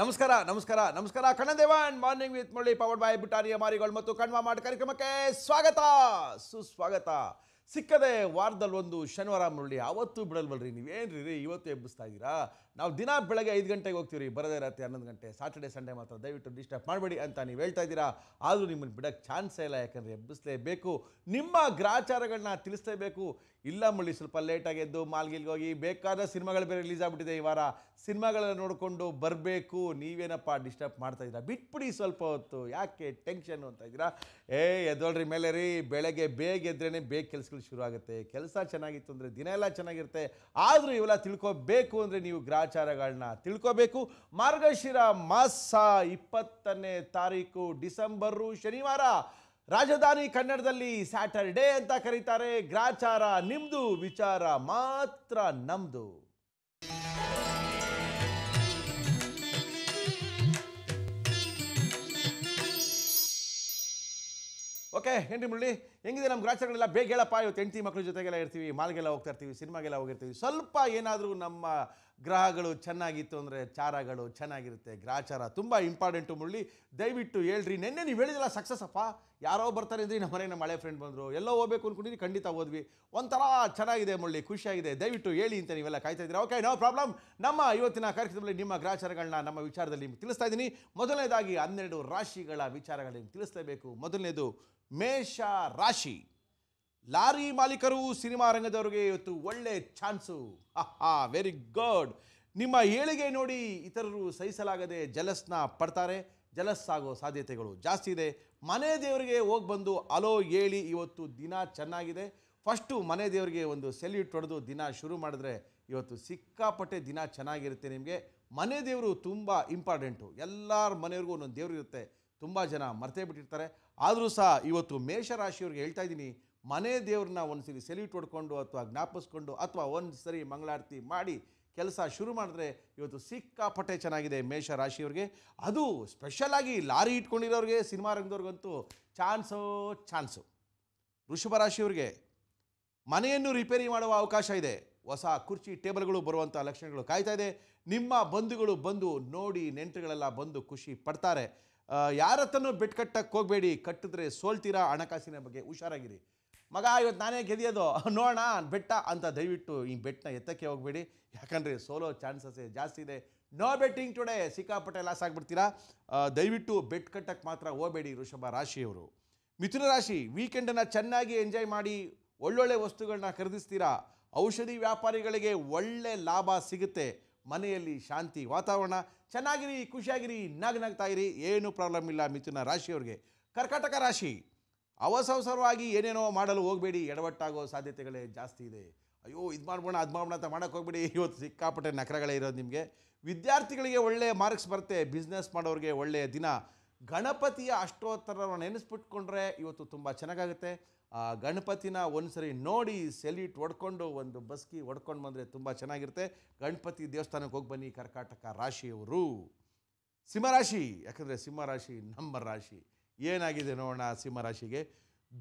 ನಮಸ್ಕಾರ ನಮಸ್ಕಾರ ನಮಸ್ಕಾರ ಕಣ್ಣದೇವ and morning with Murali powered by Britannia Marigold ಮತ್ತು ಕಣ್ವ ಮಾಡ ಕಾರ್ಯಕ್ರಮಕ್ಕೆ ಸ್ವಾಗತ ಸುಸ್ವಾಗತ ಸಿಕ್ಕದೆ ವಾರದಲ್ಲಿ ಒಂದು ಶನಿವಾರ ಮುರಳಿ ಅವತ್ತು ಬಿಡಲ್ವಲ್ರಿ ನೀವೇನ್ರಿ ಇವತ್ತು ಎಬ್ಬಿಸ್ತಾ ಇದ್ದೀರಾ ನಾವು ದಿನ ಬೆಳಗ್ಗೆ ಐದು ಗಂಟೆಗೆ ಹೋಗ್ತೀವಿ ಬರದೇ ರಾತ್ರಿ ಹನ್ನೊಂದು ಗಂಟೆ ಸಾಟರ್ಡೆ ಸಂಡೇ ಮಾತ್ರ ದಯವಿಟ್ಟು ಡಿಸ್ಟರ್ಬ್ ಮಾಡಬೇಡಿ ಅಂತ ನೀವು ಹೇಳ್ತಾ ಇದ್ದೀರಾ ಆದರೂ ನಿಮ್ಮನ್ನು ಬಿಡೋಕ್ಕೆ ಚಾನ್ಸೇ ಇಲ್ಲ ಯಾಕಂದರೆ ಎಬ್ಬಿಸಲೇಬೇಕು ನಿಮ್ಮ ಗ್ರಾಚಾರಗಳನ್ನ ತಿಳಿಸಲೇಬೇಕು ಇಲ್ಲ ಮುಳ್ಳಿ ಸ್ವಲ್ಪ ಲೇಟಾಗಿ ಎದ್ದು ಮಾಲ್ಗಿಲ್ಗೆ ಹೋಗಿ ಬೇಕಾದ ಸಿನಿಮಾಗಳು ಬೇರೆ ರಿಲೀಸ್ ಆಗ್ಬಿಟ್ಟಿದೆ ಈ ವಾರ ಸಿನಿಮಾಗಳನ್ನ ನೋಡಿಕೊಂಡು ಬರಬೇಕು ನೀವೇನಪ್ಪ ಡಿಸ್ಟರ್ಬ್ ಮಾಡ್ತಾ ಇದ್ದೀರಾ ಬಿಟ್ಬಿಡಿ ಸ್ವಲ್ಪ ಹೊತ್ತು ಯಾಕೆ ಟೆನ್ಷನ್ನು ಅಂತ ಇದ್ದೀರಾ ಏ ಎದ್ದೊಳ್ರಿ ಮೇಲೆ ರೀ ಬೆಳಗ್ಗೆ ಬೇಗ ಎದ್ರೇ ಬೇಗ ಕೆಲಸಗಳು ಶುರು ಆಗುತ್ತೆ ಕೆಲಸ ಚೆನ್ನಾಗಿತ್ತು ಅಂದರೆ ದಿನ ಎಲ್ಲ ಚೆನ್ನಾಗಿರುತ್ತೆ ಆದರೂ ಇವೆಲ್ಲ ತಿಳ್ಕೊಬೇಕು ಅಂದರೆ ನೀವು ಗ್ರಾ ಆಚಾರಗಳನ್ನ ತಿಳ್ಕೋಬೇಕು ಮಾರ್ಗಶಿರ ಮಾಸ ಇಪ್ಪತ್ತನೇ ತಾರೀಕು ಡಿಸೆಂಬರು ಶನಿವಾರ ರಾಜಧಾನಿ ಕನ್ನಡದಲ್ಲಿ ಸ್ಯಾಟರ್ಡೇ ಅಂತ ಕರೀತಾರೆ ಗ್ರಾಚಾರ ನಿಮ್ದು ವಿಚಾರ ಮಾತ್ರ ನಮ್ದು. ಓಕೆ ಹೆಂಡ್ರಿ ಮುಳ್ಳಿ ಹೆಂಗಿದೆ ನಮ್ಮ ಗ್ರಾಚಾರಗಳೆಲ್ಲ ಬೇಗ ಹೇಳಪ್ಪ ಇವತ್ತು ಹೆಂಡತಿ ಮಕ್ಕಳ ಜೊತೆಗೆಲ್ಲ ಇರ್ತೀವಿ ಮಾಲ್ಗೆಲ್ಲ ಹೋಗ್ತಾ ಇರ್ತೀವಿ ಸಿನಿಮಾಗೆಲ್ಲ ಹೋಗಿರ್ತೀವಿ ಸ್ವಲ್ಪ ಏನಾದರೂ ನಮ್ಮ ಗ್ರಹಗಳು ಚೆನ್ನಾಗಿತ್ತು ಅಂದರೆ ಚಾರಗಳು ಚೆನ್ನಾಗಿರುತ್ತೆ ಗ್ರಾಚಾರ ತುಂಬ ಇಂಪಾರ್ಟೆಂಟು ಮುಳ್ಳಿ ದಯವಿಟ್ಟು ಹೇಳ್ರಿ ನಿನ್ನೆ ನೀವು ಹೇಳಿದಿಲ್ಲ ಸಕ್ಸಸ್ ಅಪ್ಪ ಯಾರೋ ಬರ್ತಾರೆ ಅಂದ್ರೆ ನಮ್ಮ ಮನೆ ನಮ್ಮ ಹಳೆ ಫ್ರೆಂಡ್ ಬಂದರು ಎಲ್ಲೋ ಹೋಗ್ಬೇಕು ಅಂದ್ಕೊಂಡಿದ್ರಿ ಖಂಡಿತ ಹೋದ್ವಿ ಒಂಥರ ಚೆನ್ನಾಗಿದೆ ಮುಳ್ಳಿ ಖುಷಿಯಾಗಿದೆ ದಯವಿಟ್ಟು ಹೇಳಿ ಅಂತ ನೀವೆಲ್ಲ ಕಾಯ್ತಾ ಇದ್ದೀರಾ ಓಕೆ ನೋ ಪ್ರಾಬ್ಲಮ್ ನಮ್ಮ ಇವತ್ತಿನ ಕಾರ್ಯಕ್ರಮದಲ್ಲಿ ನಿಮ್ಮ ಗ್ರಾಚಾರಗಳನ್ನ ನಮ್ಮ ವಿಚಾರದಲ್ಲಿ ನಿಮ್ಗೆ ತಿಳಿಸ್ತಾ ಇದ್ದೀನಿ ಮೊದಲನೇದಾಗಿ ಹನ್ನೆರಡು ರಾಶಿಗಳ ವಿಚಾರಗಳು ನಿಮ್ಗೆ ತಿಳಿಸ್ಲೇಬೇಕು ಮೊದಲನೇದು ಮೇಷ ರಾಶಿ ಲಾರಿ ಮಾಲೀಕರು ಸಿನಿಮಾ ರಂಗದವರಿಗೆ ಇವತ್ತು ಒಳ್ಳೆ ಚಾನ್ಸು ಹಾ ವೆರಿ ಗುಡ್ ನಿಮ್ಮ ಏಳಿಗೆ ನೋಡಿ ಇತರರು ಸಹಿಸಲಾಗದೆ ಜಲಸ್ನ ಪಡ್ತಾರೆ ಜಲಸ್ಸಾಗೋ ಸಾಧ್ಯತೆಗಳು ಜಾಸ್ತಿ ಇದೆ ಮನೆ ದೇವರಿಗೆ ಹೋಗಿ ಬಂದು ಅಲೋ ಹೇಳಿ ಇವತ್ತು ದಿನ ಚೆನ್ನಾಗಿದೆ ಫಸ್ಟು ಮನೆ ದೇವರಿಗೆ ಒಂದು ಸೆಲ್ಯೂಟ್ ಹೊಡೆದು ದಿನ ಶುರು ಮಾಡಿದ್ರೆ ಇವತ್ತು ಸಿಕ್ಕಾಪಟ್ಟೆ ದಿನ ಚೆನ್ನಾಗಿರುತ್ತೆ ನಿಮಗೆ ಮನೆ ದೇವರು ತುಂಬ ಇಂಪಾರ್ಟೆಂಟು ಎಲ್ಲರ ಮನೆಯವ್ರಿಗೂ ಒಂದೊಂದು ದೇವರು ಇರುತ್ತೆ ತುಂಬ ಜನ ಮರ್ತೇ ಬಿಟ್ಟಿರ್ತಾರೆ ಆದರೂ ಸಹ ಇವತ್ತು ಮೇಷರಾಶಿಯವ್ರಿಗೆ ಹೇಳ್ತಾ ಇದ್ದೀನಿ ಮನೆ ದೇವ್ರನ್ನ ಒಂದು ಸರಿ ಸೆಲ್ಯೂಟ್ ಹೊಡ್ಕೊಂಡು ಅಥವಾ ಜ್ಞಾಪಿಸ್ಕೊಂಡು ಅಥವಾ ಒಂದು ಸರಿ ಮಂಗಳಾರತಿ ಮಾಡಿ ಕೆಲಸ ಶುರು ಮಾಡಿದ್ರೆ ಇವತ್ತು ಸಿಕ್ಕಾಪಟ್ಟೆ ಚೆನ್ನಾಗಿದೆ ಮೇಷ ರಾಶಿಯವ್ರಿಗೆ ಅದು ಸ್ಪೆಷಲಾಗಿ ಲಾರಿ ಇಟ್ಕೊಂಡಿರೋರಿಗೆ ಸಿನಿಮಾ ರಂಗದವ್ರಿಗಂತೂ ಚಾನ್ಸೋ ಚಾನ್ಸು ವೃಷಭ ರಾಶಿಯವ್ರಿಗೆ ಮನೆಯನ್ನು ರಿಪೇರಿ ಮಾಡುವ ಅವಕಾಶ ಇದೆ ಹೊಸ ಕುರ್ಚಿ ಟೇಬಲ್ಗಳು ಬರುವಂಥ ಲಕ್ಷಣಗಳು ಕಾಯ್ತಾ ಇದೆ ನಿಮ್ಮ ಬಂಧುಗಳು ಬಂದು ನೋಡಿ ನೆಂಟುಗಳೆಲ್ಲ ಬಂದು ಖುಷಿ ಪಡ್ತಾರೆ ಯಾರ ಹತ್ರನೂ ಬೆಟ್ ಕಟ್ಟಕ್ಕೆ ಹೋಗಬೇಡಿ ಕಟ್ಟಿದ್ರೆ ಸೋಲ್ತೀರಾ ಹಣಕಾಸಿನ ಬಗ್ಗೆ ಹುಷಾರಾಗಿರಿ ಮಗ ಇವತ್ತು ನಾನೇ ಗೆದಿಯೋದು ನೋಡೋಣ ಬೆಟ್ಟ ಅಂತ ದಯವಿಟ್ಟು ಈ ಬೆಟ್ಟನ ಎತ್ತಕ್ಕೆ ಹೋಗಬೇಡಿ ಯಾಕಂದರೆ ಸೋಲೋ ಚಾನ್ಸಸ್ಸೇ ಜಾಸ್ತಿ ಇದೆ ನೋ ಬೆಟ್ಟಿಂಗ್ ಟುಡೇ ಸಿಕ್ಕಾಪಟ್ಟೆ ಲಾಸ್ ಆಗಿಬಿಡ್ತೀರಾ ದಯವಿಟ್ಟು ಬೆಟ್ ಕಟ್ಟಕ್ಕೆ ಮಾತ್ರ ಹೋಗಬೇಡಿ ಋಷಭ ರಾಶಿಯವರು ಮಿಥುನ ರಾಶಿ ವೀಕೆಂಡನ್ನು ಚೆನ್ನಾಗಿ ಎಂಜಾಯ್ ಮಾಡಿ ಒಳ್ಳೊಳ್ಳೆ ವಸ್ತುಗಳನ್ನ ಖರೀದಿಸ್ತೀರಾ ಔಷಧಿ ವ್ಯಾಪಾರಿಗಳಿಗೆ ಒಳ್ಳೆ ಲಾಭ ಸಿಗುತ್ತೆ ಮನೆಯಲ್ಲಿ ಶಾಂತಿ ವಾತಾವರಣ ಚೆನ್ನಾಗಿರಿ ಖುಷಿಯಾಗಿರಿ ಇರಿ ಏನೂ ಪ್ರಾಬ್ಲಮ್ ಇಲ್ಲ ಮಿಥುನ ರಾಶಿಯವ್ರಿಗೆ ಕರ್ಕಾಟಕ ರಾಶಿ ಅವಸವಸರವಾಗಿ ಏನೇನೋ ಮಾಡಲು ಹೋಗಬೇಡಿ ಎಡವಟ್ಟಾಗೋ ಸಾಧ್ಯತೆಗಳೇ ಜಾಸ್ತಿ ಇದೆ ಅಯ್ಯೋ ಇದು ಮಾಡ್ಬೋಣ ಅದು ಮಾಡೋಣ ಅಂತ ಮಾಡೋಕ್ಕೆ ಹೋಗ್ಬೇಡಿ ಇವತ್ತು ಸಿಕ್ಕಾಪಟ್ಟೆ ನಕರಗಳೇ ಇರೋದು ನಿಮಗೆ ವಿದ್ಯಾರ್ಥಿಗಳಿಗೆ ಒಳ್ಳೆಯ ಮಾರ್ಕ್ಸ್ ಬರುತ್ತೆ ಬಿಸ್ನೆಸ್ ಮಾಡೋರಿಗೆ ಒಳ್ಳೆಯ ದಿನ ಗಣಪತಿಯ ಅಷ್ಟೋತ್ತರವನ್ನು ನೆನೆಸ್ಬಿಟ್ಕೊಂಡ್ರೆ ಇವತ್ತು ತುಂಬ ಚೆನ್ನಾಗಾಗುತ್ತೆ ಆ ಗಣಪತಿನ ಒಂದು ಸರಿ ನೋಡಿ ಸೆಲ್ಯೂಟ್ ಒಡ್ಕೊಂಡು ಒಂದು ಬಸ್ಕಿ ಒಡ್ಕೊಂಡು ಬಂದರೆ ತುಂಬ ಚೆನ್ನಾಗಿರುತ್ತೆ ಗಣಪತಿ ದೇವಸ್ಥಾನಕ್ಕೆ ಹೋಗಿ ಬನ್ನಿ ಕರ್ಕಾಟಕ ರಾಶಿಯವರು ಸಿಂಹರಾಶಿ ಯಾಕಂದರೆ ಸಿಂಹರಾಶಿ ನಮ್ಮ ರಾಶಿ ಏನಾಗಿದೆ ನೋಡೋಣ ಸಿಂಹರಾಶಿಗೆ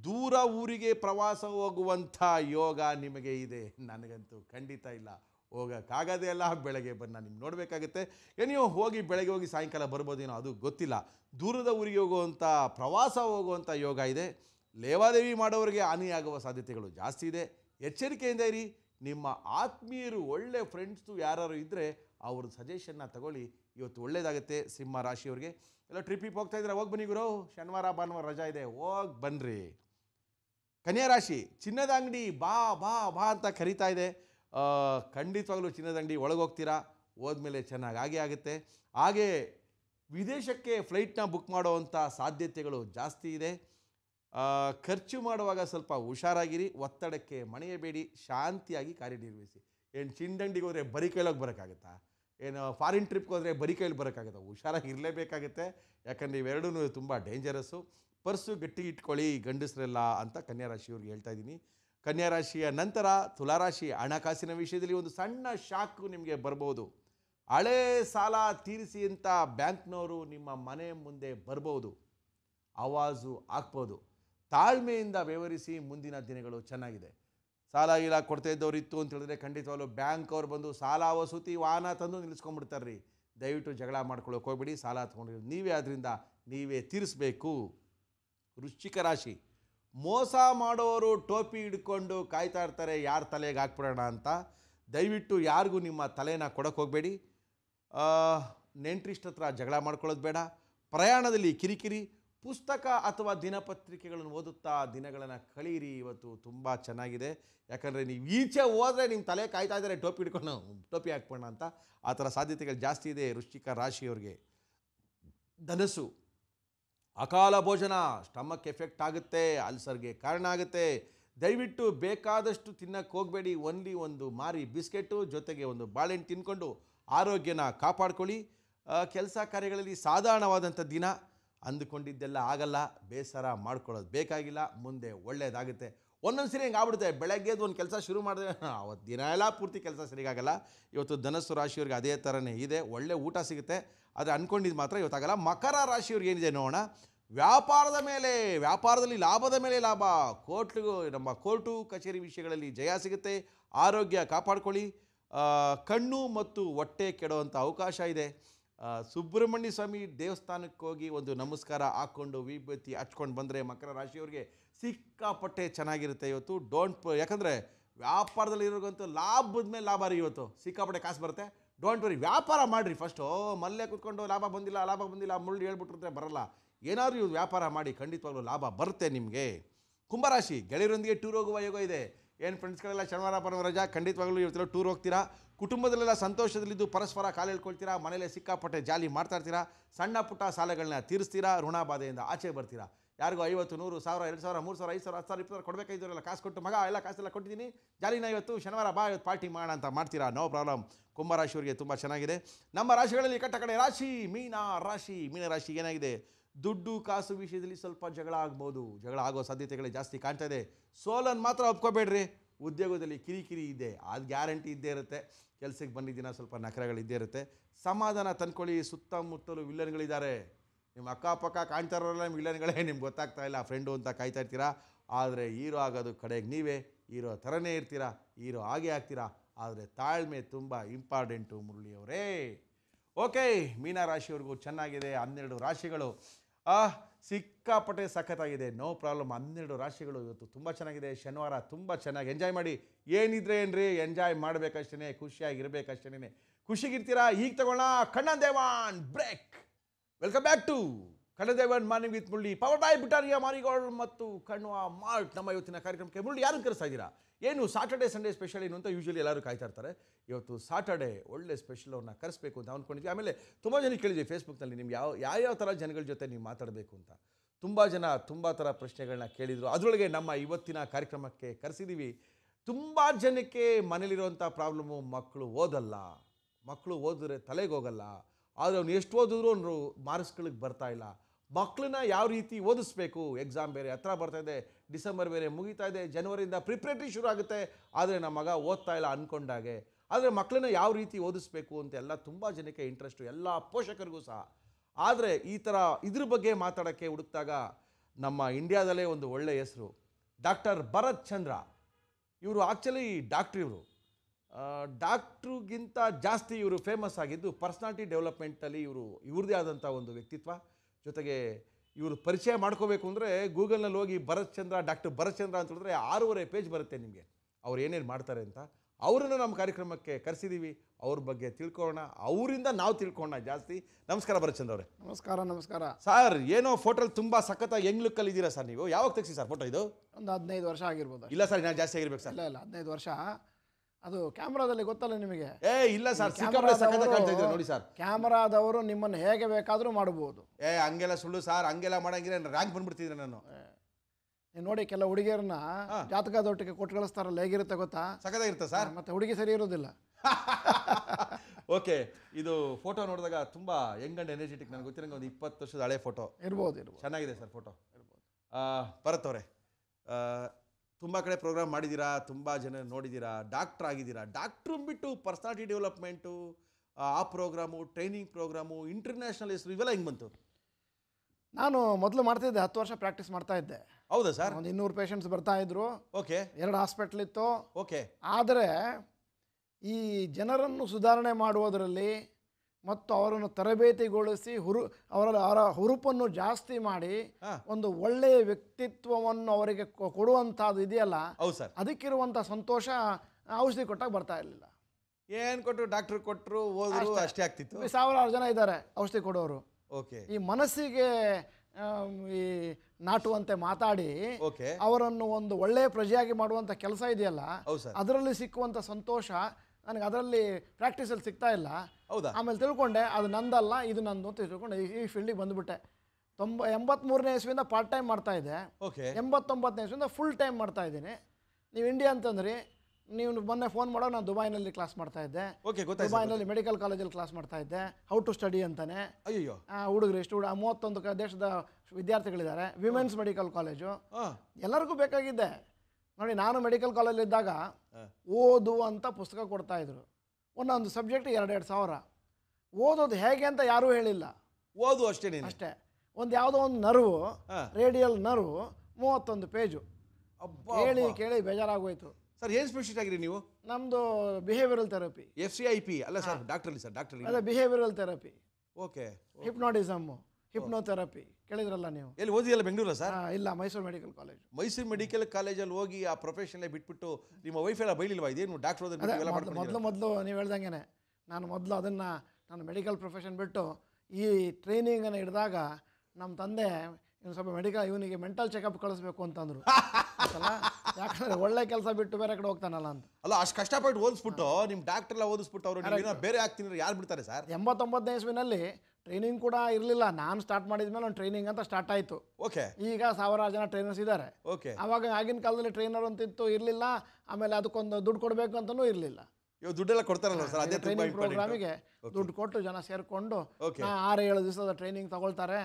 ದೂರ ಊರಿಗೆ ಪ್ರವಾಸ ಹೋಗುವಂಥ ಯೋಗ ನಿಮಗೆ ಇದೆ ನನಗಂತೂ ಖಂಡಿತ ಇಲ್ಲ ಹೋಗೋಕ್ಕಾಗೋದೇ ಅಲ್ಲ ಬೆಳಗ್ಗೆ ಬಂದು ನಿಮ್ಗೆ ನೋಡಬೇಕಾಗುತ್ತೆ ಏನೋ ಹೋಗಿ ಬೆಳಗ್ಗೆ ಹೋಗಿ ಸಾಯಂಕಾಲ ಬರ್ಬೋದೇನೋ ಅದು ಗೊತ್ತಿಲ್ಲ ದೂರದ ಊರಿಗೆ ಹೋಗುವಂಥ ಪ್ರವಾಸ ಹೋಗುವಂಥ ಯೋಗ ಇದೆ ಲೇವಾದೇವಿ ಮಾಡೋರಿಗೆ ಹಾನಿಯಾಗುವ ಸಾಧ್ಯತೆಗಳು ಜಾಸ್ತಿ ಇದೆ ಎಚ್ಚರಿಕೆಯಿಂದ ಇರಿ ನಿಮ್ಮ ಆತ್ಮೀಯರು ಒಳ್ಳೆ ಫ್ರೆಂಡ್ಸು ಯಾರು ಇದ್ದರೆ ಅವ್ರ ಸಜೆಷನ್ನ ತಗೊಳ್ಳಿ ಇವತ್ತು ಒಳ್ಳೇದಾಗುತ್ತೆ ಸಿಂಹ ರಾಶಿಯವ್ರಿಗೆ ಎಲ್ಲ ಟ್ರಿಪ್ಪಿಗೆ ಹೋಗ್ತಾ ಇದ್ರೆ ಹೋಗಿ ಬನ್ನಿ ಗುರು ಶನಿವಾರ ಭಾನುವಾರ ರಜಾ ಇದೆ ಹೋಗಿ ಬನ್ನಿರಿ ಕನ್ಯಾ ರಾಶಿ ಚಿನ್ನದ ಅಂಗಡಿ ಬಾ ಬಾ ಬಾ ಅಂತ ಕರೀತಾ ಇದೆ ಖಂಡಿತವಾಗಲೂ ಚಿನ್ನದ ಅಂಗಡಿ ಒಳಗೆ ಹೋಗ್ತೀರಾ ಹೋದ್ಮೇಲೆ ಚೆನ್ನಾಗಿ ಆಗೇ ಆಗುತ್ತೆ ಹಾಗೇ ವಿದೇಶಕ್ಕೆ ಫ್ಲೈಟ್ನ ಬುಕ್ ಮಾಡೋವಂಥ ಸಾಧ್ಯತೆಗಳು ಜಾಸ್ತಿ ಇದೆ ಖರ್ಚು ಮಾಡುವಾಗ ಸ್ವಲ್ಪ ಹುಷಾರಾಗಿರಿ ಒತ್ತಡಕ್ಕೆ ಮಣಿಯಬೇಡಿ ಶಾಂತಿಯಾಗಿ ಕಾರ್ಯನಿರ್ವಹಿಸಿ ಏನು ಚಿಂದಂಡಿಗೆ ಹೋದರೆ ಬರಿ ಕೈಲೋಗಿ ಬರೋಕ್ಕಾಗತ್ತಾ ಏನು ಫಾರಿನ್ ಟ್ರಿಪ್ಗೆ ಹೋದರೆ ಬರಿ ಕೈಲಿ ಹುಷಾರಾಗಿ ಇರಲೇಬೇಕಾಗುತ್ತೆ ಯಾಕಂದರೆ ಇವೆರಡೂ ತುಂಬ ಡೇಂಜರಸ್ಸು ಪರ್ಸು ಗಟ್ಟಿ ಇಟ್ಕೊಳ್ಳಿ ಗಂಡಸರೆಲ್ಲ ಅಂತ ಕನ್ಯಾರಾಶಿಯವ್ರಿಗೆ ಹೇಳ್ತಾ ಇದ್ದೀನಿ ಕನ್ಯಾರಾಶಿಯ ನಂತರ ತುಲಾರಾಶಿ ಹಣಕಾಸಿನ ವಿಷಯದಲ್ಲಿ ಒಂದು ಸಣ್ಣ ಶಾಕು ನಿಮಗೆ ಬರ್ಬೋದು ಹಳೇ ಸಾಲ ತೀರಿಸಿ ಅಂತ ಬ್ಯಾಂಕ್ನವರು ನಿಮ್ಮ ಮನೆ ಮುಂದೆ ಬರ್ಬೋದು ಆವಾಜು ಹಾಕ್ಬೋದು ತಾಳ್ಮೆಯಿಂದ ವಿವರಿಸಿ ಮುಂದಿನ ದಿನಗಳು ಚೆನ್ನಾಗಿದೆ ಸಾಲ ಇಲ್ಲ ಕೊಡ್ತಾ ಇದ್ದವ್ರು ಇತ್ತು ಅಂತ ಹೇಳಿದ್ರೆ ಖಂಡಿತವಾಗ್ಲೂ ಬ್ಯಾಂಕ್ ಅವ್ರು ಬಂದು ಸಾಲ ವಸೂತಿ ವಾಹನ ತಂದು ನಿಲ್ಲಿಸ್ಕೊಂಡ್ಬಿಡ್ತಾರೆ ದಯವಿಟ್ಟು ಜಗಳ ಮಾಡ್ಕೊಳ್ಳೋಕೆ ಹೋಗ್ಬಿಡಿ ಸಾಲ ತೊಗೊಂಡಿರಿ ನೀವೇ ಅದರಿಂದ ನೀವೇ ತೀರಿಸಬೇಕು ವೃಶ್ಚಿಕ ರಾಶಿ ಮೋಸ ಮಾಡೋರು ಟೋಪಿ ಹಿಡ್ಕೊಂಡು ಕಾಯ್ತಾ ಇರ್ತಾರೆ ಯಾರ ತಲೆಗೆ ಹಾಕ್ಬಿಡೋಣ ಅಂತ ದಯವಿಟ್ಟು ಯಾರಿಗೂ ನಿಮ್ಮ ತಲೆನ ಕೊಡೋಕೆ ಹೋಗಬೇಡಿ ನೆಂಟ್ರಿಷ್ಟ ಹತ್ರ ಜಗಳ ಮಾಡ್ಕೊಳ್ಳೋದು ಬೇಡ ಪ್ರಯಾಣದಲ್ಲಿ ಕಿರಿಕಿರಿ ಪುಸ್ತಕ ಅಥವಾ ದಿನಪತ್ರಿಕೆಗಳನ್ನು ಓದುತ್ತಾ ದಿನಗಳನ್ನು ಕಳೀರಿ ಇವತ್ತು ತುಂಬ ಚೆನ್ನಾಗಿದೆ ಯಾಕಂದರೆ ನೀವು ಈಚೆ ಹೋದರೆ ನಿಮ್ಮ ತಲೆ ಕಾಯ್ತಾ ಇದ್ದರೆ ಟೋಪಿ ಹಿಡ್ಕೊಂಡು ಟೋಪಿ ಹಾಕ್ಬೋಣ ಅಂತ ಆ ಥರ ಸಾಧ್ಯತೆಗಳು ಜಾಸ್ತಿ ಇದೆ ವೃಶ್ಚಿಕ ರಾಶಿಯವ್ರಿಗೆ ಧನಸ್ಸು ಅಕಾಲ ಭೋಜನ ಸ್ಟಮಕ್ ಎಫೆಕ್ಟ್ ಆಗುತ್ತೆ ಅಲ್ಸರ್ಗೆ ಕಾರಣ ಆಗುತ್ತೆ ದಯವಿಟ್ಟು ಬೇಕಾದಷ್ಟು ತಿನ್ನಕ್ಕೆ ಹೋಗಬೇಡಿ ಒನ್ಲಿ ಒಂದು ಮಾರಿ ಬಿಸ್ಕೆಟು ಜೊತೆಗೆ ಒಂದು ಬಾಳೆಹಣ್ಣು ತಿನ್ಕೊಂಡು ಆರೋಗ್ಯನ ಕಾಪಾಡ್ಕೊಳ್ಳಿ ಕೆಲಸ ಕಾರ್ಯಗಳಲ್ಲಿ ಸಾಧಾರಣವಾದಂಥ ದಿನ ಅಂದುಕೊಂಡಿದ್ದೆಲ್ಲ ಆಗಲ್ಲ ಬೇಸರ ಮಾಡ್ಕೊಳ್ಳೋದು ಬೇಕಾಗಿಲ್ಲ ಮುಂದೆ ಒಳ್ಳೆಯದಾಗುತ್ತೆ ಒಂದೊಂದು ಸರಿ ಹೆಂಗೆ ಆಗ್ಬಿಡುತ್ತೆ ಬೆಳಗ್ಗೆದು ಒಂದು ಕೆಲಸ ಶುರು ಮಾಡಿದ್ರೆ ಅವತ್ತು ದಿನ ಎಲ್ಲ ಪೂರ್ತಿ ಕೆಲಸ ಸರಿಗಾಗಲ್ಲ ಇವತ್ತು ಧನಸ್ಸು ರಾಶಿಯವ್ರಿಗೆ ಅದೇ ಥರನೇ ಇದೆ ಒಳ್ಳೆ ಊಟ ಸಿಗುತ್ತೆ ಆದರೆ ಅಂದ್ಕೊಂಡಿದ್ದು ಮಾತ್ರ ಇವತ್ತಾಗಲ್ಲ ಮಕರ ರಾಶಿಯವ್ರಿಗೆ ಏನಿದೆ ನೋಡೋಣ ವ್ಯಾಪಾರದ ಮೇಲೆ ವ್ಯಾಪಾರದಲ್ಲಿ ಲಾಭದ ಮೇಲೆ ಲಾಭ ಕೋರ್ಟ್ಗೂ ನಮ್ಮ ಕೋರ್ಟು ಕಚೇರಿ ವಿಷಯಗಳಲ್ಲಿ ಜಯ ಸಿಗುತ್ತೆ ಆರೋಗ್ಯ ಕಾಪಾಡ್ಕೊಳ್ಳಿ ಕಣ್ಣು ಮತ್ತು ಹೊಟ್ಟೆ ಕೆಡುವಂಥ ಅವಕಾಶ ಇದೆ ಸುಬ್ರಹ್ಮಣ್ಯ ಸ್ವಾಮಿ ದೇವಸ್ಥಾನಕ್ಕೆ ಹೋಗಿ ಒಂದು ನಮಸ್ಕಾರ ಹಾಕ್ಕೊಂಡು ವಿಭೂತಿ ಹಚ್ಕೊಂಡು ಬಂದರೆ ಮಕರ ರಾಶಿಯವ್ರಿಗೆ ಸಿಕ್ಕಾಪಟ್ಟೆ ಚೆನ್ನಾಗಿರುತ್ತೆ ಇವತ್ತು ಡೋಂಟ್ ಯಾಕಂದರೆ ವ್ಯಾಪಾರದಲ್ಲಿ ಇರೋಂಥ ಲಾಭದ ಮೇಲೆ ಲಾಭ ರೀ ಇವತ್ತು ಸಿಕ್ಕಾಪಟ್ಟೆ ಕಾಸು ಬರುತ್ತೆ ಡೋಂಟ್ ವರಿ ವ್ಯಾಪಾರ ಮಾಡಿರಿ ಫಸ್ಟು ಮಲ್ಲೆ ಕುತ್ಕೊಂಡು ಲಾಭ ಬಂದಿಲ್ಲ ಲಾಭ ಬಂದಿಲ್ಲ ಮುಳ್ಳು ಹೇಳ್ಬಿಟ್ರೆ ಬರಲ್ಲ ಏನಾದರೂ ಇವ್ರು ವ್ಯಾಪಾರ ಮಾಡಿ ಖಂಡಿತವಾಗ್ಲೂ ಲಾಭ ಬರುತ್ತೆ ನಿಮಗೆ ಕುಂಭರಾಶಿ ಗೆಳೆಯರೊಂದಿಗೆ ಟೂರ್ ಹೋಗುವ ಯೋಗ ಇದೆ ಏನು ಫ್ರೆಂಡ್ಸ್ಗಳೆಲ್ಲ ಶನಿವಾರ ಬರೋ ರಜಾ ಖಂಡಿತವಾಗಲೂ ಇವತ್ತೆಲ್ಲ ಟೂರ್ ಹೋಗ್ತೀರಾ ಕುಟುಂಬದಲ್ಲೆಲ್ಲ ಸಂತೋಷದಲ್ಲಿದ್ದು ಪರಸ್ಪರ ಕಾಲು ಹೇಳ್ಕೊಳ್ತೀರಾ ಮನೇಲೆ ಸಿಕ್ಕಾಪಟ್ಟೆ ಜಾಲಿ ಮಾಡ್ತಾ ಇರ್ತೀರಾ ಸಣ್ಣ ಪುಟ್ಟ ಸಾಲಗಳನ್ನ ತೀರಿಸ್ತೀರಾ ಋಣಬಾಧೆಯಿಂದ ಆಚೆ ಬರ್ತೀರಾ ಯಾರಿಗೂ ಐವತ್ತು ನೂರು ಸಾವಿರ ಎರಡು ಸಾವಿರ ಮೂರು ಸಾವಿರ ಐದು ಸಾವಿರ ಹತ್ತು ಸಾವಿರ ಇಪ್ಪತ್ತು ಸಾವಿರ ಕೊಡಬೇಕಾಗಿದ್ದವರೆಲ್ಲ ಕಾಸು ಕೊಟ್ಟು ಮಗ ಎಲ್ಲ ಕಾಸೆಲ್ಲ ಕೊಟ್ಟಿದ್ದೀನಿ ಜಾಲಿನ ಇವತ್ತು ಶನಿವಾರ ಬಾ ಇವತ್ತು ಪಾರ್ಟಿ ಮಾಡೋಣ ಅಂತ ಮಾಡ್ತೀರಾ ನೋ ಪ್ರಾಬ್ಲಮ್ ಕುಂಭರಾಶಿಯವರಿಗೆ ತುಂಬ ಚೆನ್ನಾಗಿದೆ ನಮ್ಮ ರಾಶಿಗಳಲ್ಲಿ ಕಟ್ಟ ಕಡೆ ರಾಶಿ ಮೀನ ರಾಶಿ ಮೀನ ರಾಶಿ ಏನಾಗಿದೆ ದುಡ್ಡು ಕಾಸು ವಿಷಯದಲ್ಲಿ ಸ್ವಲ್ಪ ಜಗಳ ಆಗ್ಬೋದು ಜಗಳ ಆಗೋ ಸಾಧ್ಯತೆಗಳೇ ಜಾಸ್ತಿ ಕಾಣ್ತಾ ಇದೆ ಸೋಲನ್ನು ಮಾತ್ರ ಒಪ್ಕೋಬೇಡ್ರಿ ಉದ್ಯೋಗದಲ್ಲಿ ಕಿರಿಕಿರಿ ಇದೆ ಅದು ಗ್ಯಾರಂಟಿ ಇದ್ದೇ ಇರುತ್ತೆ ಕೆಲಸಕ್ಕೆ ಬಂದಿದ್ದಿನ ಸ್ವಲ್ಪ ನಕರಗಳಿದ್ದೇ ಇರುತ್ತೆ ಸಮಾಧಾನ ತಂದ್ಕೊಳ್ಳಿ ಸುತ್ತಮುತ್ತಲು ವಿಲನ್ಗಳಿದ್ದಾರೆ ನಿಮ್ಮ ಅಕ್ಕಪಕ್ಕ ಕಾಣ್ತಾ ಇರೋಲ್ಲ ನಿಮ್ಮ ವಿಲನ್ಗಳೇ ನಿಮ್ಗೆ ಗೊತ್ತಾಗ್ತಾ ಇಲ್ಲ ಫ್ರೆಂಡು ಅಂತ ಕಾಯ್ತಾ ಇರ್ತೀರಾ ಆದರೆ ಹೀರೋ ಆಗೋದು ಕಡೆಗೆ ನೀವೇ ಈರೋ ಥರನೇ ಇರ್ತೀರಾ ಈರೋ ಹಾಗೆ ಆಗ್ತೀರಾ ಆದರೆ ತಾಳ್ಮೆ ತುಂಬ ಇಂಪಾರ್ಟೆಂಟು ಮುರಳಿಯವರೇ ಓಕೆ ಮೀನಾ ರಾಶಿಯವ್ರಿಗೂ ಚೆನ್ನಾಗಿದೆ ಹನ್ನೆರಡು ರಾಶಿಗಳು ಆಹ್ ಸಿಕ್ಕಾಪಟ್ಟೆ ಸಖತ್ತಾಗಿದೆ ನೋ ಪ್ರಾಬ್ಲಮ್ ಹನ್ನೆರಡು ರಾಶಿಗಳು ಇವತ್ತು ತುಂಬ ಚೆನ್ನಾಗಿದೆ ಶನಿವಾರ ತುಂಬ ಚೆನ್ನಾಗಿ ಎಂಜಾಯ್ ಮಾಡಿ ಏನಿದ್ರೆ ಏನ್ರಿ ಎಂಜಾಯ್ ಮಾಡಬೇಕಷ್ಟೇ ಖುಷಿಯಾಗಿರ್ಬೇಕಷ್ಟೇ ಖುಷಿಗಿರ್ತೀರಾ ಈಗ ತಗೋಣ Kannan Devan break welcome back to Kannan Devan morning with Murali power by Britannia Marigold ಮತ್ತು ಕಣ್ವಾ ಮಾರ್ಟ್ ನಮ್ಮ ಇವತ್ತಿನ ಕಾರ್ಯಕ್ರಮಕ್ಕೆ ಮುಳ್ಳಿ ಯಾರನ್ನು ಕರೆಸ್ತಾ ಇದ್ದೀರಾ ಏನು ಸಾಟರ್ಡೆ ಸಂಡೇ ಸ್ಪೆಷಲ್ ಏನು ಅಂತ ಯೂಶ್ವಲಿ ಎಲ್ಲರೂ ಕಾಯ್ತಾ ಇರ್ತಾರೆ ಇವತ್ತು ಸಾಟರ್ಡೆ ಒಳ್ಳೆ ಅವ್ರನ್ನ ಕರೆಸ್ಬೇಕು ಅಂತ ಅಂದ್ಕೊಂಡಿದ್ವಿ ಆಮೇಲೆ ತುಂಬ ಜನ ಕೇಳಿದ್ವಿ ಫೇಸ್ಬುಕ್ನಲ್ಲಿ ನಿಮ್ಗೆ ಯಾವ ಯಾವ ಥರ ಜನಗಳ ಜೊತೆ ನೀವು ಮಾತಾಡಬೇಕು ಅಂತ ತುಂಬ ಜನ ತುಂಬ ಥರ ಪ್ರಶ್ನೆಗಳನ್ನ ಕೇಳಿದರು ಅದರೊಳಗೆ ನಮ್ಮ ಇವತ್ತಿನ ಕಾರ್ಯಕ್ರಮಕ್ಕೆ ಕರೆಸಿದ್ದೀವಿ ತುಂಬ ಜನಕ್ಕೆ ಮನೇಲಿರುವಂಥ ಪ್ರಾಬ್ಲಮ್ಮು ಮಕ್ಕಳು ಓದಲ್ಲ ಮಕ್ಕಳು ಓದಿದ್ರೆ ತಲೆಗೆ ಹೋಗಲ್ಲ ಆದರೆ ಅವ್ನು ಎಷ್ಟು ಓದಿದ್ರು ಅವನು ಮಾರ್ಕ್ಸ್ಗಳಿಗೆ ಬರ್ತಾ ಇಲ್ಲ ಮಕ್ಕಳನ್ನ ಯಾವ ರೀತಿ ಓದಿಸ್ಬೇಕು ಎಕ್ಸಾಮ್ ಬೇರೆ ಹತ್ರ ಬರ್ತಾಯಿದೆ ಡಿಸೆಂಬರ್ ಬೇರೆ ಮುಗಿತಾ ಇದೆ ಜನವರಿಯಿಂದ ಪ್ರಿಪ್ರೇಟ್ರಿ ಶುರು ಆಗುತ್ತೆ ಆದರೆ ನಮ್ಮ ಮಗ ಓದ್ತಾ ಇಲ್ಲ ಅಂದ್ಕೊಂಡಾಗೆ ಆದರೆ ಮಕ್ಕಳನ್ನ ಯಾವ ರೀತಿ ಓದಿಸ್ಬೇಕು ಅಂತೆಲ್ಲ ತುಂಬ ಜನಕ್ಕೆ ಇಂಟ್ರೆಸ್ಟು ಎಲ್ಲ ಪೋಷಕರಿಗೂ ಸಹ ಆದರೆ ಈ ಥರ ಇದ್ರ ಬಗ್ಗೆ ಮಾತಾಡೋಕ್ಕೆ ಹುಡುಕಿದಾಗ ನಮ್ಮ ಇಂಡಿಯಾದಲ್ಲೇ ಒಂದು ಒಳ್ಳೆಯ ಹೆಸರು ಡಾಕ್ಟರ್ ಭರತ್ ಚಂದ್ರ ಇವರು ಆ್ಯಕ್ಚುಲಿ ಡಾಕ್ಟ್ರ್ ಇವರು ಡಾಕ್ಟ್ರಿಗಿಂತ ಜಾಸ್ತಿ ಇವರು ಫೇಮಸ್ ಆಗಿದ್ದು ಪರ್ಸ್ನಾಲ್ಟಿ ಡೆವಲಪ್ಮೆಂಟಲ್ಲಿ ಇವರು ಇವ್ರದೇ ಆದಂಥ ಒಂದು ವ್ಯಕ್ತಿತ್ವ ಜೊತೆಗೆ ಇವರು ಪರಿಚಯ ಮಾಡ್ಕೋಬೇಕು ಅಂದರೆ ಗೂಗಲ್ನಲ್ಲಿ ಹೋಗಿ ಚಂದ್ರ ಡಾಕ್ಟರ್ ಚಂದ್ರ ಅಂತ ಹೇಳಿದ್ರೆ ಆರೂವರೆ ಪೇಜ್ ಬರುತ್ತೆ ನಿಮಗೆ ಅವ್ರು ಏನೇನು ಮಾಡ್ತಾರೆ ಅಂತ ಅವರನ್ನು ನಮ್ಮ ಕಾರ್ಯಕ್ರಮಕ್ಕೆ ಕರೆಸಿದ್ದೀವಿ ಅವ್ರ ಬಗ್ಗೆ ತಿಳ್ಕೊಳ್ಳೋಣ ಅವರಿಂದ ನಾವು ತಿಳ್ಕೊಳ್ಳೋಣ ಜಾಸ್ತಿ ನಮಸ್ಕಾರ ಭರತ್ ಚಂದ್ರ ಅವರೇ ನಮಸ್ಕಾರ ನಮಸ್ಕಾರ ಸರ್ ಏನೋ ಫೋಟೋಲ್ಲಿ ತುಂಬ ಸಖತ್ತ ಯಂಗ್ ಲುಕ್ಕಲ್ಲಿ ಇದ್ದೀರಾ ಸರ್ ನೀವು ಯಾವಾಗ ತೆಗ್ಸಿ ಸರ್ ಫೋಟೋ ಇದು ಒಂದು ಹದಿನೈದು ವರ್ಷ ಆಗಿರ್ಬೋದು ಇಲ್ಲ ಸರ್ ನಾನು ಜಾಸ್ತಿ ಆಗಿರ್ಬೇಕು ಸರ್ ಇಲ್ಲ ಇಲ್ಲ ಹದಿನೈದು ವರ್ಷ ಅದು ಕ್ಯಾಮ್ರಾದಲ್ಲಿ ಗೊತ್ತಲ್ಲ ನಿಮಗೆ ಏ ಇಲ್ಲ ಸರ್ ಸಿಕ್ಕಾಪಟ್ಟೆ ನೋಡಿ ಸರ್ ಕ್ಯಾಮರಾದವರು ನಿಮ್ಮನ್ನು ಹೇಗೆ ಬೇಕಾದರೂ ಮಾಡಬಹುದು ಏ ಹಂಗೆಲ್ಲ ಸುಳ್ಳು ಸರ್ ಹಂಗೆಲ್ಲ ಮಾಡಂಗಿಲ್ಲ ರ್ಯಾಂಕ್ ಬಂದ್ಬಿಡ್ತಿದ್ರೆ ನಾನು ನೋಡಿ ಕೆಲ ಹುಡುಗಿಯರನ್ನ ಜಾತಕದೊಟ್ಟಿಗೆ ಕೊಟ್ಟು ಕಳಿಸ್ತಾರಲ್ಲ ಹೇಗಿರುತ್ತೆ ಗೊತ್ತಾ ಇರುತ್ತೆ ಸರ್ ಮತ್ತೆ ಹುಡುಗಿ ಸರಿ ಇರೋದಿಲ್ಲ ಓಕೆ ಇದು ಫೋಟೋ ನೋಡಿದಾಗ ತುಂಬಾ ಯಂಗ್ ಅಂಡ್ ಎನರ್ಜೆಟಿಕ್ ನನಗೆ ಗೊತ್ತಿರಂಗ ಒಂದು ಇಪ್ಪತ್ತು ವರ್ಷದ ಹಳೆ ಫೋಟೋ ಇರ್ಬೋದು ಇರ್ಬೋದು ಚೆನ್ನಾಗಿದೆ ಸರ್ ಫೋಟೋ ಇರ್ಬೋದು ಭರತ್ ಅವರೇ ತುಂಬ ಕಡೆ ಪ್ರೋಗ್ರಾಮ್ ಮಾಡಿದ್ದೀರಾ ತುಂಬ ಜನ ನೋಡಿದ್ದೀರಾ ಡಾಕ್ಟ್ರ್ ಆಗಿದ್ದೀರಾ ಡಾಕ್ಟ್ರ್ ಬಿಟ್ಟು ಪರ್ಸ್ನಾಲಿಟಿ ಡೆವಲಪ್ಮೆಂಟು ಆ ಪ್ರೋಗ್ರಾಮು ಟ್ರೈನಿಂಗ್ ಪ್ರೋಗ್ರಾಮು ಇಂಟರ್ನ್ಯಾಷನಲ್ ಹೆಸರು ಇವೆಲ್ಲ ಹೆಂಗೆ ಬಂತು ನಾನು ಮೊದಲು ಇದ್ದೆ ಹತ್ತು ವರ್ಷ ಪ್ರಾಕ್ಟೀಸ್ ಮಾಡ್ತಾ ಇದ್ದೆ ಹೌದಾ ಸರ್ ಒಂದು ಇನ್ನೂರು ಪೇಷಂಟ್ಸ್ ಬರ್ತಾ ಇದ್ರು ಓಕೆ ಎರಡು ಹಾಸ್ಪಿಟ್ಲ್ ಇತ್ತು ಓಕೆ ಆದರೆ ಈ ಜನರನ್ನು ಸುಧಾರಣೆ ಮಾಡುವುದರಲ್ಲಿ ಮತ್ತು ಅವರನ್ನು ತರಬೇತಿಗೊಳಿಸಿ ಹುರು ಅವರ ಅವರ ಹುರುಪನ್ನು ಜಾಸ್ತಿ ಮಾಡಿ ಒಂದು ಒಳ್ಳೆಯ ವ್ಯಕ್ತಿತ್ವವನ್ನು ಅವರಿಗೆ ಕೊಡುವಂಥದ್ದು ಇದೆಯಲ್ಲ ಹೌದು ಸರ್ ಅದಕ್ಕಿರುವಂಥ ಸಂತೋಷ ಔಷಧಿ ಕೊಟ್ಟಾಗ ಬರ್ತಾ ಇರಲಿಲ್ಲ ಏನು ಕೊಟ್ಟರು ಡಾಕ್ಟರ್ ಕೊಟ್ಟರು ಓದ್ರು ಅಷ್ಟೇ ಆಗ್ತಿತ್ತು ಸಾವಿರಾರು ಜನ ಇದ್ದಾರೆ ಔಷಧಿ ಕೊಡೋರು ಓಕೆ ಈ ಮನಸ್ಸಿಗೆ ಈ ನಾಟುವಂತೆ ಮಾತಾಡಿ ಅವರನ್ನು ಒಂದು ಒಳ್ಳೆಯ ಪ್ರಜೆಯಾಗಿ ಮಾಡುವಂಥ ಕೆಲಸ ಇದೆಯಲ್ಲ ಅದರಲ್ಲಿ ಸಿಕ್ಕುವಂಥ ಸಂತೋಷ ನನಗೆ ಅದರಲ್ಲಿ ಪ್ರಾಕ್ಟೀಸಲ್ಲಿ ಸಿಗ್ತಾ ಇಲ್ಲ ಹೌದಾ ಆಮೇಲೆ ತಿಳ್ಕೊಂಡೆ ಅದು ನಂದಲ್ಲ ಇದು ನಂದು ಅಂತ ತಿಳ್ಕೊಂಡು ಈ- ಫೀಲ್ಡಿಗೆ ಬಂದ್ಬಿಟ್ಟೆ ತೊಂಬ ಎಂಬತ್ಮೂರನೇ ಇಸ್ವಿಂದ ಪಾರ್ಟ್ ಟೈಮ್ ಮಾಡ್ತಾ ಇದ್ದೆ ಓಕೆ ಎಂಬತ್ತೊಂಬತ್ತನೇ ಇಸ್ವಿಂದ ಫುಲ್ ಟೈಮ್ ಮಾಡ್ತಾ ಇದ್ದೀನಿ ನೀವು ಇಂಡಿಯಾ ಅಂತಂದ್ರಿ ನೀವು ಮೊನ್ನೆ ಫೋನ್ ಮಾಡೋ ನಾನು ದುಬೈನಲ್ಲಿ ಕ್ಲಾಸ್ ಮಾಡ್ತಾ ಇದ್ದೆ ಓಕೆ ದುಬೈನಲ್ಲಿ ಮೆಡಿಕಲ್ ಕಾಲೇಜಲ್ಲಿ ಕ್ಲಾಸ್ ಮಾಡ್ತಾ ಇದ್ದೆ ಹೌ ಟು ಸ್ಟಡಿ ಅಂತಾನೆ ಅಯ್ಯೋ ಆ, ಹುಡುಗರು ಇಷ್ಟು ಹುಡುಗ ಮೂವತ್ತೊಂದು ಕ- ದೇಶದ ವಿದ್ಯಾರ್ಥಿಗಳಿದ್ದಾರೆ ವಿಮೆನ್ಸ್ ಮೆಡಿಕಲ್ ಕಾಲೇಜು ಎಲ್ಲರಿಗೂ ಬೇಕಾಗಿದ್ದೆ ನೋಡಿ ನಾನು ಮೆಡಿಕಲ್ ಕಾಲೇಜಲ್ಲಿ ಇದ್ದಾಗ ಓದು ಅಂತ ಪುಸ್ತಕ ಕೊಡ್ತಾ ಇದ್ರು ಒಂದೊಂದು ಸಬ್ಜೆಕ್ಟ್ ಎರಡೆರಡು ಸಾವಿರ ಓದೋದು ಹೇಗೆ ಅಂತ ಯಾರೂ ಹೇಳಿಲ್ಲ ಓದು ಅಷ್ಟೇ ಅಷ್ಟೇ ಒಂದು ಯಾವುದೋ ಒಂದು ನರ್ವು ರೇಡಿಯಲ್ ನರ್ವು ಮೂವತ್ತೊಂದು ಪೇಜು ಕೇಳಿ ಕೇಳಿ ಬೇಜಾರಾಗೋಯ್ತು ಸರ್ ಏನು ಸ್ಪೆಷಲಿಸ್ಟ್ ಆಗಿರಿ ನೀವು ನಮ್ಮದು behavioural therapy F C I P ಅಲ್ಲ ಸರ್ ಡಾಕ್ಟರ್ ಸರ್ ಡಾಕ್ಟ್ರಲ್ಲಿ ಅದೇ behavioural therapy okay hypnotism hypnotherapy ಕೇಳಿದ್ರಲ್ಲ ನೀವು ಎಲ್ಲಿ ಓದಿಯಲ್ಲ ಬೆಂಗಳೂರಲ್ಲ ಸರ್ ಇಲ್ಲ Mysuru medical college Mysuru medical ಕಾಲೇಜಲ್ಲಿ ಹೋಗಿ ಆ ಪ್ರೊಫೆಷನ್ಲೇ ಬಿಟ್ಬಿಟ್ಟು ನಿಮ್ಮ ವೈಫ್ ಎಲ್ಲ ಬೈಲಿಲ್ವಾ ಇದೇನು ಡಾಕ್ಟರ್ ಮೊದಲು ಮೊದಲು ನೀವು ಹೇಳ್ದಂಗೆ ನಾನು ಮೊದಲು ಅದನ್ನು ನಾನು ಮೆಡಿಕಲ್ ಪ್ರೊಫೆಷನ್ ಬಿಟ್ಟು ಈ ಟ್ರೈನಿಂಗನ್ನು ಹಿಡಿದಾಗ ನಮ್ಮ ತಂದೆ ಇವ್ನು ಸ್ವಲ್ಪ ಮೆಡಿಕಲ್ ಇವನಿಗೆ ಮೆಂಟಲ್ ಚೆಕಪ್ ಕಳಿಸ್ಬೇಕು ಅಂತಂದ್ರು ಯಾಕಂದ್ರೆ ಒಳ್ಳೆ ಕೆಲಸ ಬಿಟ್ಟು ಬೇರೆ ಕಡೆ ಹೋಗ್ತಾನಲ್ಲ ಅಂತ ಅಲ್ಲ ಅಷ್ಟು ಕಷ್ಟಪಟ್ಟು ಓದಿಸ್ಬಿಟ್ಟು ನಿಮ್ಮ ಡಾಕ್ಟ್ರೆಲ್ಲ ಓದಿಸ್ಬಿಟ್ಟು ಅವರು ಬೇರೆ ಆಗ್ತೀನಿ ಯಾರು ಬಿಡ್ತಾರೆ ಸರ್ ಎಂಬತ್ತೊಂಬತ್ತನೇ ಇಸ್ವಿನಲ್ಲಿ ಟ್ರೈನಿಂಗ್ ಕೂಡ ಇರಲಿಲ್ಲ ನಾನು ಸ್ಟಾರ್ಟ್ ಮಾಡಿದ ಮೇಲೆ ಒಂದು ಟ್ರೈನಿಂಗ್ ಅಂತ ಸ್ಟಾರ್ಟ್ ಆಯಿತು ಓಕೆ ಈಗ ಸಾವಿರಾರು ಜನ ಟ್ರೈನರ್ಸ್ ಇದ್ದಾರೆ ಓಕೆ ಆವಾಗ ಆಗಿನ ಕಾಲದಲ್ಲಿ ಟ್ರೈನರ್ ಅಂತ ಇತ್ತು ಇರಲಿಲ್ಲ ಆಮೇಲೆ ಅದಕ್ಕೊಂದು ದುಡ್ಡು ಕೊಡಬೇಕು ಅಂತಲೂ ಇರಲಿಲ್ಲ ದುಡ್ಡೆಲ್ಲ ಕೊಡ್ತಾರಲ್ಲ ಸರ್ ಅದೇ ಟ್ರೈನಿಂಗ್ ಪ್ರೋಗ್ರಾಮಿಗೆ ದುಡ್ಡು ಕೊಟ್ಟು ಜನ ಸೇರಿಕೊಂಡು ಆರು ಏಳು ದಿವಸದ ಟ್ರೈನಿಂಗ್ ತಗೊಳ್ತಾರೆ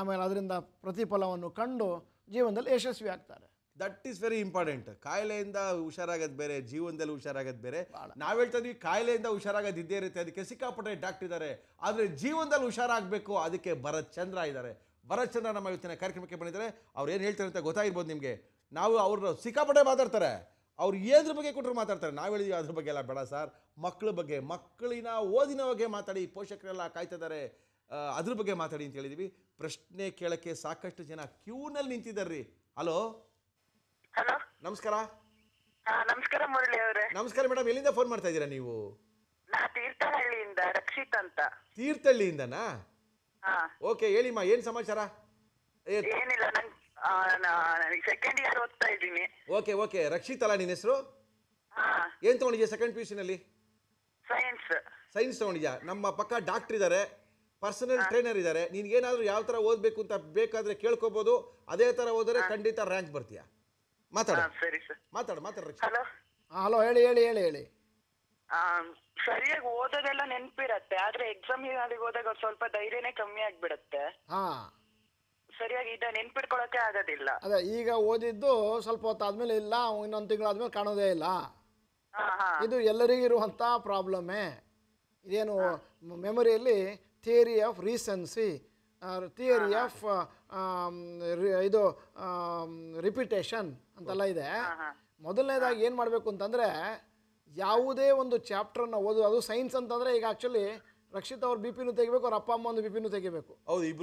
ಆಮೇಲೆ ಅದರಿಂದ ಪ್ರತಿಫಲವನ್ನು ಕಂಡು ಜೀವನದಲ್ಲಿ ಯಶಸ್ವಿ ಆಗ್ತಾರೆ ದಟ್ ಈಸ್ ವೆರಿ ಇಂಪಾರ್ಟೆಂಟ್ ಕಾಯಿಲೆಯಿಂದ ಹುಷಾರಾಗೋದು ಬೇರೆ ಜೀವನದಲ್ಲಿ ಹುಷಾರಾಗೋದು ಬೇರೆ ನಾವು ಹೇಳ್ತಾ ಇದ್ವಿ ಕಾಯಿಲೆಯಿಂದ ಹುಷಾರಾಗೋದು ಇದ್ದೇ ಇರುತ್ತೆ ಅದಕ್ಕೆ ಸಿಕ್ಕಾಪಟ್ಟೆ ಡಾಕ್ಟರ್ ಇದ್ದಾರೆ ಆದರೆ ಜೀವನದಲ್ಲಿ ಹುಷಾರಾಗಬೇಕು ಅದಕ್ಕೆ ಭರತ್ ಚಂದ್ರ ಇದ್ದಾರೆ ಭರತ್ ಚಂದ್ರ ನಮ್ಮ ಇವತ್ತಿನ ಕಾರ್ಯಕ್ರಮಕ್ಕೆ ಬಂದಿದ್ದಾರೆ ಅವ್ರು ಏನು ಹೇಳ್ತಾರೆ ಅಂತ ಗೊತ್ತಾಗಿರ್ಬೋದು ನಿಮಗೆ ನಾವು ಅವರು ಸಿಕ್ಕಾಪಟ್ಟೆ ಮಾತಾಡ್ತಾರೆ ಅವ್ರು ಏದ್ರ ಬಗ್ಗೆ ಕೊಟ್ಟರು ಮಾತಾಡ್ತಾರೆ ನಾವು ಹೇಳಿದ್ವಿ ಅದ್ರ ಬಗ್ಗೆ ಎಲ್ಲ ಬೇಡ ಸರ್ ಮಕ್ಕಳ ಬಗ್ಗೆ ಮಕ್ಕಳಿನ ಓದಿನ ಬಗ್ಗೆ ಮಾತಾಡಿ ಪೋಷಕರೆಲ್ಲ ಕಾಯ್ತಿದ್ದಾರೆ ಅದ್ರ ಬಗ್ಗೆ ಮಾತಾಡಿ ಅಂತ ಹೇಳಿದ್ವಿ ಪ್ರಶ್ನೆ ಕೇಳೋಕ್ಕೆ ಸಾಕಷ್ಟು ಜನ ಕ್ಯೂನಲ್ಲಿ ನಿಂತಿದ್ದಾರೆ ರೀ ಹಲೋ ಹಲೋ ನಮಸ್ಕಾರ ನಮಸ್ಕಾರ ಮುರಳಿ ಅವರೇ ನಮಸ್ಕಾರ ಮೇಡಮ್ ಎಲ್ಲಿಂದ ಫೋನ್ ಮಾಡ್ತಾ ಇದ್ದೀರಾ ನೀವು ತೀರ್ಥಹಳ್ಳಿಯಿಂದ ರಕ್ಷಿತ್ ಅಂತ ತೀರ್ಥಹಳ್ಳಿಯಿಂದನಾ ಓಕೆ ಹೇಳಿಮ್ಮ ಏನು ಸಮಾಚಾರ ಏನಿಲ್ಲ ಸೆಕೆಂಡ್ ಇಯರ್ ಓದ್ತಾ ಇದ್ದೀನಿ ಓಕೆ ಓಕೆ ರಕ್ಷಿತ್ ಅಲ್ಲ ನಿನ್ನ ಹೆಸರು ಏನ್ ಏನು ಸೆಕೆಂಡ್ ಪಿ ಯು ಸಿನಲ್ಲಿ ಸೈನ್ಸ್ ಸೈನ್ಸ್ ತೊಗೊಂಡಿದ್ಯಾ ನಮ್ಮ ಪಕ್ಕ ಡಾಕ್ಟರ್ ಇದ್ದಾರೆ ಪರ್ಸನಲ್ ಟ್ರೈನರ್ ಇದ್ದಾರೆ ನೀನು ಏನಾದರೂ ಯಾವ ಥರ ಓದಬೇಕು ಅಂತ ಬೇಕಾದರೆ ಕೇಳ್ಕೊಬೋದು ಅದೇ ಥರ ಓದಿದ್ರೆ ಖಂಡಿತ ರ್ಯಾಂಕ್ ಬರ್ತೀಯಾ ಮಾತಾಡ ಸರಿ ಸರ್ ಮಾತಾಡ ಮಾತಾಡ ಹಲೋ ಹಲೋ ಹೇಳಿ ಹೇಳಿ ಹೇಳಿ ಹೇಳಿ ಸರಿಯಾಗಿ ಓದೋದೆಲ್ಲ ನೆನಪಿರತ್ತೆ ಆದ್ರೆ ಎಕ್ಸಾಮ್ ಹಿನಾಲಿಗೆ ಹೋದಾಗ ಸ್ವಲ್ಪ ಧೈರ್ಯನೇ ಕಮ್ಮಿ ಆಗ್ಬಿಡತ್ತೆ ಹಾ ಸರಿಯಾಗಿ ಇದ ನೆನ್ಪಿಟ್ಕೊಳಕ್ಕೆ ಆಗೋದಿಲ್ಲ ಅದೇ ಈಗ ಓದಿದ್ದು ಸ್ವಲ್ಪ ಹೊತ್ತು ಆದ್ಮೇಲೆ ಇಲ್ಲ ಇನ್ನೊಂದು ತಿಂಗಳಾದ್ಮೇಲೆ ಕಾಣೋದೇ ಇಲ್ಲ ಹಾ ಇದು ಎಲ್ಲರಿಗೂ ಇರುವಂತ ಪ್ರಾಬ್ಲಮ್ಮೇ ಇದೇನು ಮೆಮೊರಿಯಲ್ಲಿ theory of recency theory of ಇದು ರಿಪಿಟೇಷನ್ ಅಂತೆಲ್ಲ ಇದೆ ಮೊದಲನೇದಾಗಿ ಏನು ಮಾಡಬೇಕು ಅಂತಂದರೆ ಯಾವುದೇ ಒಂದು ಚಾಪ್ಟರ್ನ ಓದು ಅದು ಸೈನ್ಸ್ ಅಂತಂದರೆ ಈಗ ಆ್ಯಕ್ಚುಲಿ ರಕ್ಷಿತ್ ಅವ್ರ ಬಿ ಪಿನೂ ತೆಗಿಬೇಕು ಅವ್ರ ಅಪ್ಪ ಅಮ್ಮ ಒಂದು ಬಿ ಪಿನೂ ತೆಗಿಬೇಕು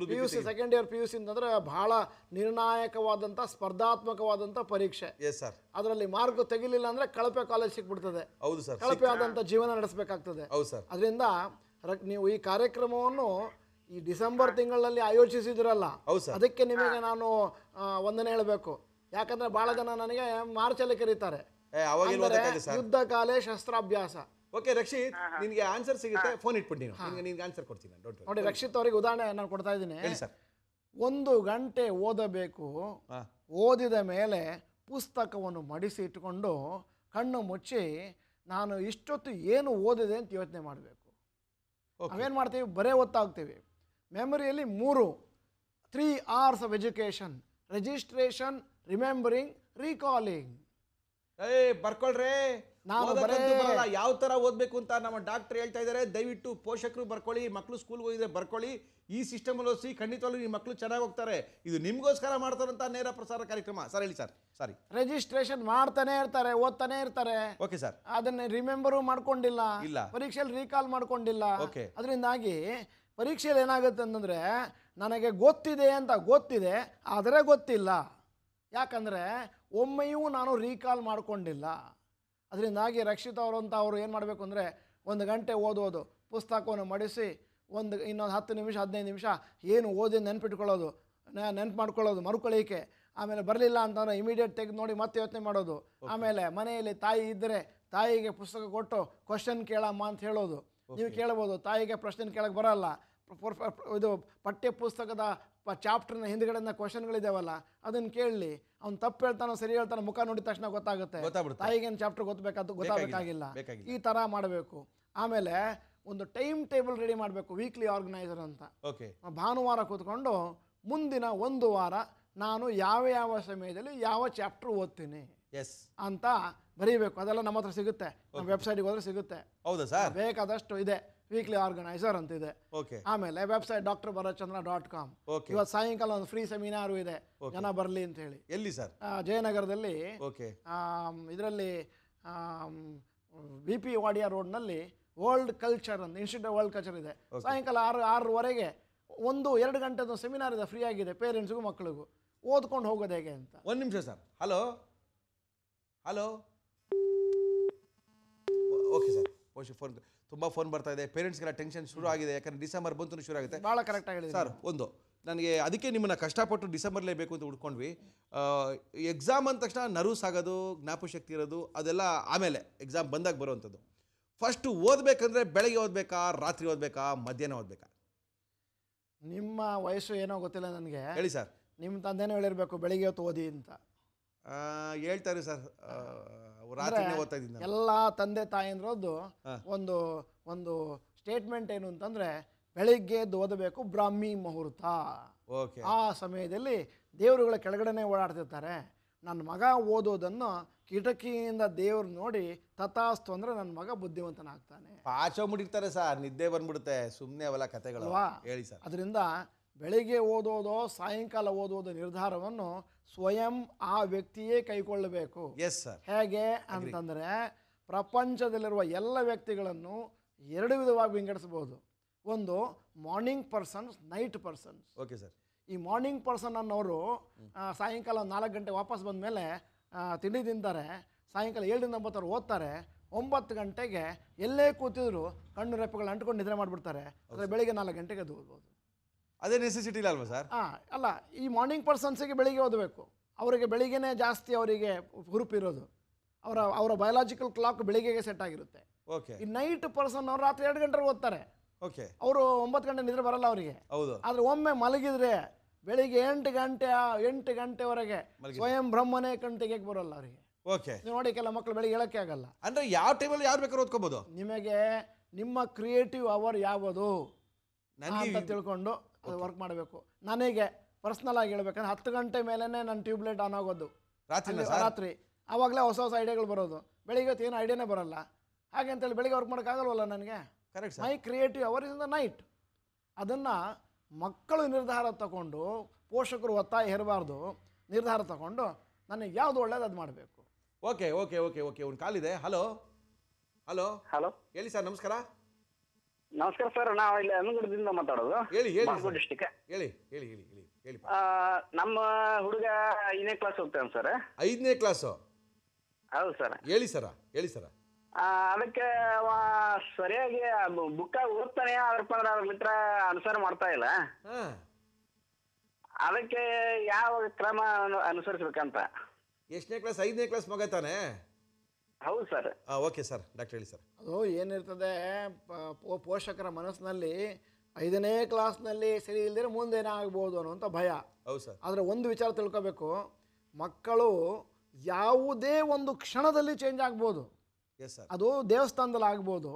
P U C second year P U C ಅಂತಂದ್ರೆ ಬಹಳ ನಿರ್ಣಾಯಕವಾದಂಥ ಸ್ಪರ್ಧಾತ್ಮಕವಾದಂಥ ಪರೀಕ್ಷೆ ಸರ್ ಅದರಲ್ಲಿ ಮಾರ್ಕ್ ತೆಗಿಲಿಲ್ಲ ಅಂದರೆ ಕಳಪೆ ಕಾಲೇಜ್ ಸಿಕ್ಬಿಡ್ತದೆ ಹೌದು ಸರ್ ಕಳಪೆ ಆದಂಥ ಜೀವನ ನಡೆಸಬೇಕಾಗ್ತದೆ ಹೌದು ಸರ್ ಅದರಿಂದ ನೀವು ಈ ಕಾರ್ಯಕ್ರಮವನ್ನು ಈ ಡಿಸೆಂಬರ್ ತಿಂಗಳಲ್ಲಿ ಆಯೋಜಿಸಿದ್ರಲ್ಲ ಅದಕ್ಕೆ ನಿಮಗೆ ನಾನು ವಂದನೆ ಹೇಳಬೇಕು ಯಾಕಂದ್ರೆ ಬಹಳ ಜನ ನನಗೆ ಮಾರ್ಚಲ್ಲಿ ಕರೀತಾರೆ ಯುದ್ಧ ಕಾಲೇ ಶಸ್ತ್ರಾಭ್ಯಾಸ ಓಕೆ ರಕ್ಷಿತ್ ನಿನ್ಗೆ ಆನ್ಸರ್ ಸಿಗುತ್ತೆ ಫೋನ್ ಇಟ್ಬಿಟ್ಟು ನೀನು ನಿನ್ಗೆ ಆನ್ಸರ್ ಕೊಡ್ತೀನಿ ನೋಡಿ ರಕ್ಷಿತ್ ಅವರಿಗೆ ಉದಾಹರಣೆ ನಾನು ಕೊಡ್ತಾ ಇದ್ದೀನಿ ಒಂದು ಗಂಟೆ ಓದಬೇಕು ಓದಿದ ಮೇಲೆ ಪುಸ್ತಕವನ್ನು ಮಡಿಸಿ ಇಟ್ಟುಕೊಂಡು ಕಣ್ಣು ಮುಚ್ಚಿ ನಾನು ಇಷ್ಟೊತ್ತು ಏನು ಓದಿದೆ ಅಂತ ಯೋಚನೆ ಮಾಡಬೇಕು ಓಕೆ ನಾವೇನು ಮಾಡ್ತೀವಿ ಬರೇ ಒತ್ತಾಗ್ತೀವಿ ಮೆಮೊರಿಯಲ್ಲಿ ಮೂರು three R's of education registration remembering recalling ಏ ಬರ್ಕೊಳ್ರಿ ನಾವು ಬರಲ್ಲ ಯಾವ ತರ ಓದ್ಬೇಕು ಅಂತ ನಮ್ಮ ಡಾಕ್ಟರ್ ಹೇಳ್ತಾ ಇದ್ದಾರೆ ದಯವಿಟ್ಟು ಪೋಷಕರು ಬರ್ಕೊಳ್ಳಿ ಮಕ್ಕಳು ಸ್ಕೂಲ್ಗೆ ಹೋಗಿದ್ರೆ ಬರ್ಕೊಳ್ಳಿ ಈ ಸಿಸ್ಟಮ್ ಓದಿಸಿ ಖಂಡಿತವಾಗ್ಲೂ ನಿಮ್ಮ ಮಕ್ಕಳು ಚೆನ್ನಾಗಿ ಹೋಗ್ತಾರೆ ಇದು ನಿಮ್ಗೋಸ್ಕರ ಮಾಡ್ತಾರಂತ ನೇರ ಪ್ರಸಾರ ಕಾರ್ಯಕ್ರಮ ಸರ್ ಹೇಳಿ ಸರ್ ಸಾರಿ ರಿಜಿಸ್ಟ್ರೇಷನ್ ಮಾಡ್ತಾನೆ ಇರ್ತಾರೆ ಓದ್ತಾನೆ ಇರ್ತಾರೆ ಓಕೆ ಸರ್ ಅದನ್ನ ರಿಮೆಂಬರು ಮಾಡ್ಕೊಂಡಿಲ್ಲ ಇಲ್ಲ ಪರೀಕ್ಷೆಯಲ್ಲಿ ರೀಕಾಲ್ ಮಾಡ್ಕೊಂಡಿಲ್ಲ ಓಕೆ ಅದರಿಂದಾಗಿ ಪರೀಕ್ಷೆಯಲ್ಲಿ ಏನಾಗುತ್ತೆ ಅಂತಂದ್ರೆ ನನಗೆ ಗೊತ್ತಿದೆ ಅಂತ ಗೊತ್ತಿದೆ ಆದರೆ ಗೊತ್ತಿಲ್ಲ ಯಾಕಂದರೆ ಒಮ್ಮೆಯೂ ನಾನು ರೀಕಾಲ್ ಮಾಡಿಕೊಂಡಿಲ್ಲ ಅದರಿಂದಾಗಿ ರಕ್ಷಿತ ಅವರು ಅಂತ ಅವರು ಏನು ಮಾಡಬೇಕು ಅಂದರೆ ಒಂದು ಗಂಟೆ ಓದೋದು ಪುಸ್ತಕವನ್ನು ಮಡಿಸಿ ಒಂದು ಇನ್ನೊಂದು ಹತ್ತು ನಿಮಿಷ ಹದಿನೈದು ನಿಮಿಷ ಏನು ಓದಿ ನೆನ್ಪಿಟ್ಕೊಳ್ಳೋದು ನೆನ್ಪು ಮಾಡ್ಕೊಳ್ಳೋದು ಮರುಕಳಿಕೆ ಆಮೇಲೆ ಬರಲಿಲ್ಲ ಅಂತಂದರೆ ಇಮಿಡಿಯೇಟ್ ತೆಗೆದು ನೋಡಿ ಮತ್ತೆ ಯೋಚನೆ ಮಾಡೋದು ಆಮೇಲೆ ಮನೆಯಲ್ಲಿ ತಾಯಿ ಇದ್ದರೆ ತಾಯಿಗೆ ಪುಸ್ತಕ ಕೊಟ್ಟು ಕ್ವಶನ್ ಕೇಳಮ್ಮ ಅಂತ ಹೇಳೋದು ನೀವು ಕೇಳ್ಬೋದು ತಾಯಿಗೆ ಪ್ರಶ್ನೆ ಕೇಳಕ್ಕೆ ಬರಲ್ಲ ಇದು ಪಠ್ಯ ಪುಸ್ತಕದ ಪ ಚಾಪ್ಟರ್ನ ಹಿಂದ್ಗಡೆನ ಕ್ವಶನ್ಗಳಿದಾವಲ್ಲ ಅದನ್ನು ಕೇಳಲಿ ಅವ್ನು ತಪ್ಪು ಹೇಳ್ತಾನೋ ಸರಿ ಹೇಳ್ತಾನೋ ಮುಖ ನೋಡಿದ ತಕ್ಷಣ ಗೊತ್ತಾಗುತ್ತೆ ತಾಯಿಗೇನು ಚಾಪ್ಟರ್ ಗೊತ್ತಬೇಕಾದ ಗೊತ್ತಾಗಬೇಕಾಗಿಲ್ಲ ಈ ಥರ ಮಾಡಬೇಕು ಆಮೇಲೆ ಒಂದು ಟೈಮ್ ಟೇಬಲ್ ರೆಡಿ ಮಾಡಬೇಕು ವೀಕ್ಲಿ ಆರ್ಗನೈಸರ್ ಅಂತ ಭಾನುವಾರ ಕೂತ್ಕೊಂಡು ಮುಂದಿನ ಒಂದು ವಾರ ನಾನು ಯಾವ ಯಾವ ಸಮಯದಲ್ಲಿ ಯಾವ ಚಾಪ್ಟರ್ ಓದ್ತೀನಿ ಎಸ್ ಅಂತ ಬರೀಬೇಕು ಅದೆಲ್ಲ ನಮ್ಮ ಹತ್ರ ಸಿಗುತ್ತೆ ನಮ್ಮ ವೆಬ್ಸೈಟ್ಗೆ ಹೋದ್ರೆ ಸಿಗುತ್ತೆ ಸರ್ ಬೇಕಾದಷ್ಟು ಇದೆ ವೀಕ್ಲಿ ಆರ್ಗನೈಸರ್ ಅಂತಿದೆ ಆಮೇಲೆ website doctor Bharatchandra dot com ಇವತ್ತು ಸಾಯಂಕಾಲ ಒಂದು ಫ್ರೀ ಸೆಮಿನಾರು ಇದೆ ಜನ ಬರಲಿ ಅಂತ ಹೇಳಿ ಎಲ್ಲಿ ಸರ್ ಜಯನಗರದಲ್ಲಿ ಇದರಲ್ಲಿ ಬಿ ಪಿ ವಾಡಿಯಾ ರೋಡ್ನಲ್ಲಿ ವರ್ಲ್ಡ್ ಕಲ್ಚರ್ ಅಂತ ಇನ್ಸ್ಟಿಟ್ಯೂಟ್ ವರ್ಲ್ಡ್ ಕಲ್ಚರ್ ಇದೆ ಸಾಯಂಕಾಲ ಆರು ಆರೂವರೆಗೆ ಒಂದು ಎರಡು ಗಂಟೆದು ಸೆಮಿನಾರ್ ಇದೆ ಫ್ರೀ ಆಗಿದೆ ಪೇರೆಂಟ್ಸ್ಗೂ ಮಕ್ಕಳಿಗೂ ಓದ್ಕೊಂಡು ಹೋಗೋದು ಹೇಗೆ ಅಂತ ಒಂದು ನಿಮಿಷ sir hello hello okay sir phone ತುಂಬ ಫೋನ್ ಬರ್ತಾ ಇದೆ ಪೇರೆಂಟ್ಸ್ಗೆಲ್ಲ ಟೆನ್ಷನ್ ಶುರು ಆಗಿದೆ ಯಾಕಂದರೆ ಡಿಸೆಂಬರ್ ಬಂತು ಶುರು ಆಗುತ್ತೆ ಭಾಳ ಕರೆಕ್ಟ್ ಆಗಿದೆ ಸರ್ ಒಂದು ನನಗೆ ಅದಕ್ಕೆ ನಿಮ್ಮನ್ನು ಕಷ್ಟಪಟ್ಟು ಡಿಸೆಂಬರ್ಲೇ ಬೇಕು ಅಂತ ಹುಡ್ಕೊಂಡ್ವಿ ಎಕ್ಸಾಮ್ ಅಂದ ತಕ್ಷಣ ನರ್ವಸ್ ಆಗೋದು ಜ್ಞಾಪಶಕ್ತಿ ಇರೋದು ಅದೆಲ್ಲ ಆಮೇಲೆ ಎಕ್ಸಾಮ್ ಬಂದಾಗ ಬರುವಂಥದ್ದು ಫಸ್ಟು ಓದಬೇಕಂದ್ರೆ ಬೆಳಗ್ಗೆ ಓದಬೇಕಾ ರಾತ್ರಿ ಓದಬೇಕಾ ಮಧ್ಯಾಹ್ನ ಓದಬೇಕಾ ನಿಮ್ಮ ವಯಸ್ಸು ಏನೋ ಗೊತ್ತಿಲ್ಲ ನನಗೆ ಹೇಳಿ ಸರ್ ನಿಮ್ಮ ತಂದೆನೂ ಹೇಳಿರಬೇಕು ಬೆಳಿಗ್ಗೆ ಹೊತ್ತು ಓದಿ ಅಂತ ಹೇಳ್ತಾರೆ ಸರ್ ಎಲ್ಲ ತಂದೆ ತಾಯಿನರದ್ದು ಒಂದು ಒಂದು ಸ್ಟೇಟ್ಮೆಂಟ್ ಏನು ಅಂತಂದ್ರೆ ಬೆಳಿಗ್ಗೆ ಎದ್ದು ಓದಬೇಕು ಬ್ರಾಹ್ಮಿ ಮುಹೂರ್ತ ಆ ಸಮಯದಲ್ಲಿ ದೇವರುಗಳ ಕೆಳಗಡೆನೆ ಓಡಾಡ್ತಿರ್ತಾರೆ ನನ್ನ ಮಗ ಓದೋದನ್ನು ಕಿಟಕಿಯಿಂದ ದೇವ್ರು ನೋಡಿ ತಥಾಸ್ತು ಅಂದ್ರೆ ನನ್ನ ಮಗ ಬುದ್ಧಿವಂತನಾಗ್ತಾನೆ ಪಾಚ ಮುಡಿತಾರೆ ಸರ್ ನಿದ್ದೆ ಬಂದ್ಬಿಡುತ್ತೆ ಸುಮ್ನೆ ಅವೆಲ್ಲ ಕಥೆಗಳು ಹೇಳಿ ಸರ್ ಅದರಿಂದ ಬೆಳಿಗ್ಗೆ ಓದೋದೋ ಸಾಯಂಕಾಲ ಓದೋದೋ ನಿರ್ಧಾರವನ್ನು ಸ್ವಯಂ ಆ ವ್ಯಕ್ತಿಯೇ ಕೈಗೊಳ್ಳಬೇಕು ಎಸ್ ಸರ್ ಹೇಗೆ ಅಂತಂದರೆ ಪ್ರಪಂಚದಲ್ಲಿರುವ ಎಲ್ಲ ವ್ಯಕ್ತಿಗಳನ್ನು ಎರಡು ವಿಧವಾಗಿ ವಿಂಗಡಿಸಬಹುದು ಒಂದು morning persons night persons okay sir ಈ ಮಾರ್ನಿಂಗ್ ಪರ್ಸನ್ ಅನ್ನೋರು ಸಾಯಂಕಾಲ ನಾಲ್ಕು ಗಂಟೆ ವಾಪಸ್ ಬಂದ ಮೇಲೆ ತಿಂಡಿ ತಿಂತಾರೆ ಸಾಯಂಕಾಲ ಏಳರಿಂದ ಒಂಬತ್ತರು ಓದ್ತಾರೆ ಒಂಬತ್ತು ಗಂಟೆಗೆ ಎಲ್ಲೇ ಕೂತಿದ್ರು ಕಣ್ಣು ರೆಪ್ಪಗಳು ಅಂಟ್ಕೊಂಡು ನಿದ್ರೆ ಮಾಡಿಬಿಡ್ತಾರೆ ಅಂದರೆ ಬೆಳಿಗ್ಗೆ ನಾಲ್ಕು ಗಂಟೆಗೆ ಅದು ಅದೇ ನೆಸೆಸಿಟಿ ಇಲ್ಲ ಅಲ್ವಾ ಸರ್ ಹಾಂ ಅಲ್ಲ ಈ ಮಾರ್ನಿಂಗ್ ಪರ್ಸನ್ಸಿಗೆ ಬೆಳಿಗ್ಗೆ ಓದಬೇಕು ಅವರಿಗೆ ಬೆಳಿಗ್ಗೆನೇ ಜಾಸ್ತಿ ಅವರಿಗೆ ಇರೋದು ಅವರ ಅವರ ಬಯೋಲಾಜಿಕಲ್ ಕ್ಲಾಕ್ ಬೆಳಿಗ್ಗೆಗೆ ಸೆಟ್ ಆಗಿರುತ್ತೆ ಓಕೆ ಈ ನೈಟ್ ಪರ್ಸನ್ ಅವ್ರು ರಾತ್ರಿ ಎರಡು ಗಂಟೆಗೆ ಓದ್ತಾರೆ ಓಕೆ ಅವರು ಒಂಬತ್ತು ಗಂಟೆ ನಿದ್ರೆ ಬರಲ್ಲ ಅವರಿಗೆ ಹೌದು ಆದರೆ ಒಮ್ಮೆ ಮಲಗಿದ್ರೆ ಬೆಳಿಗ್ಗೆ ಎಂಟು ಗಂಟೆ ಎಂಟು ಗಂಟೆವರೆಗೆ ಸ್ವಯಂ ಬ್ರಹ್ಮನೇ ಕಂಟಿಗೆ ತೆಗಿಯಕ್ಕೆ ಬರೋಲ್ಲ ಅವರಿಗೆ ಓಕೆ ನೋಡಿ ಕೆಲ ಮಕ್ಕಳು ಬೆಳಿಗ್ಗೆ ಹೇಳಕ್ಕೆ ಆಗಲ್ಲ ಅಂದರೆ ಯಾವ ಟೈಮಲ್ಲಿ ಯಾರು ಬೇಕಾದ್ರೂ ಓದ್ಕೋಬೋದು ನಿಮಗೆ ನಿಮ್ಮ ಕ್ರಿಯೇಟಿವ್ ಅವರ್ ಯಾವುದು ಅಂತ ತಿಳ್ಕೊಂಡು ವರ್ಕ್ ಮಾಡಬೇಕು ನನಗೆ ಪರ್ಸ್ನಲ್ ಆಗಿ ಹೇಳ್ಬೇಕಂದ್ರೆ ಹತ್ತು ಗಂಟೆ ಮೇಲೇ ನನ್ನ ಟ್ಯೂಬ್ಲೈಟ್ ಆನ್ ಆಗೋದು ರಾತ್ರಿ ರಾತ್ರಿ ಆವಾಗಲೇ ಹೊಸ ಹೊಸ ಐಡಿಯಾಗಳು ಬರೋದು ಬೆಳಿಗ್ಗೆ ಹೊತ್ತು ಏನು ಐಡಿಯಾನೇ ಬರಲ್ಲ ಹಾಗೆ ಅಂತೇಳಿ ಬೆಳಿಗ್ಗೆ ವರ್ಕ್ ಮಾಡೋಕ್ಕಾಗಲ್ವಲ್ಲ ನನಗೆ correct sir my creative hour is the night ಅದನ್ನು ಮಕ್ಕಳು ನಿರ್ಧಾರ ತಗೊಂಡು ಪೋಷಕರು ಒತ್ತಾಯ ಹೇರಬಾರ್ದು ನಿರ್ಧಾರ ತಗೊಂಡು ನನಗೆ ಯಾವುದು ಒಳ್ಳೇದು ಅದು ಮಾಡಬೇಕು ಓಕೆ ಓಕೆ ಓಕೆ ಓಕೆ ಒಂದು ಕಾಲಿದೆ ಹಲೋ ಹಲೋ ಹಲೋ ಹೇಳಿ ಸರ್ ನಮಸ್ಕಾರ ನಮಸ್ಕಾರ ಸರ್ ನಾವು ಇಲ್ಲಿ ಅನಗುಡದಿಂದ ಮಾತಾಡೋದು ಡಿಸ್ಟಿಕ್ ನಮ್ಮ ಹುಡುಗ ಐದನೇ ಕ್ಲಾಸ್ ಹೋಗ್ತಾನೆ ಸರ್ ಐದನೇ ಕ್ಲಾಸ್ ಹೌದು ಸರ್ ಹೇಳಿ ಸರ ಹೇಳಿ ಸರ ಅದಕ್ಕೆ ಸರಿಯಾಗಿ ಬುಕ್ ಓದ್ತಾನೆ ಆದ್ರಪ್ಪ ಅಂದ್ರೆ ಅದ್ರ ಮಿತ್ರ ಅನುಸಾರ ಮಾಡ್ತಾ ಇಲ್ಲ ಅದಕ್ಕೆ ಯಾವ ಕ್ರಮ ಅನುಸರಿಸ್ಬೇಕಂತ ಎಷ್ಟನೇ ಕ್ಲಾಸ್ ಐದನೇ ಕ್ಲಾಸ್ ಮಗ ತಾನೆ ಹೌದು ಸರ್ ಓಕೆ ಸರ್ ಡಾಕ್ಟರ್ ಹೇಳಿ ಸರ್ ಅದು ಏನಿರ್ತದೆ ಪೋಷಕರ ಮನಸ್ಸಿನಲ್ಲಿ ಐದನೇ ಕ್ಲಾಸ್ನಲ್ಲಿ ಸರಿ ಇಲ್ದಿರ ಮುಂದೇನೇ ಆಗ್ಬಹುದು ಭಯ ಹೌದು ಸರ್ ಆದರೆ ಒಂದು ವಿಚಾರ ತಿಳ್ಕೊಬೇಕು ಮಕ್ಕಳು ಯಾವುದೇ ಒಂದು ಕ್ಷಣದಲ್ಲಿ ಚೇಂಜ್ ಆಗ್ಬೋದು ಎಸ್ ಸರ್ ಅದು ದೇವಸ್ಥಾನದಲ್ಲಿ ಆಗ್ಬೋದು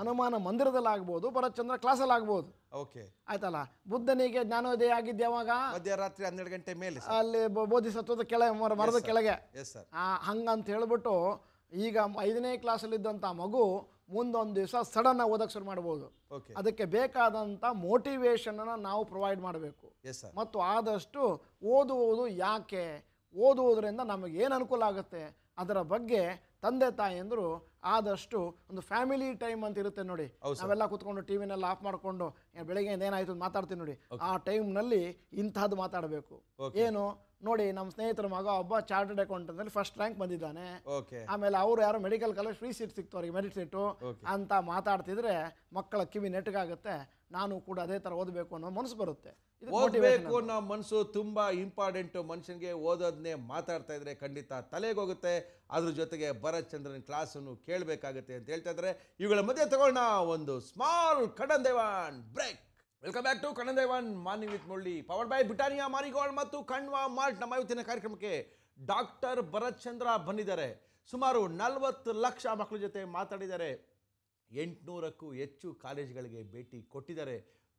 ಹನುಮಾನ ಮಂದಿರದಲ್ಲಿ ಆಗ್ಬೋದು ಭರತ್ಚಂದ್ರ ಕ್ಲಾಸಲ್ಲಿ ಆಗ್ಬೋದು ಓಕೆ ಆಯ್ತಲ್ಲ ಬುದ್ಧನಿಗೆ ಜ್ಞಾನೋದಯ ಆಗಿದ್ದೆ ಯಾವಾಗ ಮಧ್ಯರಾತ್ರಿ ಹನ್ನೆರಡು ಗಂಟೆ ಮೇಲೆ ಅಲ್ಲಿ ಬೋಧಿಸತ್ವದ ಕೆಳಗೆ ಮರದ ಕೆಳಗೆ ಎಸ್ ಸರ್ ಹಂಗಂತ ಹೇಳ್ಬಿಟ್ಟು ಈಗ ಐದನೇ ಕ್ಲಾಸಲ್ಲಿದ್ದಂಥ ಮಗು ಮುಂದೊಂದು ದಿವಸ ಸಡನ್ ಓದಕ್ಕೆ ಶುರು ಮಾಡ್ಬೋದು ಅದಕ್ಕೆ ಬೇಕಾದಂಥ ಮೋಟಿವೇಶನನ್ನು ನಾವು ಪ್ರೊವೈಡ್ ಮಾಡಬೇಕು ಮತ್ತು ಆದಷ್ಟು ಓದುವುದು ಯಾಕೆ ಓದುವುದರಿಂದ ನಮಗೆ ಏನು ಅನುಕೂಲ ಆಗುತ್ತೆ ಅದರ ಬಗ್ಗೆ ತಂದೆ ತಾಯಿಯಂದರು ಆದಷ್ಟು ಒಂದು ಫ್ಯಾಮಿಲಿ ಟೈಮ್ ಅಂತ ಇರುತ್ತೆ ನೋಡಿ ನಾವೆಲ್ಲ ಕೂತ್ಕೊಂಡು ವಿನೆಲ್ಲ ಆಫ್ ಮಾಡಿಕೊಂಡು ಬೆಳಿಗ್ಗೆ ಏನಾಯಿತು ಮಾತಾಡ್ತೀನಿ ನೋಡಿ ಆ ಟೈಮ್ನಲ್ಲಿ ಇಂಥದ್ದು ಮಾತಾಡಬೇಕು ಏನು ನೋಡಿ ನಮ್ಮ ಸ್ನೇಹಿತರ ಮಗ ಒಬ್ಬ ಚಾರ್ಟರ್ಡ್ ಅಕೌಂಟೆಂಟ್ ಅಲ್ಲಿ ಫಸ್ಟ್ ರ್ಯಾಂಕ್ ಬಂದಿದ್ದಾನೆ ಆಮೇಲೆ ಅವರು ಯಾರು ಮೆಡಿಕಲ್ ಕಾಲೇಜ್ ಫ್ರೀ ಸೀಟ್ ಸಿಕ್ತು ಅವ್ರಿಗೆ ಮೆರಿಟ್ ಸೀಟು ಅಂತ ಮಾತಾಡ್ತಿದ್ರೆ ಮಕ್ಕಳ ಕಿವಿ ನೆಟ್ಟಗಾಗುತ್ತೆ ನಾನು ಕೂಡ ಅದೇ ಥರ ಓದಬೇಕು ಅನ್ನೋ ಮನಸ್ಸು ಬರುತ್ತೆ ಓದಬೇಕು ಅನ್ನೋ ಮನಸ್ಸು ತುಂಬ ಇಂಪಾರ್ಟೆಂಟ್ ಮನುಷ್ಯನಿಗೆ ಓದೋದನ್ನೇ ಮಾತಾಡ್ತಾ ಇದ್ರೆ ಖಂಡಿತ ತಲೆಗೆ ಹೋಗುತ್ತೆ ಅದ್ರ ಜೊತೆಗೆ ಭರತ್ ಚಂದ್ರನ್ ಕ್ಲಾಸನ್ನು ಕೇಳಬೇಕಾಗುತ್ತೆ ಅಂತ ಹೇಳ್ತಾ ಇದ್ರೆ ಇವುಗಳ ಮಧ್ಯೆ ತಗೊಳ್ಳೋಣ ಒಂದು small Kannan Devan break welcome back to Kannada morning with Murali power by Britannia Marigold ಮತ್ತು ಕಣ್ವಾ ಮಾರ್ಟ್ ನಮ್ಮ ಇವತ್ತಿನ ಕಾರ್ಯಕ್ರಮಕ್ಕೆ ಡಾಕ್ಟರ್ ಭರತ್ ಚಂದ್ರ ಬಂದಿದ್ದಾರೆ ಸುಮಾರು ನಲವತ್ತು ಲಕ್ಷ ಮಕ್ಕಳ ಜೊತೆ ಮಾತಾಡಿದ್ದಾರೆ ಎಂಟುನೂರಕ್ಕೂ ಹೆಚ್ಚು ಕಾಲೇಜ್ಗಳಿಗೆ ಭೇಟಿ ಕೊಟ್ಟಿದ್ದಾರೆ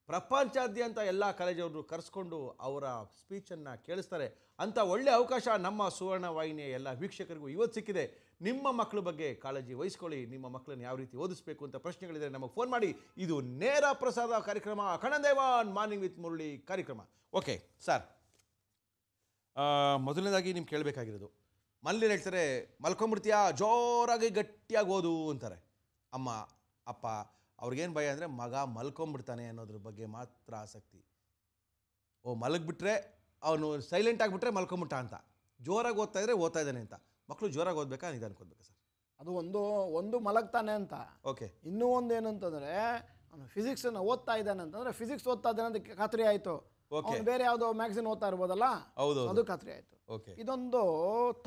ಪ್ರಪಂಚಾದ್ಯಂತ ಎಲ್ಲ ಕಾಲೇಜವರು ಕರೆಸ್ಕೊಂಡು ಅವರ ಸ್ಪೀಚನ್ನು ಕೇಳಿಸ್ತಾರೆ ಅಂಥ ಒಳ್ಳೆಯ ಅವಕಾಶ ನಮ್ಮ ಸುವರ್ಣ ವಾಹಿನಿಯ ಎಲ್ಲ ವೀಕ್ಷಕರಿಗೂ ಇವತ್ತು ಸಿಕ್ಕಿದೆ ನಿಮ್ಮ ಮಕ್ಕಳ ಬಗ್ಗೆ ಕಾಳಜಿ ವಹಿಸ್ಕೊಳ್ಳಿ ನಿಮ್ಮ ಮಕ್ಕಳನ್ನು ಯಾವ ರೀತಿ ಓದಿಸಬೇಕು ಅಂತ ಪ್ರಶ್ನೆಗಳಿದ್ದರೆ ನಮಗೆ ಫೋನ್ ಮಾಡಿ ಇದು ನೇರ ಪ್ರಸಾದ ಕಾರ್ಯಕ್ರಮ ಕಣದೇವಾನ್ ಮಾರ್ನಿಂಗ್ ವಿತ್ ಮುರಳಿ ಕಾರ್ಯಕ್ರಮ ಓಕೆ ಸರ್ ಮೊದಲನೇದಾಗಿ ನಿಮ್ಗೆ ಕೇಳಬೇಕಾಗಿರೋದು ಮಲ್ಲಿ ಹೇಳ್ತಾರೆ ಮಲ್ಕೊಂಬಿಡ್ತೀಯಾ ಜೋರಾಗಿ ಗಟ್ಟಿಯಾಗಿ ಓದು ಅಂತಾರೆ ಅಮ್ಮ ಅಪ್ಪ ಅವ್ರಿಗೇನು ಭಯ ಅಂದರೆ ಮಗ ಮಲ್ಕೊಂಬಿಡ್ತಾನೆ ಅನ್ನೋದ್ರ ಬಗ್ಗೆ ಮಾತ್ರ ಆಸಕ್ತಿ ಓ ಮಲಗಿಬಿಟ್ರೆ ಅವನು ಸೈಲೆಂಟ್ ಆಗಿಬಿಟ್ರೆ ಮಲ್ಕೊಂಬಿಟ್ಟ ಅಂತ ಜೋರಾಗಿ ಓದ್ತಾ ಇದ್ರೆ ಓದ್ತಾ ಇದ್ದಾನೆ ಅಂತ ಮಕ್ಕಳು ಜೋರಾಗಿ ಓದ್ಬೇಕಾ ನಿಧಾನಕ್ಕೆ ಓದಬೇಕಾ ಸರ್ ಅದು ಒಂದು ಒಂದು ಮಲಗ್ತಾನೆ ಅಂತ ಓಕೆ ಇನ್ನೂ ಒಂದು ಏನಂತಂದರೆ ಅವನು ಫಿಸಿಕ್ಸನ್ನು ಓದ್ತಾ ಇದ್ದಾನೆ ಅಂತಂದರೆ ಫಿಸಿಕ್ಸ್ ಓದ್ತಾ ಇದ್ದಾನೆ ಅಂತ ಖಾತ್ರಿ ಆಯಿತು ಬೇರೆ ಯಾವುದೋ ಮ್ಯಾಗ್ಝಿನ್ ಓದ್ತಾ ಇರ್ಬೋದಲ್ಲ ಹೌದು ಅದು ಖಾತ್ರಿ ಆಯಿತು ಓಕೆ ಇದೊಂದು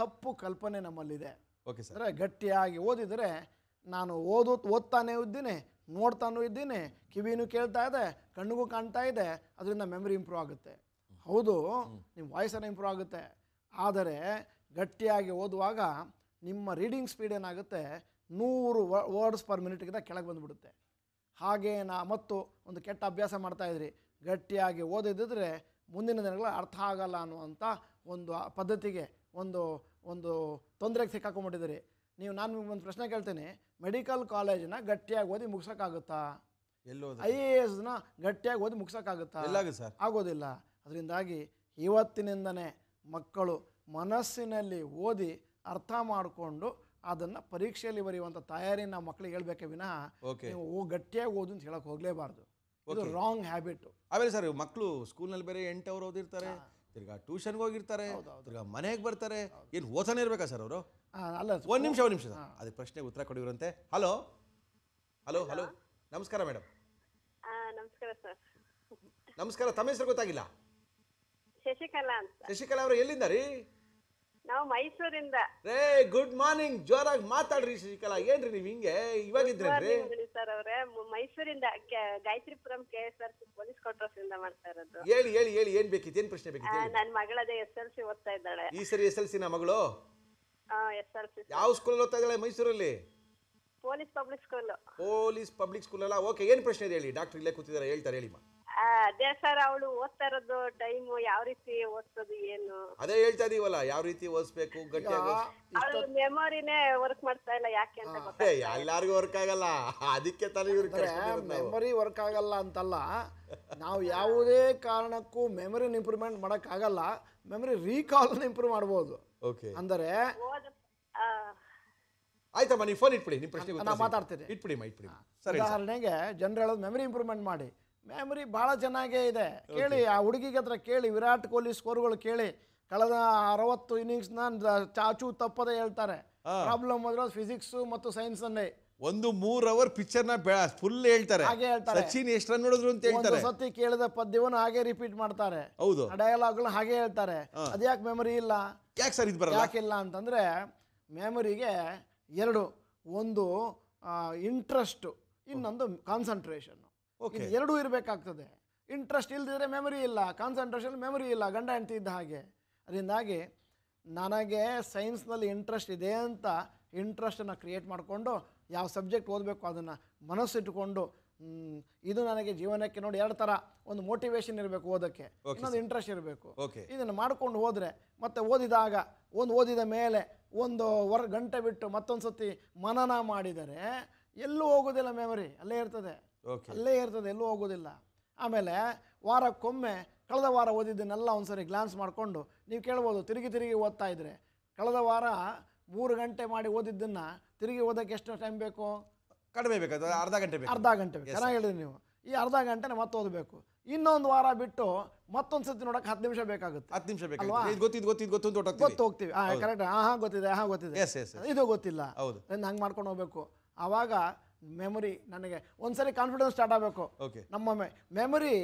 ತಪ್ಪು ಕಲ್ಪನೆ ನಮ್ಮಲ್ಲಿದೆ ಓಕೆ ಸರ್ ಅಂದರೆ ಗಟ್ಟಿಯಾಗಿ ಓದಿದರೆ ನಾನು ಓದು ಓದ್ತಾನೆ ಇದ್ದೀನಿ ನೋಡ್ತಾನೂ ಇದ್ದೀನಿ ಕಿವಿನೂ ಕೇಳ್ತಾ ಇದೆ ಕಣ್ಣಿಗೂ ಕಾಣ್ತಾ ಇದೆ ಅದರಿಂದ ಮೆಮರಿ ಇಂಪ್ರೂವ್ ಆಗುತ್ತೆ ಹೌದು ನಿಮ್ಮ ವಾಯ್ಸನ್ನು ಇಂಪ್ರೂವ್ ಆಗುತ್ತೆ ಆದರೆ ಗಟ್ಟಿಯಾಗಿ ಓದುವಾಗ ನಿಮ್ಮ ರೀಡಿಂಗ್ ಸ್ಪೀಡ್ ಏನಾಗುತ್ತೆ ನೂರು ವರ್ಡ್ಸ್ ಪರ್ ಮಿನಿಟ್ಗಿಂತ ಕೆಳಗೆ ಬಂದುಬಿಡುತ್ತೆ ಹಾಗೇ ನಾ ಮತ್ತು ಒಂದು ಕೆಟ್ಟ ಅಭ್ಯಾಸ ಮಾಡ್ತಾಯಿದ್ರಿ ಗಟ್ಟಿಯಾಗಿ ಓದಿದ್ದಿದ್ರೆ ಮುಂದಿನ ದಿನಗಳ ಅರ್ಥ ಆಗಲ್ಲ ಅನ್ನುವಂಥ ಒಂದು ಪದ್ಧತಿಗೆ ಒಂದು ಒಂದು ತೊಂದರೆಗೆ ಸಿಕ್ಕಾಕೊಂಡ್ಬಿಟ್ಟಿದ್ದೀರಿ ನೀವು ನಾನು ಒಂದು ಪ್ರಶ್ನೆ ಕೇಳ್ತೀನಿ ಮೆಡಿಕಲ್ ಕಾಲೇಜನ್ನ ಗಟ್ಟಿಯಾಗಿ ಓದಿ ಮುಗಿಸೋಕ್ಕಾಗುತ್ತಾ ಐ ಎ ಎಸ್ನ ಗಟ್ಟಿಯಾಗಿ ಓದಿ ಮುಗಿಸೋಕ್ಕಾಗುತ್ತಾ ಆಗೋದಿಲ್ಲ ಅದರಿಂದಾಗಿ ಇವತ್ತಿನಿಂದನೇ ಮಕ್ಕಳು ಮನಸ್ಸಿನಲ್ಲಿ ಓದಿ ಅರ್ಥ ಮಾಡಿಕೊಂಡು ಅದನ್ನು ಪರೀಕ್ಷೆಯಲ್ಲಿ ಬರೆಯುವಂಥ ತಯಾರಿ ನಾವು ಮಕ್ಕಳಿಗೆ ಹೇಳ್ಬೇಕೆ ವಿನಃ ನೀವು ಗಟ್ಟಿಯಾಗಿ ಓದು ಅಂತ ಹೇಳಕ್ಕೆ ಹೋಗಲೇಬಾರ್ದು ಇದು ರಾಂಗ್ ಹ್ಯಾಬಿಟ್ ಆಮೇಲೆ ಸರ್ ಮಕ್ಕಳು ಸ್ಕೂಲ್ನಲ್ಲಿ ಬೇರೆ ಎಂಟು ಅವರು ಓದಿರ್ತಾರೆ ತಿರ್ಗಾ ಟ್ಯೂಷನ್ಗೆ ಹೋಗಿರ್ತಾರೆ ತಿರ್ಗಾ ಮನೆಗೆ ಬರ್ತಾರೆ ಏನು ಓದನೇ ಇರಬೇಕಾ ಸರ್ ಅವರು ಅಲ್ಲ ಒಂದು ನಿಮಿಷ ಒಂದು ನಿಮಿಷ ಅದಕ್ಕೆ ಪ್ರಶ್ನೆಗೆ ಉತ್ತರ ಕೊಡಿರುವಂತೆ ಹಲೋ ಹಲೋ ಹಲೋ ನಮಸ್ಕಾರ ಮೇಡಮ್ ನಮಸ್ಕಾರ ಸರ್ ನಮಸ್ಕಾರ ತಮ್ಮ ಹೆಸರು ಗೊತ್ತಾಗಿಲ್ಲ ಶಶಿಕಲಾ ಶಶಿಕಲಾ ಅವರು ಎಲ್ಲಿಂದ ರೀ ನಾವು ಮೈಸೂರಿಂದ ರೇ ಗುಡ್ ಮಾರ್ನಿಂಗ್ ಜೋರಾಗಿ ಮಾತಾಡ್ರಿ ಶಶಿಕಲಾ ಏನ್ರಿ ನೀವು ಹಿಂಗೆ ಇವಾಗಿದ್ರೇನ್ರಿ ಸರ್ ಅವ್ರೆ ಮೈಸೂರಿಂದ K- Gayathripuram K S R C police quarters ಇಂದ ಮಾಡ್ತಾ ಇರೋದು ಹೇಳಿ ಹೇಳಿ ಹೇಳಿ ಏನ್ ಬೇಕಿತ್ತು ಏನ್ ಪ್ರಶ್ನೆ ಆ, ಬೇಕಿತ್ತು ಹೇಳಿ. ನನ್ ಮಗಳದೇ ಎಸ್ ಎಲ್ ಸಿ ಓದ್ತಾ ಇದ್ದಾಳೆ ಈ ಸರಿ ಎಸ್ ಎಲ್ ನ ಮಗಳು ಎಸ್ ಎಲ್ ಸಿ ಯಾವ ಸ್ಕೂಲ್ ಓದ್ತಾ ಇದ್ದಾಳೆ ಮೈಸೂರಲ್ಲಿ police public school police public school ಅಲ್ಲ ಓಕೆ ಏನ್ ಪ್ರಶ್ನೆ ಇದೆ ಹೇಳಿ ಡಾಕ್ಟರ್ ಇಲ್ಲೇ ಕೂತಿದ್ದಾರೆ ಹೇಳ್ತಾರೆ ಹೇಳಿಮ್ಮ ಅದೇ ಸರ್ ಅವಳು ಓದ್ತಾ ಇರೋದು ಟೈಮ್ ಯಾವ ರೀತಿ ಓದ್ತದೆ ಏನು ಅದೇ ಹೇಳ್ತಾ ಇದೀವಲ್ಲ ಯಾವ ರೀತಿ ಓದಿಸ್ಬೇಕು ಗಟ್ಟಿಯಾಗಿ ಓದ್ಸ್- ಅವಳು ಮೆಮೊರಿನೇ ವರ್ಕ್ ಮಾಡ್ತಾ ಇಲ್ಲ ಯಾಕೆ ಅಂತ ಗೊತ್ತಾ ಎಲ್ಲಾರ್ಗೂ ವರ್ಕ್ ಆಗಲ್ಲ ಅದಕ್ಕೆ ತಾನೇ ಇವ್ರು ಮೆಮೊರಿ ವರ್ಕ್ ಆಗಲ್ಲ ಅಂತಲ್ಲ ನಾವು ಯಾವುದೇ ಕಾರಣಕ್ಕೂ ಮೆಮೊರಿನ ಇಂಪ್ರೂವ್ಮೆಂಟ್ ಆಗಲ್ಲ ಮೆಮೊರಿ ರೀಕಾಲ್ನ ಇಂಪ್ರೂವ್ ಮಾಡ್ಬೋದು ಓಕೆ ಅಂದರೆ ಆ, ಆಯ್ತಮ್ಮ ನೀವು ಫೋನ್ ಇಟ್ಬಿಡಿ ನಿಮ್ಮ ಪ್ರಶ್ನೆ ನಾನು ಮಾತಾಡ್ತೀನಿ. ಇಟ್ಬಿಡಿ ಮಾ ಇಟ್ಬಿಡಿ ಸರಿ ಉದಾಹರಣೆಗೆ ಜನರು ಹೇಳೋದು ಮೆಮೊರಿ ಇಂಪ್ರೂವ್ಮೆಂಟ್ ಮಾಡಿ ಮೆಮೊರಿ ಭಾಳ ಚೆನ್ನಾಗೇ ಇದೆ ಕೇಳಿ ಆ ಹುಡುಗಿಗೆ ಹತ್ರ ಕೇಳಿ ವಿರಾಟ್ ಕೊಹ್ಲಿ ಸ್ಕೋರ್ಗಳು ಕೇಳಿ ಕಳೆದ ಅರವತ್ತು ಇನ್ನಿಂಗ್ಸ್ನ ಚಾಚು ತಪ್ಪದೆ ಹೇಳ್ತಾರೆ ಪ್ರಾಬ್ಲಮ್ ಅಂದ್ರೆ ಫಿಸಿಕ್ಸ್ ಮತ್ತು ಸೈನ್ಸ್ ಒಂದು ಮೂರ್ ಅವರ್ ಪಿಕ್ಚರ್ ಫುಲ್ ಹೇಳ್ತಾರೆ ಹಾಗೆ ಹೇಳ್ತಾರೆ ಸಚಿನ್ ಎಷ್ಟು ನೋಡಿದ್ರು ಅಂತ ಹೇಳ್ತಾರೆ ಸತಿ ಕೇಳಿದ ಪದ್ಯವನ್ನು ಹಾಗೆ ರಿಪೀಟ್ ಮಾಡ್ತಾರೆ ಹೌದು ಡಯಲಾಗ್ ಹಾಗೆ ಹೇಳ್ತಾರೆ ಅದ್ಯಾಕೆ ಮೆಮೊರಿ ಇಲ್ಲ ಯಾಕೆ ಸರ್ ಇದು ಬರಲ್ಲ ಯಾಕಿಲ್ಲ ಅಂತಂದ್ರೆ ಮೆಮೊರಿಗೆ ಎರಡು ಒಂದು ಇಂಟ್ರೆಸ್ಟ್ ಇನ್ನೊಂದು ಕಾನ್ಸಂಟ್ರೇಷನ್ ಓಕೆ ಎರಡೂ ಇರಬೇಕಾಗ್ತದೆ ಇಂಟ್ರೆಸ್ಟ್ ಇಲ್ಲದಿದ್ದರೆ ಮೆಮೊರಿ ಇಲ್ಲ ಕಾನ್ಸಂಟ್ರೇಷನ್ ಮೆಮೊರಿ ಇಲ್ಲ ಗಂಡ ಹೆಂಡತಿ ಇದ್ದ ಹಾಗೆ ಅದರಿಂದಾಗಿ ನನಗೆ ಸೈನ್ಸ್ನಲ್ಲಿ ಇಂಟ್ರೆಸ್ಟ್ ಇದೆ ಅಂತ ಇಂಟ್ರೆಸ್ಟನ್ನು ಕ್ರಿಯೇಟ್ ಮಾಡಿಕೊಂಡು ಯಾವ ಸಬ್ಜೆಕ್ಟ್ ಓದಬೇಕು ಅದನ್ನು ಮನಸ್ಸಿಟ್ಟುಕೊಂಡು ಇದು ನನಗೆ ಜೀವನಕ್ಕೆ ನೋಡಿ ಎರಡು ಥರ ಒಂದು ಮೋಟಿವೇಶನ್ ಇರಬೇಕು ಓದೋಕ್ಕೆ ಇನ್ನೊಂದು ಇಂಟ್ರೆಸ್ಟ್ ಇರಬೇಕು ಇದನ್ನು ಮಾಡಿಕೊಂಡು ಹೋದರೆ ಮತ್ತೆ ಓದಿದಾಗ ಒಂದು ಓದಿದ ಮೇಲೆ ಒಂದು ವರ್ ಗಂಟೆ ಬಿಟ್ಟು ಮತ್ತೊಂದು ಸತಿ ಮನನ ಮಾಡಿದರೆ ಎಲ್ಲೂ ಹೋಗೋದಿಲ್ಲ ಮೆಮೊರಿ ಅಲ್ಲೇ ಇರ್ತದೆ ಅಲ್ಲೇ ಇರ್ತದೆ ಎಲ್ಲೂ ಹೋಗೋದಿಲ್ಲ ಆಮೇಲೆ ವಾರಕ್ಕೊಮ್ಮೆ ಕಳೆದ ವಾರ ಓದಿದ್ದನ್ನೆಲ್ಲ ಒಂದ್ಸರಿ ಗ್ಲಾನ್ಸ್ ಮಾಡಿಕೊಂಡು ನೀವು ಕೇಳ್ಬೋದು ತಿರುಗಿ ತಿರುಗಿ ಓದ್ತಾ ಇದ್ರೆ ಕಳೆದ ವಾರ ಮೂರು ಗಂಟೆ ಮಾಡಿ ಓದಿದ್ದನ್ನು ತಿರುಗಿ ಓದಕ್ಕೆ ಎಷ್ಟು ಟೈಮ್ ಬೇಕು ಕಡಿಮೆ ಬೇಕು ಅರ್ಧ ಗಂಟೆ ಬೇಕು ಅರ್ಧ ಗಂಟೆ ಬೇಕು ಚೆನ್ನಾಗಿ ಹೇಳಿದ್ರಿ ನೀವು ಈ ಅರ್ಧ ಗಂಟೆ ಮತ್ತೆ ಓದಬೇಕು ಇನ್ನೊಂದು ವಾರ ಬಿಟ್ಟು ಮತ್ತೊಂದು ಸತಿ ನೋಡಕ್ಕೆ ಹತ್ತು ನಿಮಿಷ ಬೇಕಾಗುತ್ತೆ ಹತ್ತು ನಿಮಿಷ ಬೇಕು ಗೊತ್ತಿದ್ದು ಗೊತ್ತಿದ್ದು ಗೊತ್ತು ಗೊತ್ತು ಹೋಗ್ತೀವಿ ಹಾಂ ಕರೆಕ್ಟ್ ಹಾಂ ಗೊತ್ತಿದೆ ಹಾಂ ಗೊತ್ತಿದೆ ಇದು ಗೊತ್ತಿಲ್ಲ ಹೌದು ಹಂಗೆ ಮಾಡ್ಕೊಂಡು ಹೋಗ್ಬೇಕು ಆವಾಗ ಮೆಮೊರಿ ನನಗೆ ಒಂದ್ಸರಿ ಕಾನ್ಫಿಡೆನ್ಸ್ ಸ್ಟಾರ್ಟ್ ಆಗಬೇಕು ನಮ್ಮ memory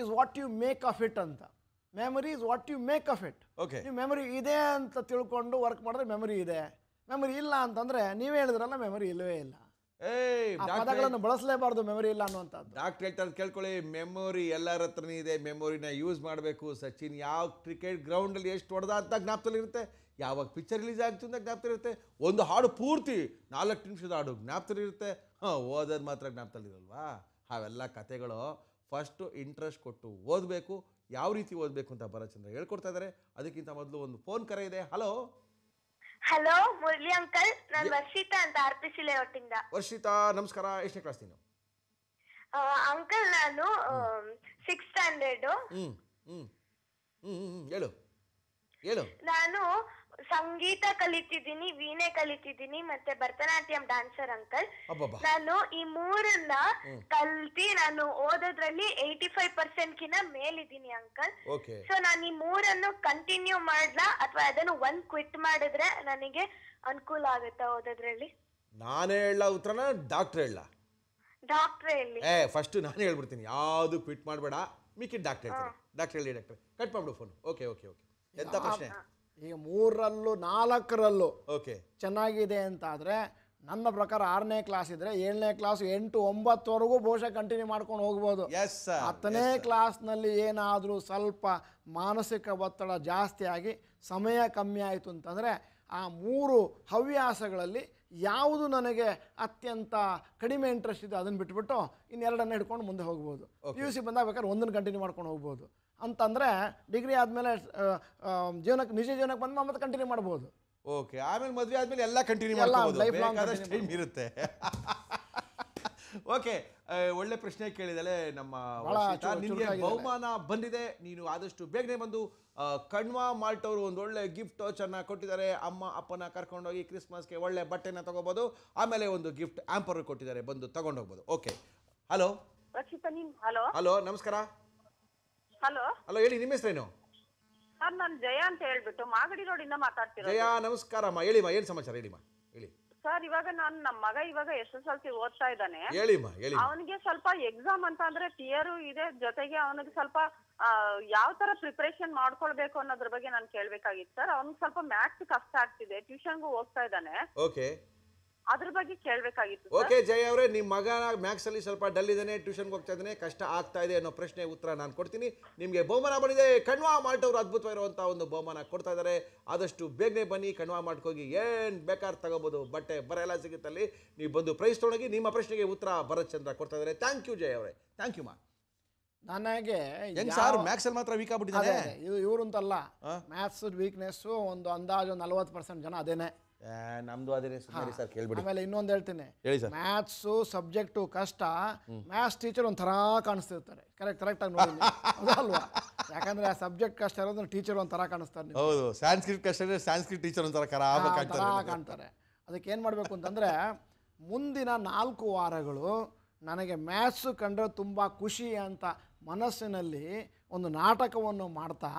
is what you make of it ಅಂತ memory is what you make of it okay ನೀವು ಮೆಮೊರಿ ಇದೆ ಅಂತ ತಿಳ್ಕೊಂಡು ವರ್ಕ್ ಮಾಡಿದ್ರೆ ಮೆಮೊರಿ ಇದೆ ಮೆಮೊರಿ ಇಲ್ಲ ಅಂತಂದ್ರೆ ನೀವೇ ಹೇಳಿದ್ರಲ್ಲ ಮೆಮೊರಿ ಇಲ್ಲವೇ ಇಲ್ಲ ಪದಗಳನ್ನು ಬಳಸಲೇಬಾರ್ದು ಮೆಮೊರಿ ಇಲ್ಲ ಅನ್ನುವಂಥದ್ದು ಡಾಕ್ಟರ್ ಹೇಳ್ತಾರೆ ಕೇಳ್ಕೊಳ್ಳಿ ಮೆಮೊರಿ ಎಲ್ಲರ ಹತ್ರನೇ ಇದೆ ಮೆಮೊರಿನ ಯೂಸ್ ಮಾಡಬೇಕು ಸಚಿನ್ ಯಾವ ಕ್ರಿಕೆಟ್ ಗ್ರೌಂಡಲ್ಲಿ ಎಷ್ಟು ಹೊಡೆದ ಅಂತ ಜ್ಞಾಪದಲ್ಲಿರುತ್ತೆ ಇರುತ್ತೆ ಯಾವಾಗ ಪಿಕ್ಚರ್ ರಿಲೀಸ್ ಆಗ್ತಿಂದ ಜ್ಞಾಪಕ ಇರುತ್ತೆ ಒಂದು ಹಾಡು ಪೂರ್ತಿ ನಾಲ್ಕು ನಿಮಿಷದ ಹಾಡು ಜ್ಞಾಪಕ ಇರುತ್ತೆ ಹಾಂ ಓದೋದು ಮಾತ್ರ ಇರಲ್ವಾ ಅವೆಲ್ಲ ಕತೆಗಳು ಫಸ್ಟು ಇಂಟ್ರೆಸ್ಟ್ ಕೊಟ್ಟು ಓದಬೇಕು ಯಾವ ರೀತಿ ಓದಬೇಕು ಅಂತ ಭರಚಂದ್ರ ಹೇಳ್ಕೊಡ್ತಾ ಇದ್ದಾರೆ ಅದಕ್ಕಿಂತ ಮೊದಲು ಒಂದು ಫೋನ್ ಕರೆ ಇದೆ ಹಲೋ ಹಲೋ ಮುರಳಿ ಅಂಕಲ್ ನಾನು ವರ್ಷಿತಾ ಅಂತ ಅರ್ಪಿಸಿಲೆ ಒಟ್ಟಿಂದ ವರ್ಷಿತಾ ನಮಸ್ಕಾರ ಎಷ್ಟನೇ ಕ್ಲಾಸ್ ನೀನು ಅಂಕಲ್ ನಾನು ಸಿಕ್ಸ್ ಸ್ಟ್ಯಾಂಡರ್ಡ್ ಹೇಳು ಹೇಳು ನಾನು ಸಂಗೀತ ಕಲಿತಿದ್ದೀನಿ ವೀಣೆ ಕಲಿತಿದ್ದೀನಿ ಮತ್ತೆ ಭರತನಾಟ್ಯಂ ಡಾನ್ಸರ್ ಅಂಕಲ್ ನಾನು ಈ ಮೂರನ್ನ ಕಲ್ತಿ ನಾನು ಓದೋದ್ರಲ್ಲಿ ಏಯ್ಟಿ ಫೈವ್ ಪರ್ಸೆಂಟ್ ಕಿನ್ನ ಮೇಲಿದ್ದೀನಿ ಅಂಕಲ್ ಓಕೆ ಸೊ ನಾನು ಈ ಮೂರನ್ನು ಕಂಟಿನ್ಯೂ ಮಾಡ್ಲಾ ಅಥವಾ ಅದನ್ನು ಒಂದ್ ಕ್ವಿಟ್ ಮಾಡಿದ್ರೆ ನನಗೆ ಅನುಕೂಲ ಆಗುತ್ತಾ ಓದೋದ್ರಲ್ಲಿ ನಾನೇ ಹೇಳ ಉತ್ತರನ ಡಾಕ್ಟರ್ ಹೇಳ ಡಾಕ್ಟರ್ ಹೇಳಿ ಏ ಫಸ್ಟ್ ನಾನು ಹೇಳ್ಬಿಡ್ತೀನಿ ಯಾವುದು ಕ್ವಿಟ್ ಮಾಡಬೇಡ ಮಿಕ್ಕಿದ್ ಡಾಕ್ಟರ್ ಡಾಕ್ಟರ್ ಹೇಳಿ ಡಾಕ್ಟರ್ ಕಟ್ ಮಾಡ್ಬಿಡು ಫೋನ್ ಓಕೆ ಓಕೆ ಓಕೆ ಎಂತ ಪ್ರಶ್ನೆ ಈಗ ಮೂರರಲ್ಲೂ ನಾಲ್ಕರಲ್ಲೂ ಓಕೆ ಚೆನ್ನಾಗಿದೆ ಅಂತ ಆದರೆ ನನ್ನ ಪ್ರಕಾರ ಆರನೇ ಕ್ಲಾಸ್ ಇದ್ರೆ ಏಳನೇ ಕ್ಲಾಸ್ ಎಂಟು ಒಂಬತ್ತವರೆಗೂ ಬಹುಶಃ ಕಂಟಿನ್ಯೂ ಮಾಡ್ಕೊಂಡು ಹೋಗ್ಬೋದು ಹತ್ತನೇ ಕ್ಲಾಸ್ನಲ್ಲಿ ಏನಾದರೂ ಸ್ವಲ್ಪ ಮಾನಸಿಕ ಒತ್ತಡ ಜಾಸ್ತಿ ಆಗಿ ಸಮಯ ಕಮ್ಮಿ ಆಯಿತು ಅಂತಂದರೆ ಆ ಮೂರು ಹವ್ಯಾಸಗಳಲ್ಲಿ ಯಾವುದು ನನಗೆ ಅತ್ಯಂತ ಕಡಿಮೆ ಇಂಟ್ರೆಸ್ಟ್ ಇದೆ ಅದನ್ನು ಬಿಟ್ಬಿಟ್ಟು ಇನ್ನೆರಡನ್ನು ಹಿಡ್ಕೊಂಡು ಮುಂದೆ ಹೋಗ್ಬೋದು ಪಿ ಯು ಸಿ ಬಂದಾಗ ಬೇಕಾದ್ರೆ ಒಂದನ್ನು ಕಂಟಿನ್ಯೂ ಮಾಡ್ಕೊಂಡು ಹೋಗ್ಬೋದು ಅಂತಂದ್ರೆ ಡಿಗ್ರಿ ಆದಮೇಲೆ ಜೀವನಕ್ಕೆ ನಿಜ ಜೀವನಕ್ಕೆ ಬಂದು ಮತ್ತೆ ಕಂಟಿನ್ಯೂ ಮಾಡ್ಬೋದು ಓಕೆ ಆಮೇಲೆ ಮದುವೆ ಆದಮೇಲೆ ಎಲ್ಲ ಕಂಟಿನ್ಯೂ ಮಾಡ್ಬೋದು ಟೈಮ್ ಇರುತ್ತೆ ಓಕೆ ಒಳ್ಳೆ ಪ್ರಶ್ನೆ ಕೇಳಿದಲೆ ನಮ್ಮ ನಿಮಗೆ ಬಹುಮಾನ ಬಂದಿದೆ ನೀನು ಆದಷ್ಟು ಬೇಗನೆ ಬಂದು ಕಣ್ವಾ ಮಾಲ್ಟ್ ಅವರು ಒಂದು ಒಳ್ಳೆ ಗಿಫ್ಟ್ ಚೆನ್ನಾಗಿ ಕೊಟ್ಟಿದ್ದಾರೆ ಅಮ್ಮ ಅಪ್ಪನ ಕರ್ಕೊಂಡೋಗಿ ಕ್ರಿಸ್ಮಸ್ಗೆ ಒಳ್ಳೆ ಬಟ್ಟೆನ ತಗೋಬಹುದು ಆಮೇಲೆ ಒಂದು ಗಿಫ್ಟ್ ಆಂಪರ್ ಕೊಟ್ಟಿದ್ದಾರೆ ಬಂದು ತಗೊಂಡೋಗ್ಬೋದು ಓಕೆ ಹಲೋ ಹಲೋ ನಮಸ್ಕಾರ ಹಲೋ ಹಲೋ ಹೇಳಿ ನಿಮ್ಮ ಹೆಸರೇನು ಸರ್ ನಾನು ಜಯ ಅಂತ ಹೇಳ್ಬಿಟ್ಟು ಮಾಗಡಿ ರೋಡಿಂದ ಇಂದ ಜಯ ಅಮ್ಮ ಸಮಾಚಾರ ಹೇಳಿ ಸರ್ ಇವಾಗ ನಾನು ನಮ್ಮ ಮಗ ಇವಾಗ ಎಸ್ ಎಸ್ ಎಲ್ ಸಿ ಓದ್ತಾ ಇದ್ದಾನೆ ಅವನಿಗೆ ಸ್ವಲ್ಪ ಎಕ್ಸಾಮ್ ಅಂತ ಅಂದ್ರೆ ತಿಯರು ಇದೆ ಜೊತೆಗೆ ಅವನಿಗೆ ಸ್ವಲ್ಪ ಯಾವ ತರ ಪ್ರಿಪರೇಷನ್ ಮಾಡ್ಕೊಳ್ಬೇಕು ಅನ್ನೋದ್ರ ಬಗ್ಗೆ ನಾನು ಕೇಳ್ಬೇಕಾಗಿತ್ತು ಸರ್ ಅವ್ನಿಗೆ ಸ್ವಲ್ಪ ಮ್ಯಾಥ್ಸ್ ಕಷ್ಟ ಆಗ್ತಿದೆ ಟ್ಯೂಷನ್ಗೂ ಹೋಗ್ತಾ ಇದ್ದಾನೆ ಅದ್ರ ಬಗ್ಗೆ ಕೇಳಬೇಕಾಗಿತ್ತು ಓಕೆ ಜಯ ಅವರೇ ನಿಮ್ಮ ಮಗ ಮ್ಯಾಕ್ಸ್ ಅಲ್ಲಿ ಸ್ವಲ್ಪ ಡಲ್ ಇದ್ದಾನೆ ಟ್ಯೂಷನ್ಗೆ ಹೋಗ್ತಾ ಇದ್ದಾನೆ ಕಷ್ಟ ಆಗ್ತಾ ಇದೆ ಅನ್ನೋ ಪ್ರಶ್ನೆ ಉತ್ತರ ನಾನು ಕೊಡ್ತೀನಿ ನಿಮಗೆ ಬಹುಮಾನ ಬಂದಿದೆ ಕಣ್ವಾ ಮಾಲ್ಟ್ ಅವರು ಅದ್ಭುತವಾಗಿರುವಂತಹ ಒಂದು ಬಹುಮಾನ ಕೊಡ್ತಾ ಇದ್ದಾರೆ ಆದಷ್ಟು ಬೇಗನೆ ಬನ್ನಿ ಕಣ್ವಾ ಮಾಲ್ಟ್ ಹೋಗಿ ಏನ್ ಬೇಕಾದ್ರೆ ತಗೋಬಹುದು ಬಟ್ಟೆ ಬರ ಎಲ್ಲ ಸಿಗುತ್ತಲ್ಲಿ ನೀವು ಬಂದು ಪ್ರೈಸ್ ತೊಡಗಿ ನಿಮ್ಮ ಪ್ರಶ್ನೆಗೆ ಉತ್ತರ ಭರತ್ ಚಂದ್ರ ಕೊಡ್ತಾ ಇದ್ದಾರೆ ಥ್ಯಾಂಕ್ ಯು ಜಯ ಅವರೇ ಥ್ಯಾಂಕ್ ಯು ಮಾ ನನಗೆ ಸರ್ ಅಲ್ಲಿ ಮಾತ್ರ ವೀಕ್ ಆಗ್ಬಿಟ್ಟಿದ್ದಾರೆ ಇವ್ರಂತಲ್ಲ ಮ್ಯಾಥ್ಸ್ ವೀಕ್ನೆಸ್ಸು ಒಂದು ಅಂದಾಜು ನಲ್ವತ್ತು ಪರ್ಸೆಂಟ್ ಜನ ಅದೇನೆ ನಮ್ದು ಅದೇ ಸರ್ ಕೇಳ್ಬಿಡಿ ಆಮೇಲೆ ಇನ್ನೊಂದು ಹೇಳ್ತೀನಿ ಹೇಳಿ ಸರ್ ಮ್ಯಾಥ್ಸು ಸಬ್ಜೆಕ್ಟು ಕಷ್ಟ ಮ್ಯಾಥ್ಸ್ ಟೀಚರ್ ಒಂಥರ ಕಾಣಿಸ್ತಿರ್ತಾರೆ ಕರೆಕ್ಟ್ ಕರೆಕ್ಟಾಗಿ ನೋಡಿ ಅಲ್ವಾ ಯಾಕಂದ್ರೆ ಆ ಸಬ್ಜೆಕ್ಟ್ ಕಷ್ಟ ಇರೋದ್ರೆ ಟೀಚರ್ ಒಂಥರ ಕಾಣಿಸ್ತಾರೆ ಹೌದು ಸ್ಯಾನ್ಸ್ಕ್ರಿಟ್ ಕಷ್ಟ ಸ್ಯಾನ್ಸ್ಕ್ರಿಟ್ ಟೀಚರ್ ಒಂಥರ ಕಾಣ್ತಾರೆ ಅದಕ್ಕೆ ಏನು ಮಾಡಬೇಕು ಅಂತಂದ್ರೆ ಮುಂದಿನ ನಾಲ್ಕು ವಾರಗಳು ನನಗೆ ಮ್ಯಾಥ್ಸು ಕಂಡ್ರೆ ತುಂಬ ಖುಷಿ ಅಂತ ಮನಸ್ಸಿನಲ್ಲಿ ಒಂದು ನಾಟಕವನ್ನು ಮಾಡ್ತಾ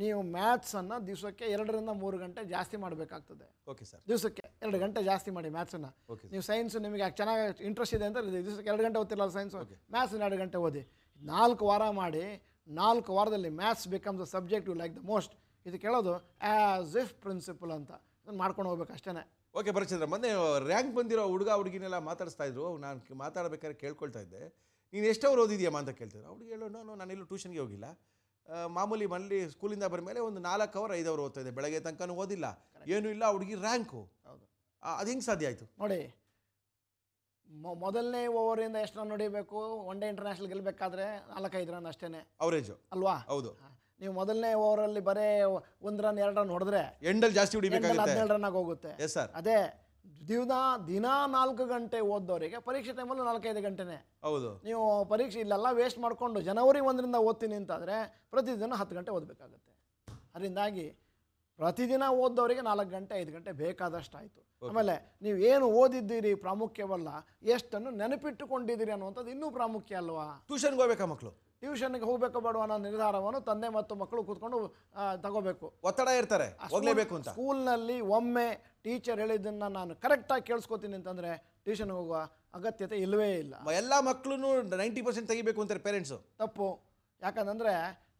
ನೀವು ಮ್ಯಾಥ್ಸನ್ನು ದಿವಸಕ್ಕೆ ಎರಡರಿಂದ ಮೂರು ಗಂಟೆ ಜಾಸ್ತಿ ಮಾಡಬೇಕಾಗ್ತದೆ ಓಕೆ ಸರ್ ದಿವಸಕ್ಕೆ ಎರಡು ಗಂಟೆ ಜಾಸ್ತಿ ಮಾಡಿ ಮ್ಯಾಥ್ಸನ್ನು ನೀವು ಸೈನ್ಸ್ ನಿಮಗೆ ಚೆನ್ನಾಗಿ ಇಂಟ್ರೆಸ್ಟ್ ಇದೆ ಅಂತ ದಿವಸಕ್ಕೆ ಎರಡು ಗಂಟೆ ಓದ್ತಿಲ್ಲ ಸೈನ್ಸ್ ಮ್ಯಾಥ್ಸ್ ಎರಡು ಗಂಟೆ ಓದಿ ನಾಲ್ಕು ವಾರ ಮಾಡಿ ನಾಲ್ಕು ವಾರದಲ್ಲಿ maths becomes a subject you like the most ಇದು ಕೇಳೋದು ಆ್ಯಸ್ ಇಫ್ ಪ್ರಿನ್ಸಿಪಲ್ ಅಂತ ಇದನ್ನು ಮಾಡ್ಕೊಂಡು ಹೋಗ್ಬೇಕು ಅಷ್ಟೇ ಓಕೆ ಭರಚಂದ್ರ ಮೊನ್ನೆ ರ್ಯಾಂಕ್ ಬಂದಿರೋ ಹುಡುಗ ಹುಡುಗಿನೆಲ್ಲ ಮಾತಾಡಿಸ್ತಾ ಇದ್ರು ನಾನು ಮಾತಾಡಬೇಕಾದ್ರೆ ಕೇಳ್ಕೊಳ್ತಾ ಇದ್ದೆ ನೀನು ಎಷ್ಟವ್ರು ಓದಿದ್ಯಮ್ಮ ಅಂತ ಕೇಳ್ತಿದ್ರು ಅವ್ರಿಗೆ ಹೇಳೋ ನಾನು ನಾನು ಎಲ್ಲೂ ಟ್ಯೂಷನ್ಗೆ ಹೋಗಿಲ್ಲ ಮಾಮೂಲಿ ಮನೇಲಿ ಸ್ಕೂಲಿಂದ ಬರ ಮೇಲೆ ಒಂದು ನಾಲ್ಕು ಅವರ್ ಐದು ಅವರ್ ಓದ್ತಾ ಇದೆ ಬೆಳಗ್ಗೆ ತನಕ ಓದಿಲ್ಲ ಏನು ಇಲ್ಲ ಹುಡುಗಿ ರ್ಯಾಂಕು ಅದು ಹೆಂಗೆ ಸಾಧ್ಯ ಆಯಿತು ನೋಡಿ ಮೊದಲನೇ ಓವರಿಂದ ಎಷ್ಟು ರನ್ ಹೊಡಿಬೇಕು ಒನ್ ಡೇ ಇಂಟರ್ನ್ಯಾಷನಲ್ ಗೆಲ್ಲಬೇಕಾದ್ರೆ ನಾಲ್ಕೈದು ರನ್ ಅಷ್ಟೇ ಅವರೇಜು ಅಲ್ವಾ ಹೌದು ನೀವು ಮೊದಲನೇ ಓವರಲ್ಲಿ ಬರೇ ಒಂದು ರನ್ ಎರಡು ರನ್ ಹೊಡೆದ್ರೆ ಎಂಡಲ್ಲಿ ಜಾಸ್ತಿ ಹೊಡಿಬೇಕು ಹದಿನೇಳು ರನ್ ಆಗಿ ಹೋಗುತ್ತೆ ಎಸ್ ಸರ್ ಅದೇ ದಿನ ದಿನ ನಾಲ್ಕು ಗಂಟೆ ಓದೋರಿಗೆ ಪರೀಕ್ಷೆ ಟೈಮಲ್ಲಿ ನಾಲ್ಕೈದು ಗಂಟೆನೇ ಹೌದು ನೀವು ಪರೀಕ್ಷೆ ಇಲ್ಲೆಲ್ಲ ವೇಸ್ಟ್ ಮಾಡಿಕೊಂಡು ಜನವರಿ ಒಂದರಿಂದ ಓದ್ತೀನಿ ಅಂತಂದರೆ ಪ್ರತಿದಿನ ಹತ್ತು ಗಂಟೆ ಓದಬೇಕಾಗುತ್ತೆ ಅದರಿಂದಾಗಿ ಪ್ರತಿದಿನ ಓದೋರಿಗೆ ನಾಲ್ಕು ಗಂಟೆ ಐದು ಗಂಟೆ ಬೇಕಾದಷ್ಟು ಆಯಿತು ಆಮೇಲೆ ನೀವು ಏನು ಓದಿದ್ದೀರಿ ಪ್ರಾಮುಖ್ಯವಲ್ಲ ಎಷ್ಟನ್ನು ನೆನಪಿಟ್ಟುಕೊಂಡಿದ್ದೀರಿ ಅನ್ನುವಂಥದ್ದು ಇನ್ನೂ ಪ್ರಾಮುಖ್ಯ ಅಲ್ವಾ ಟ್ಯೂಷನ್ಗೆ ಹೋಗ್ಬೇಕಾ ಮಕ್ಕಳು ಟ್ಯೂಷನ್ಗೆ ಹೋಗಬೇಕು ಬೇಡ ಅನ್ನೋ ನಿರ್ಧಾರವನ್ನು ತಂದೆ ಮತ್ತು ಮಕ್ಕಳು ಕೂತ್ಕೊಂಡು ತಗೋಬೇಕು ಒತ್ತಡ ಇರ್ತಾರೆ ಹೋಗಲೇಬೇಕು ಅಂತ ಸ್ಕೂಲ್ನಲ್ಲಿ ಒಮ್ಮೆ ಟೀಚರ್ ಹೇಳಿದ್ದನ್ನು ನಾನು ಕರೆಕ್ಟಾಗಿ ಕೇಳಿಸ್ಕೊತೀನಿ ಅಂತಂದರೆ ಟ್ಯೂಷನ್ಗೆ ಹೋಗುವ ಅಗತ್ಯತೆ ಇಲ್ಲವೇ ಇಲ್ಲ ಎಲ್ಲ ಮಕ್ಕಳು ನೈಂಟಿ ಪರ್ಸೆಂಟ್ ತೆಗಿಬೇಕು ಅಂತಾರೆ ಪೇರೆಂಟ್ಸು ತಪ್ಪು ಯಾಕಂತಂದರೆ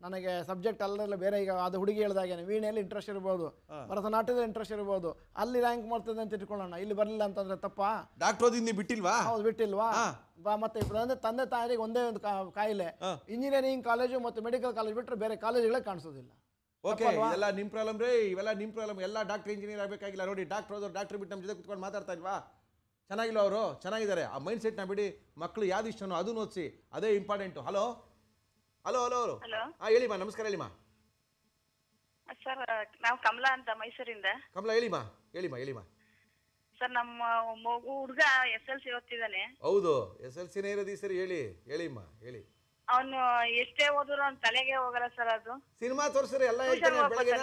ನನಗೆ ಸಬ್ಜೆಕ್ಟ್ ಅಲ್ಲೆಲ್ಲ ಬೇರೆ ಈಗ ಅದು ಹುಡುಗಿ ಹೇಳ್ದಾಗೇನೆ ವೀಣೆಯಲ್ಲಿ ಇಂಟ್ರೆಸ್ಟ್ ಇರ್ಬೋದು ಭರತನಾಟ್ಯದಲ್ಲಿ ಇಂಟ್ರೆಸ್ಟ್ ಇರ್ಬೋದು ಅಲ್ಲಿ ರ್ಯಾಂಕ್ ಮಾಡ್ತದೆ ಅಂತ ಇಟ್ಕೊಳ್ಳೋಣ ಇಲ್ಲಿ ಬರಲಿಲ್ಲ ಅಂತಂದ್ರೆ ತಪ್ಪಾ ಡಾಕ್ಟರ್ ನೀವು ಬಿಟ್ಟಿಲ್ವಾ ಹೌದು ಬಿಟ್ಟಿಲ್ವಾ ಮತ್ತೆ ಅಂದ್ರೆ ತಂದೆ ತಾಯಿಗೆ ಒಂದೇ ಒಂದು ಕಾಯಿಲೆ ಇಂಜಿನಿಯರಿಂಗ್ ಕಾಲೇಜು ಮತ್ತು ಮೆಡಿಕಲ್ ಕಾಲೇಜ್ ಬಿಟ್ಟರೆ ಬೇರೆ ಕಾಲೇಜುಗಳೇ ಕಾಣಿಸೋದಿಲ್ಲ ಓಕೆ ಎಲ್ಲ ನಿಮ್ಮ ಪ್ರಾಬ್ಲಮ್ ರೀ ಇವೆಲ್ಲ ನಿಮ್ಮ ಪ್ರಾಬ್ಲಮ್ ಎಲ್ಲ ಡಾಕ್ಟರ್ ಇಂಜಿನಿಯರ್ ಆಗಬೇಕಾಗಿಲ್ಲ ನೋಡಿ ಡಾಕ್ಟರ್ ಹೋದ್ರು ಡಾಕ್ಟರ್ ಬಿಟ್ಟು ನಮ್ಮ ಜೊತೆ ಕುತ್ಕೊಂಡು ಮಾತಾಡ್ತಾ ಇಲ್ವಾ ಚೆನ್ನಾಗಿಲ್ಲ ಅವರು ಚೆನ್ನಾಗಿದ್ದಾರೆ ಆ ಮೈಂಡ್ ಸೆಟ್ನ ಬಿಡಿ ಮಕ್ಕಳು ಯಾವ್ದು ಇಷ್ಟನೋ ಅದು ಓದಿಸಿ ಅದೇ important hello hello hello hello ಹಾ ಹೇಳಿಮ್ಮ ನಮಸ್ಕಾರ ಹೇಳಿಮ್ಮ ಸರ್ ನಾವು ಕಮಲಾ ಅಂತ ಮೈಸೂರಿಂದ ಕಮಲಾ ಹೇಳಿಮ್ಮ ಹೇಳಿಮ್ಮ ಹೇಳಿಮ್ಮ ಸರ್ ನಮ್ಮ ಮಗು ಹುಡುಗ ಎಸ್ ಎಲ್ ಸಿ ಓದ್ತಿದ್ದಾನೆ ಹೌದು ಎಸ್ ಎಲ್ ಸಿನೇ ಇರೋದಿ ಸರ್ ಹೇಳಿ ಹೇಳಿಮ್ಮ ಹೇಳಿ ಅವನು ಎಷ್ಟೇ ಓದಿದ್ರು ಅವ್ನ ತಲೆಗೆ ಹೋಗಲ್ಲ ಸರ್ ಅದು ಸಿನಿಮಾ ತೋರಿಸ್ರೆ ಎಲ್ಲ ಹೇಳ್ತಾನೆ ಬೆಳಗ್ಗೆ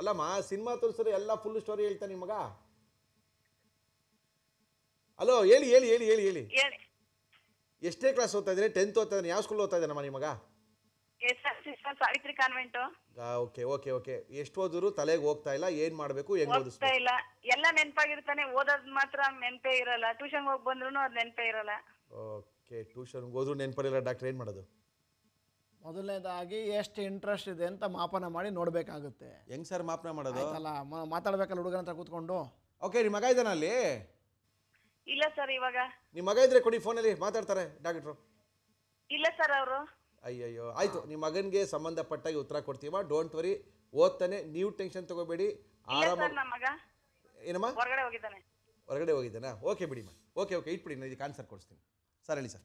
ಅಲ್ಲಮ್ಮ ಸಿನಿಮಾ ತೋರಿಸ್ರೆ ಎಲ್ಲ ಫುಲ್ ಸ್ಟೋರಿ ಹೇಳ್ತಾನೆ ನಿಮಗ ಮಗ ಹಲೋ ಹೇಳಿ ಹೇಳಿ ಹೇಳಿ ಹೇಳಿ ಹೇಳಿ ಎಷ್ಟೇ ಕ್ಲಾಸ್ ಓದ್ತಾ ಇದ್ದೀನಿ ಟೆಂತ್ ಓದ್ತಾ ಇದ್ದಾನೆ ಯಾವ ಸ್ಕೂಲ್ ಓದ್ತಾ ಇದ್ದಾನಮ್ಮ ನಿಮ್ಮ ಮಗ Savitri convent okay okay okay ಎಷ್ಟು ಓದಿದ್ರು ತಲೆಗೆ ಹೋಗ್ತಾ ಇಲ್ಲ ಏನ್ ಮಾಡ್ಬೇಕು ಹೆಂಗ್ ಓದಿಸ್ತಾ ಇಲ್ಲ ಎಲ್ಲ ಓದೋದ್ ಮಾತ್ರ ನೆನಪೇ ಇರಲ್ಲ ಟ್ಯೂಷನ್ ಹೋಗಿ ಬಂದ್ರು ಅದ್ ನೆನಪೇ ಇರಲ್ಲ ಓಕೆ ಟ್ಯೂಷನ್ಗೆ ಹೋದ್ರು ನೆನ್ಪಡಿಲ್ಲ ಡಾಕ್ಟರ್ ಏನ್ ಮಾಡೋದು ಮೊದಲನೇದಾಗಿ ಎಷ್ಟು ಇಂಟ್ರೆಸ್ಟ್ ಇದೆ ಅಂತ ಮಾಪನ ಮಾಡಿ ನೋಡ್ಬೇಕಾಗುತ್ತೆ ಹೆಂಗ್ ಸರ್ ಮಾಪನ ಮಾಡೋದು ಅಲ್ಲ ಮಾತಾಡ್ಬೇಕಲ್ಲ ಹುಡುಗನ ಹತ್ರ ಕೂತ್ಕೊಂಡು ಓಕೆ ನಿಮ್ಮ ಮಗ ಇದ್ದಾನ ಅಲ್ಲಿ ಇಲ್ಲ ಸರ್ ಇವಾಗ ನಿಮ್ಮ ಮಗ ಇದ್ರೆ ಕೊಡಿ ಫೋನಲ್ಲಿ ಮಾತಾಡ್ತಾರೆ ಡಾಕ್ಟ್ರು ಇಲ್ಲ ಸರ್ ಅವರು ಅಯ್ಯಯ್ಯೋ ಆಯಿತು ನಿಮ್ಮ ಮಗನಿಗೆ ಸಂಬಂಧಪಟ್ಟಾಗಿ ಉತ್ತರ ಕೊಡ್ತೀವ ಡೋಂಟ್ ವರಿ ಓದ್ತಾನೆ ನೀವು ಟೆನ್ಷನ್ ತಗೋಬೇಡಿ ಆರಾಮ ಏನಮ್ಮ ಹೊರಗಡೆ ಹೋಗಿದ್ದಾನೆ ಹೊರಗಡೆ ಹೋಗಿದ್ದಾನೆ ಓಕೆ ಬಿಡಿ ಮಾ ಓಕೆ ಓಕೆ ಇಟ್ಬಿಡಿ ನಾನು ಇದಕ್ಕೆ ಆನ್ಸರ್ ಕೊಡಿಸ್ತೀನಿ ಸರ್ ಹೇಳಿ ಸರ್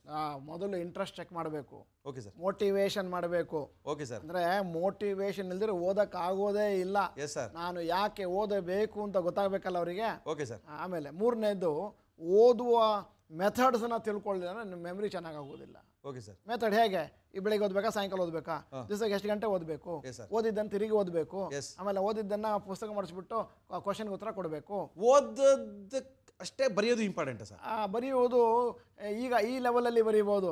ಮೊದಲು ಇಂಟ್ರೆಸ್ಟ್ ಚೆಕ್ ಮಾಡಬೇಕು ಓಕೆ ಸರ್ ಮೋಟಿವೇಶನ್ ಮಾಡಬೇಕು ಓಕೆ ಸರ್ ಅಂದರೆ ಮೋಟಿವೇಶನ್ ಇಲ್ಲದ್ರೆ ಓದಕ್ಕೆ ಆಗೋದೇ ಇಲ್ಲ ಎಸ್ ಸರ್ ನಾನು ಯಾಕೆ ಓದಬೇಕು ಅಂತ ಗೊತ್ತಾಗಬೇಕಲ್ಲ ಅವರಿಗೆ ಓಕೆ ಸರ್ ಆಮೇಲೆ ಮೂರನೇದು ಓದುವ ಮೆಥಡ್ಸನ್ನು ತಿಳ್ಕೊಳ್ಳಿಲ್ಲ ನಿಮ್ಮ ಮೆಮ್ರಿ ಚೆನ್ನಾಗಿ ಆಗೋದಿಲ್ಲ ಓಕೆ ಸರ್ ಮೆಥಡ್ ಹೇಗೆ ಈ ಬೆಳಿಗ್ಗೆ ಓದ್ಬೇಕಾ ಸಾಯಂಕಾಲ ಓದ್ಬೇಕಾ ದಿವಸಕ್ಕೆ ಎಷ್ಟು ಗಂಟೆ ಓದಬೇಕು ಓದಿದ್ದನ್ನ ತಿರುಗಿ ಓದಬೇಕು ಆಮೇಲೆ ಓದಿದ್ದನ್ನ ಪುಸ್ತಕ ಮಾಡಿಸ್ಬಿಟ್ಟು ಕ್ವಶನ್ಗೆ ಉತ್ತರ ಕೊಡಬೇಕು ಓದದ್ ಅಷ್ಟೇ ಬರೆಯೋದು ಇಂಪಾರ್ಟೆಂಟ್ ಸರ್ ಬರೆಯುವುದು ಈಗ ಈ ಲೆವೆಲಲ್ಲಿ ಅಲ್ಲಿ ಬರೆಯಬಹುದು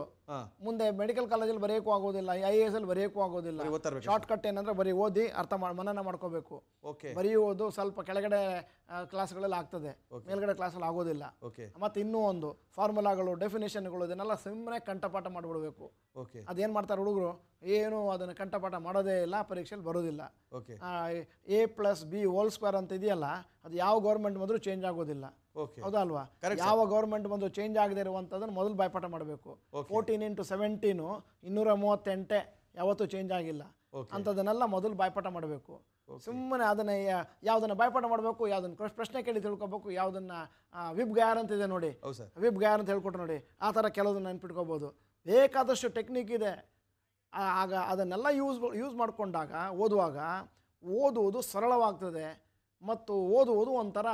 ಮುಂದೆ ಮೆಡಿಕಲ್ ಕಾಲೇಜಲ್ಲಿ ಬರೆಯಕ್ಕೂ ಆಗೋದಿಲ್ಲ ಐ ಎಸ್ ಅಲ್ಲಿ ಬರೆಯಕ್ಕೂ ಆಗೋದಿಲ್ಲ ಶಾರ್ಟ್ ಕಟ್ ಏನಂದ್ರೆ ಬರೀ ಓದಿ ಅರ್ಥ ಮಾಡಿ ಮನನ ಮಾಡ್ಕೋಬೇಕು ಓಕೆ ಬರೆಯುವುದು ಸ್ವಲ್ಪ ಕೆಳಗಡೆ ಕ್ಲಾಸ್ಗಳಲ್ಲಿ ಆಗ್ತದೆ ಮೇಲ್ಗಡೆ ಕ್ಲಾಸಲ್ಲಿ ಆಗೋದಿಲ್ಲ ಮತ್ತೆ ಇನ್ನೂ ಒಂದು ಫಾರ್ಮುಲಾಗಳು ಡೆಫಿನೇಷನ್ಗಳು ಇದನ್ನೆಲ್ಲ ಸುಮ್ಮನೆ ಕಂಠಪಾಠ ಮಾಡ್ಬಿಡ್ಬೇಕು ಓಕೆ ಮಾಡ್ತಾರೆ ಹುಡುಗರು ಏನು ಅದನ್ನು ಕಂಠಪಾಠ ಮಾಡೋದೇ ಇಲ್ಲ ಪರೀಕ್ಷೆಯಲ್ಲಿ ಬರೋದಿಲ್ಲ okay A plus B whole square ಅಂತ ಇದೆಯಲ್ಲ ಅದು ಯಾವ ಗೌರ್ಮೆಂಟ್ ಮೊದಲು ಚೇಂಜ್ ಆಗೋದಿಲ್ಲ ಹೌದಲ್ವಾ ಯಾವ ಗೌರ್ಮೆಂಟ್ ಬಂದು ಚೇಂಜ್ ಆಗದೆ ಇರುವಂಥದ್ದನ್ನು ಮೊದಲು ಬಾಯ್ಪಾಠ ಮಾಡಬೇಕು ಫೋರ್ಟೀನ್ ಇಂಟು ಸೆವೆಂಟೀನು ಇನ್ನೂರ ಮೂವತ್ತೆಂಟೆ ಯಾವತ್ತೂ ಚೇಂಜ್ ಆಗಿಲ್ಲ ಅಂತದನ್ನೆಲ್ಲ ಮೊದಲು ಬಾಯ್ಪಾಠ ಮಾಡಬೇಕು ಸುಮ್ಮನೆ ಅದನ್ನ ಯಾವ್ದನ್ನ ಬಾಯ್ಪಾಠ ಮಾಡಬೇಕು ಯಾವ್ದನ್ನ ಪ್ರಶ್ನೆ ಕೇಳಿ ತಿಳ್ಕೊಬೇಕು ಯಾವ್ದನ್ನ ವಿಬ್ ಗಾರ್ ಅಂತ ಇದೆ ನೋಡಿ ವಿಬ್ ಗಾರ್ ಅಂತ ಹೇಳ್ಕೊಟ್ಟು ನೋಡಿ ಆ ಥರ ಕೆಲವನ್ನ ನೆನ್ಪಿಟ್ಕೋಬೋದು ಬೇಕಾದಷ್ಟು ಟೆಕ್ನಿಕ್ ಇದೆ ಆಗ ಅದನ್ನೆಲ್ಲ ಯೂಸ್ ಯೂಸ್ ಮಾಡಿಕೊಂಡಾಗ ಓದುವಾಗ ಓದುವುದು ಸರಳವಾಗ್ತದೆ ಮತ್ತು ಓದುವುದು ಒಂಥರ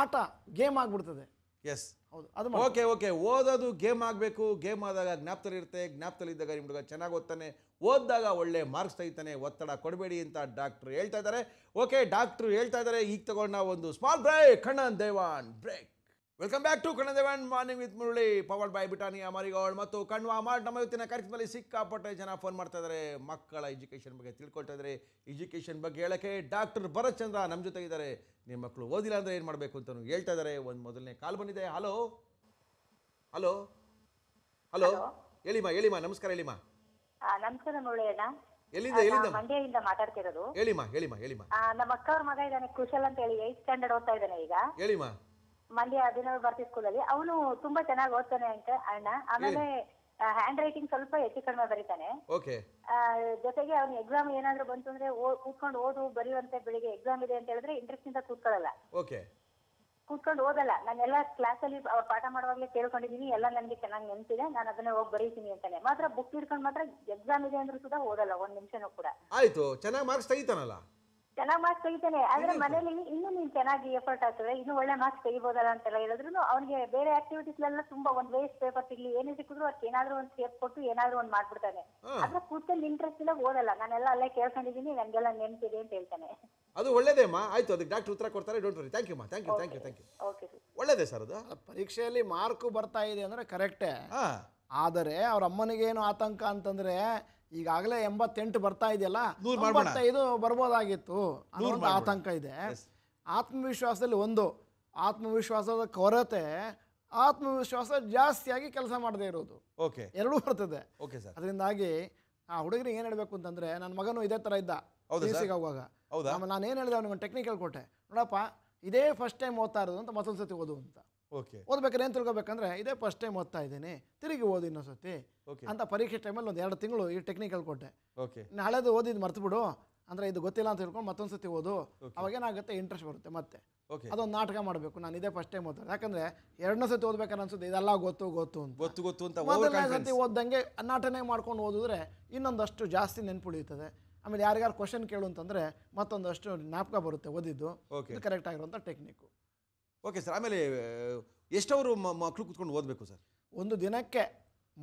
ಆಟ ಗೇಮ್ ಆಗಿಬಿಡ್ತದೆ ಎಸ್ ಹೌದು ಅದು ಓಕೆ ಓಕೆ ಓದೋದು ಗೇಮ್ ಆಗಬೇಕು ಗೇಮ್ ಆದಾಗ ಜ್ಞಾಪ್ತಲ್ಲಿ ಇರುತ್ತೆ ಜ್ಞಾಪಕದಲ್ಲಿ ಇದ್ದಾಗ ನಿಮ್ಮ ಚೆನ್ನಾಗಿ ಓದ್ತಾನೆ ಓದಿದಾಗ ಒಳ್ಳೆ ಮಾರ್ಕ್ಸ್ ತೆಗಿತಾನೆ ಒತ್ತಡ ಕೊಡಬೇಡಿ ಅಂತ ಡಾಕ್ಟ್ರು ಹೇಳ್ತಾ ಇದ್ದಾರೆ ಓಕೆ ಡಾಕ್ಟ್ರು ಹೇಳ್ತಾ ಇದ್ದಾರೆ ಈಗ ತಗೊಂಡು ಒಂದು small break Kanan Devan break welcome back to Kannada morning with Murali powered by Britannia Marie Gold ಮತ್ತು ಕಣ್ವಾ ಮಾರ್ಟ್ ನಮ್ಮ ಇವತ್ತಿನ ಕಾರ್ಯಕ್ರಮದಲ್ಲಿ ಸಿಕ್ಕಾಪಟ್ಟೆ ಜನ ಫೋನ್ ಮಾಡ್ತಾ ಇದ್ದಾರೆ ಮಕ್ಕಳ ಎಜುಕೇಷನ್ ಬಗ್ಗೆ ತಿಳ್ಕೊಳ್ತಾ ಇದ್ದಾರೆ ಎಜುಕೇಷನ್ ಬಗ್ಗೆ ಹೇಳಕ್ಕೆ ಡಾಕ್ಟರ್ ಭರತ್ ಚಂದ್ರ ನಮ್ಮ ಜೊತೆ ಇದ್ದಾರೆ ನಿಮ್ಮ ಮಕ್ಕಳು ಓದಿಲ್ಲ ಅಂದರೆ ಏನು ಮಾಡಬೇಕು ಅಂತ ಹೇಳ್ತಾ ಇದ್ದಾರೆ ಒಂದು ಮೊದಲನೇ ಕಾಲ್ ಬಂದಿದೆ ಹಲೋ ಹಲೋ ಹಲೋ ಹೇಳಿಮ್ಮ ಹೇಳಿಮ್ಮ ನಮಸ್ಕಾರ ಹೇಳಿಮ್ಮ ನಮಸ್ಕಾರ ಮುರುಳಿ ಎಲ್ಲಿಂದ ಎಲ್ಲಿಂದ ಮಂಡ್ಯದಿಂದ ಮಾತಾಡ್ತಿರೋದು ಹೇಳಿಮ್ಮ ಹೇಳಿಮ್ಮ ನಮ್ಮ ಅಕ್ಕ ಮಗ ಇದ್ದಾನೆ ಕುಶಲ್ ಅಂತ ಹೇಳಿ ಏಟ್ ಸ್ಟ್ಯಾಂಡರ್ಡ್ ಓದ್ತಾ ಇದ್ದಾನೆ ಈಗ ಮಂಡ್ಯ ಅಭಿನವ್ ಭಾರತಿ ಸ್ಕೂಲಲ್ಲಿ ಅವನು ತುಂಬಾ ಚೆನ್ನಾಗಿ ಓದ್ತಾನೆ ಅಂತ ಅಣ್ಣ ಆಮೇಲೆ ಹ್ಯಾಂಡ್ ಸ್ವಲ್ಪ ಹೆಚ್ಚು ಕಡಿಮೆ ಬರೀತಾನೆ ಆ, ಜೊತೆಗೆ ಅವ್ನ ಎಕ್ಸಾಮ್ ಏನಾದ್ರು ಬಂತು ಅಂದ್ರೆ ಕೂತ್ಕೊಂಡು ಓದು ಬರೆಯುವಂತೆ ಬೆಳಿಗ್ಗೆ ಎಕ್ಸಾಮ್ ಇದೆ ಅಂತ ಹೇಳಿದ್ರೆ ಇಂಟ್ರೆಸ್ಟ್ ಇಂದ ಕೂತ್ಕೊಳ್ಳಲ್ಲ ಕೂತ್ಕೊಂಡು ಓದಲ್ಲ ನಾನೆಲ್ಲ ಕ್ಲಾಸಲ್ಲಿ ಅವ್ರು ಪಾಠ ಮಾಡುವಾಗಲೇ ಕೇಳ್ಕೊಂಡಿದೀನಿ ಎಲ್ಲ ನನಗೆ ಚೆನ್ನಾಗಿ ನೆನಪಿದೆ ನಾನು ಅದನ್ನೇ ಹೋಗಿ ಬರೀತೀನಿ ಅಂತಾನೆ ಮಾತ್ರ ಬುಕ್ ಹಿಡ್ಕೊಂಡು ಮಾತ್ರ ಎಕ್ಸಾಮ್ ಇದೆ ಅಂದ್ರೂ ಸುದ ಓದಲ್ಲ ಒಂದ್ ನಿಮಿಷನೂ ಕೂಡ ಚೆನ್ನಾಗಿ ಮಾರ್ಕ್ಸ್ ಚೆನ್ನಾಗಿ ಮಾರ್ಕ್ಸ್ ತೆಗಿತಾನೆ ಆದ್ರೆ ಮನೇಲಿ ಇನ್ನು ನೀನ್ ಚೆನ್ನಾಗಿ ಎಫರ್ಟ್ ಆಗ್ತದೆ ಇನ್ನು ಒಳ್ಳೆ ಮಾರ್ಕ್ಸ್ ತೆಗಿಬೋದಲ್ಲ ಅಂತೆಲ್ಲ ಹೇಳಿದ್ರು ಅವನಿಗೆ ಬೇರೆ ಆಕ್ಟಿವಿಟೀಸ್ ಎಲ್ಲ ತುಂಬಾ ಒಂದ್ ವೇಸ್ಟ್ ಪೇಪರ್ ಸಿಗ್ಲಿ ಏನೇ ಸಿಕ್ಕಿದ್ರು ಅದಕ್ಕೆ ಏನಾದ್ರೂ ಒಂದ್ ಸೇಪ್ ಕೊಟ್ಟು ಏನಾದ್ರೂ ಒಂದ್ ಮಾಡ್ಬಿಡ್ತಾನೆ ಅದ್ರ ಕೂತಲ್ಲಿ ಇಂಟ್ರೆಸ್ಟ್ ಇಲ್ಲ ಓದಲ್ಲ ನಾನೆಲ್ಲ ಅಲ್ಲೇ ಕೇಳ್ಕೊಂಡಿದೀನಿ ನನ್ಗೆಲ್ಲ ನೆನ್ಪಿದೆ ಅಂತ ಹೇಳ್ತಾನೆ ಅದು ಒಳ್ಳೇದೇ ಮಾ ಆಯ್ತು ಅದಕ್ಕೆ ಡಾಕ್ಟರ್ ಉತ್ತರ ಕೊಡ್ತಾರೆ ಡೋಂಟ್ ವರಿ ಥ್ಯಾಂಕ್ ಯು ಮಾ thank you thank you thank you sir ಒಳ್ಳೇದೇ ಸರ್ ಅದು ಪರೀಕ್ಷೆಯಲ್ಲಿ ಮಾರ್ಕ್ ಬರ್ತಾ ಇದೆ ಅಂದ್ರೆ ಕರೆಕ್ಟೇ ಆದರೆ ಅವ್ರ ಏನು ಆತಂಕ ಅಂತಂದ್ರೆ ಈಗಾಗಲೇ ಎಂಬತ್ತೆಂಟು ಬರ್ತಾ ಇದೆಯಲ್ಲ ಇದು ಬರ್ಬೋದಾಗಿತ್ತು ಅನ್ನೋ ಆತಂಕ ಇದೆ ಆತ್ಮವಿಶ್ವಾಸದಲ್ಲಿ ಒಂದು ಆತ್ಮವಿಶ್ವಾಸದ ಕೊರತೆ ಆತ್ಮವಿಶ್ವಾಸ ಜಾಸ್ತಿಯಾಗಿ ಕೆಲಸ ಮಾಡದೇ ಇರೋದು ಓಕೆ ಎರಡೂ ಬರ್ತದೆ ಓಕೆ ಸರ್ ಅದರಿಂದಾಗಿ ಆ ಹುಡುಗರಿಗೆ ಏನು ಹೇಳಬೇಕು ಅಂತಂದ್ರೆ ನನ್ನ ಮಗನು ಇದೇ ತರ ಇದ್ದ ಸಿಗ ಹೋಗುವಾಗ ನಾನು ಏನು ಹೇಳಿದೆ ಅವನಿಗೆ ಒಂದು ಟೆಕ್ನಿಕಲ್ ಕೊಟ್ಟೆ ನೋಡಪ್ಪ ಇದೇ ಫಸ್ಟ್ ಟೈಮ್ ಓದ್ತಾ ಇರೋದು ಅಂತ ಮತ್ತೊಂದು ಸತಿ ಓದು ಅಂತ ಓಕೆ ಓದ್ಬೇಕಾದ್ರೆ ಏನು ತಿಳ್ಕೊಬೇಕಂದ್ರೆ ಇದೇ ಫಸ್ಟ್ ಟೈಮ್ ಓದ್ತಾ ಇದ್ದೀನಿ ತಿರುಗಿ ಓದಿ ಇನ್ನೊಂದು ಓಕೆ ಅಂತ ಪರೀಕ್ಷೆ ಟೈಮಲ್ಲಿ ಒಂದು ಎರಡು ತಿಂಗಳು ಈ ಟೆಕ್ನಿಕಲ್ ಕೊಟ್ಟೆ ಓಕೆ ನಾಳೆದು ಓದಿದ್ದು ಮರ್ತುಬಿಡು ಅಂದರೆ ಇದು ಗೊತ್ತಿಲ್ಲ ಅಂತ ತಿಳ್ಕೊಂಡು ಮತ್ತೊಂದು ಓದು ಅವಾಗ ಏನಾಗುತ್ತೆ ಇಂಟ್ರೆಸ್ಟ್ ಬರುತ್ತೆ ಮತ್ತೆ ಅದೊಂದು ನಾಟಕ ಮಾಡಬೇಕು ನಾನು ಇದೇ ಫಸ್ಟ್ ಟೈಮ್ ಓದ್ತಾರೆ ಯಾಕಂದ್ರೆ ಎರಡನೇ ಸತಿ ಓದ್ಬೇಕಾದ್ರೆ ಅನ್ಸುತ್ತೆ ಇದೆಲ್ಲ ಗೊತ್ತು ಗೊತ್ತು ಅಂತ ಗೊತ್ತು ಗೊತ್ತು ಅಂತ ಮೊದಲನೇ ಸತಿ ಓದ್ದಂಗೆ ನಾಟನೆ ಮಾಡ್ಕೊಂಡು ಓದಿದ್ರೆ ಇನ್ನೊಂದಷ್ಟು ಜಾಸ್ತಿ ಉಳಿಯುತ್ತೆ ಆಮೇಲೆ ಯಾರಿಗಾರು ಕ್ವಶನ್ ಕೇಳು ಅಂತಂದ್ರೆ ಮತ್ತೊಂದಷ್ಟು ಜ್ಞಾಪಕ ಬರುತ್ತೆ ಓದಿದ್ದು ಕರೆಕ್ಟ್ ಆಗಿರುವಂಥ ಟೆಕ್ನಿಕ್ಕು ಓಕೆ ಸರ್ ಆಮೇಲೆ ಎಷ್ಟವರು ಮಕ್ಕಳು ಕೂತ್ಕೊಂಡು ಓದಬೇಕು ಸರ್ ಒಂದು ದಿನಕ್ಕೆ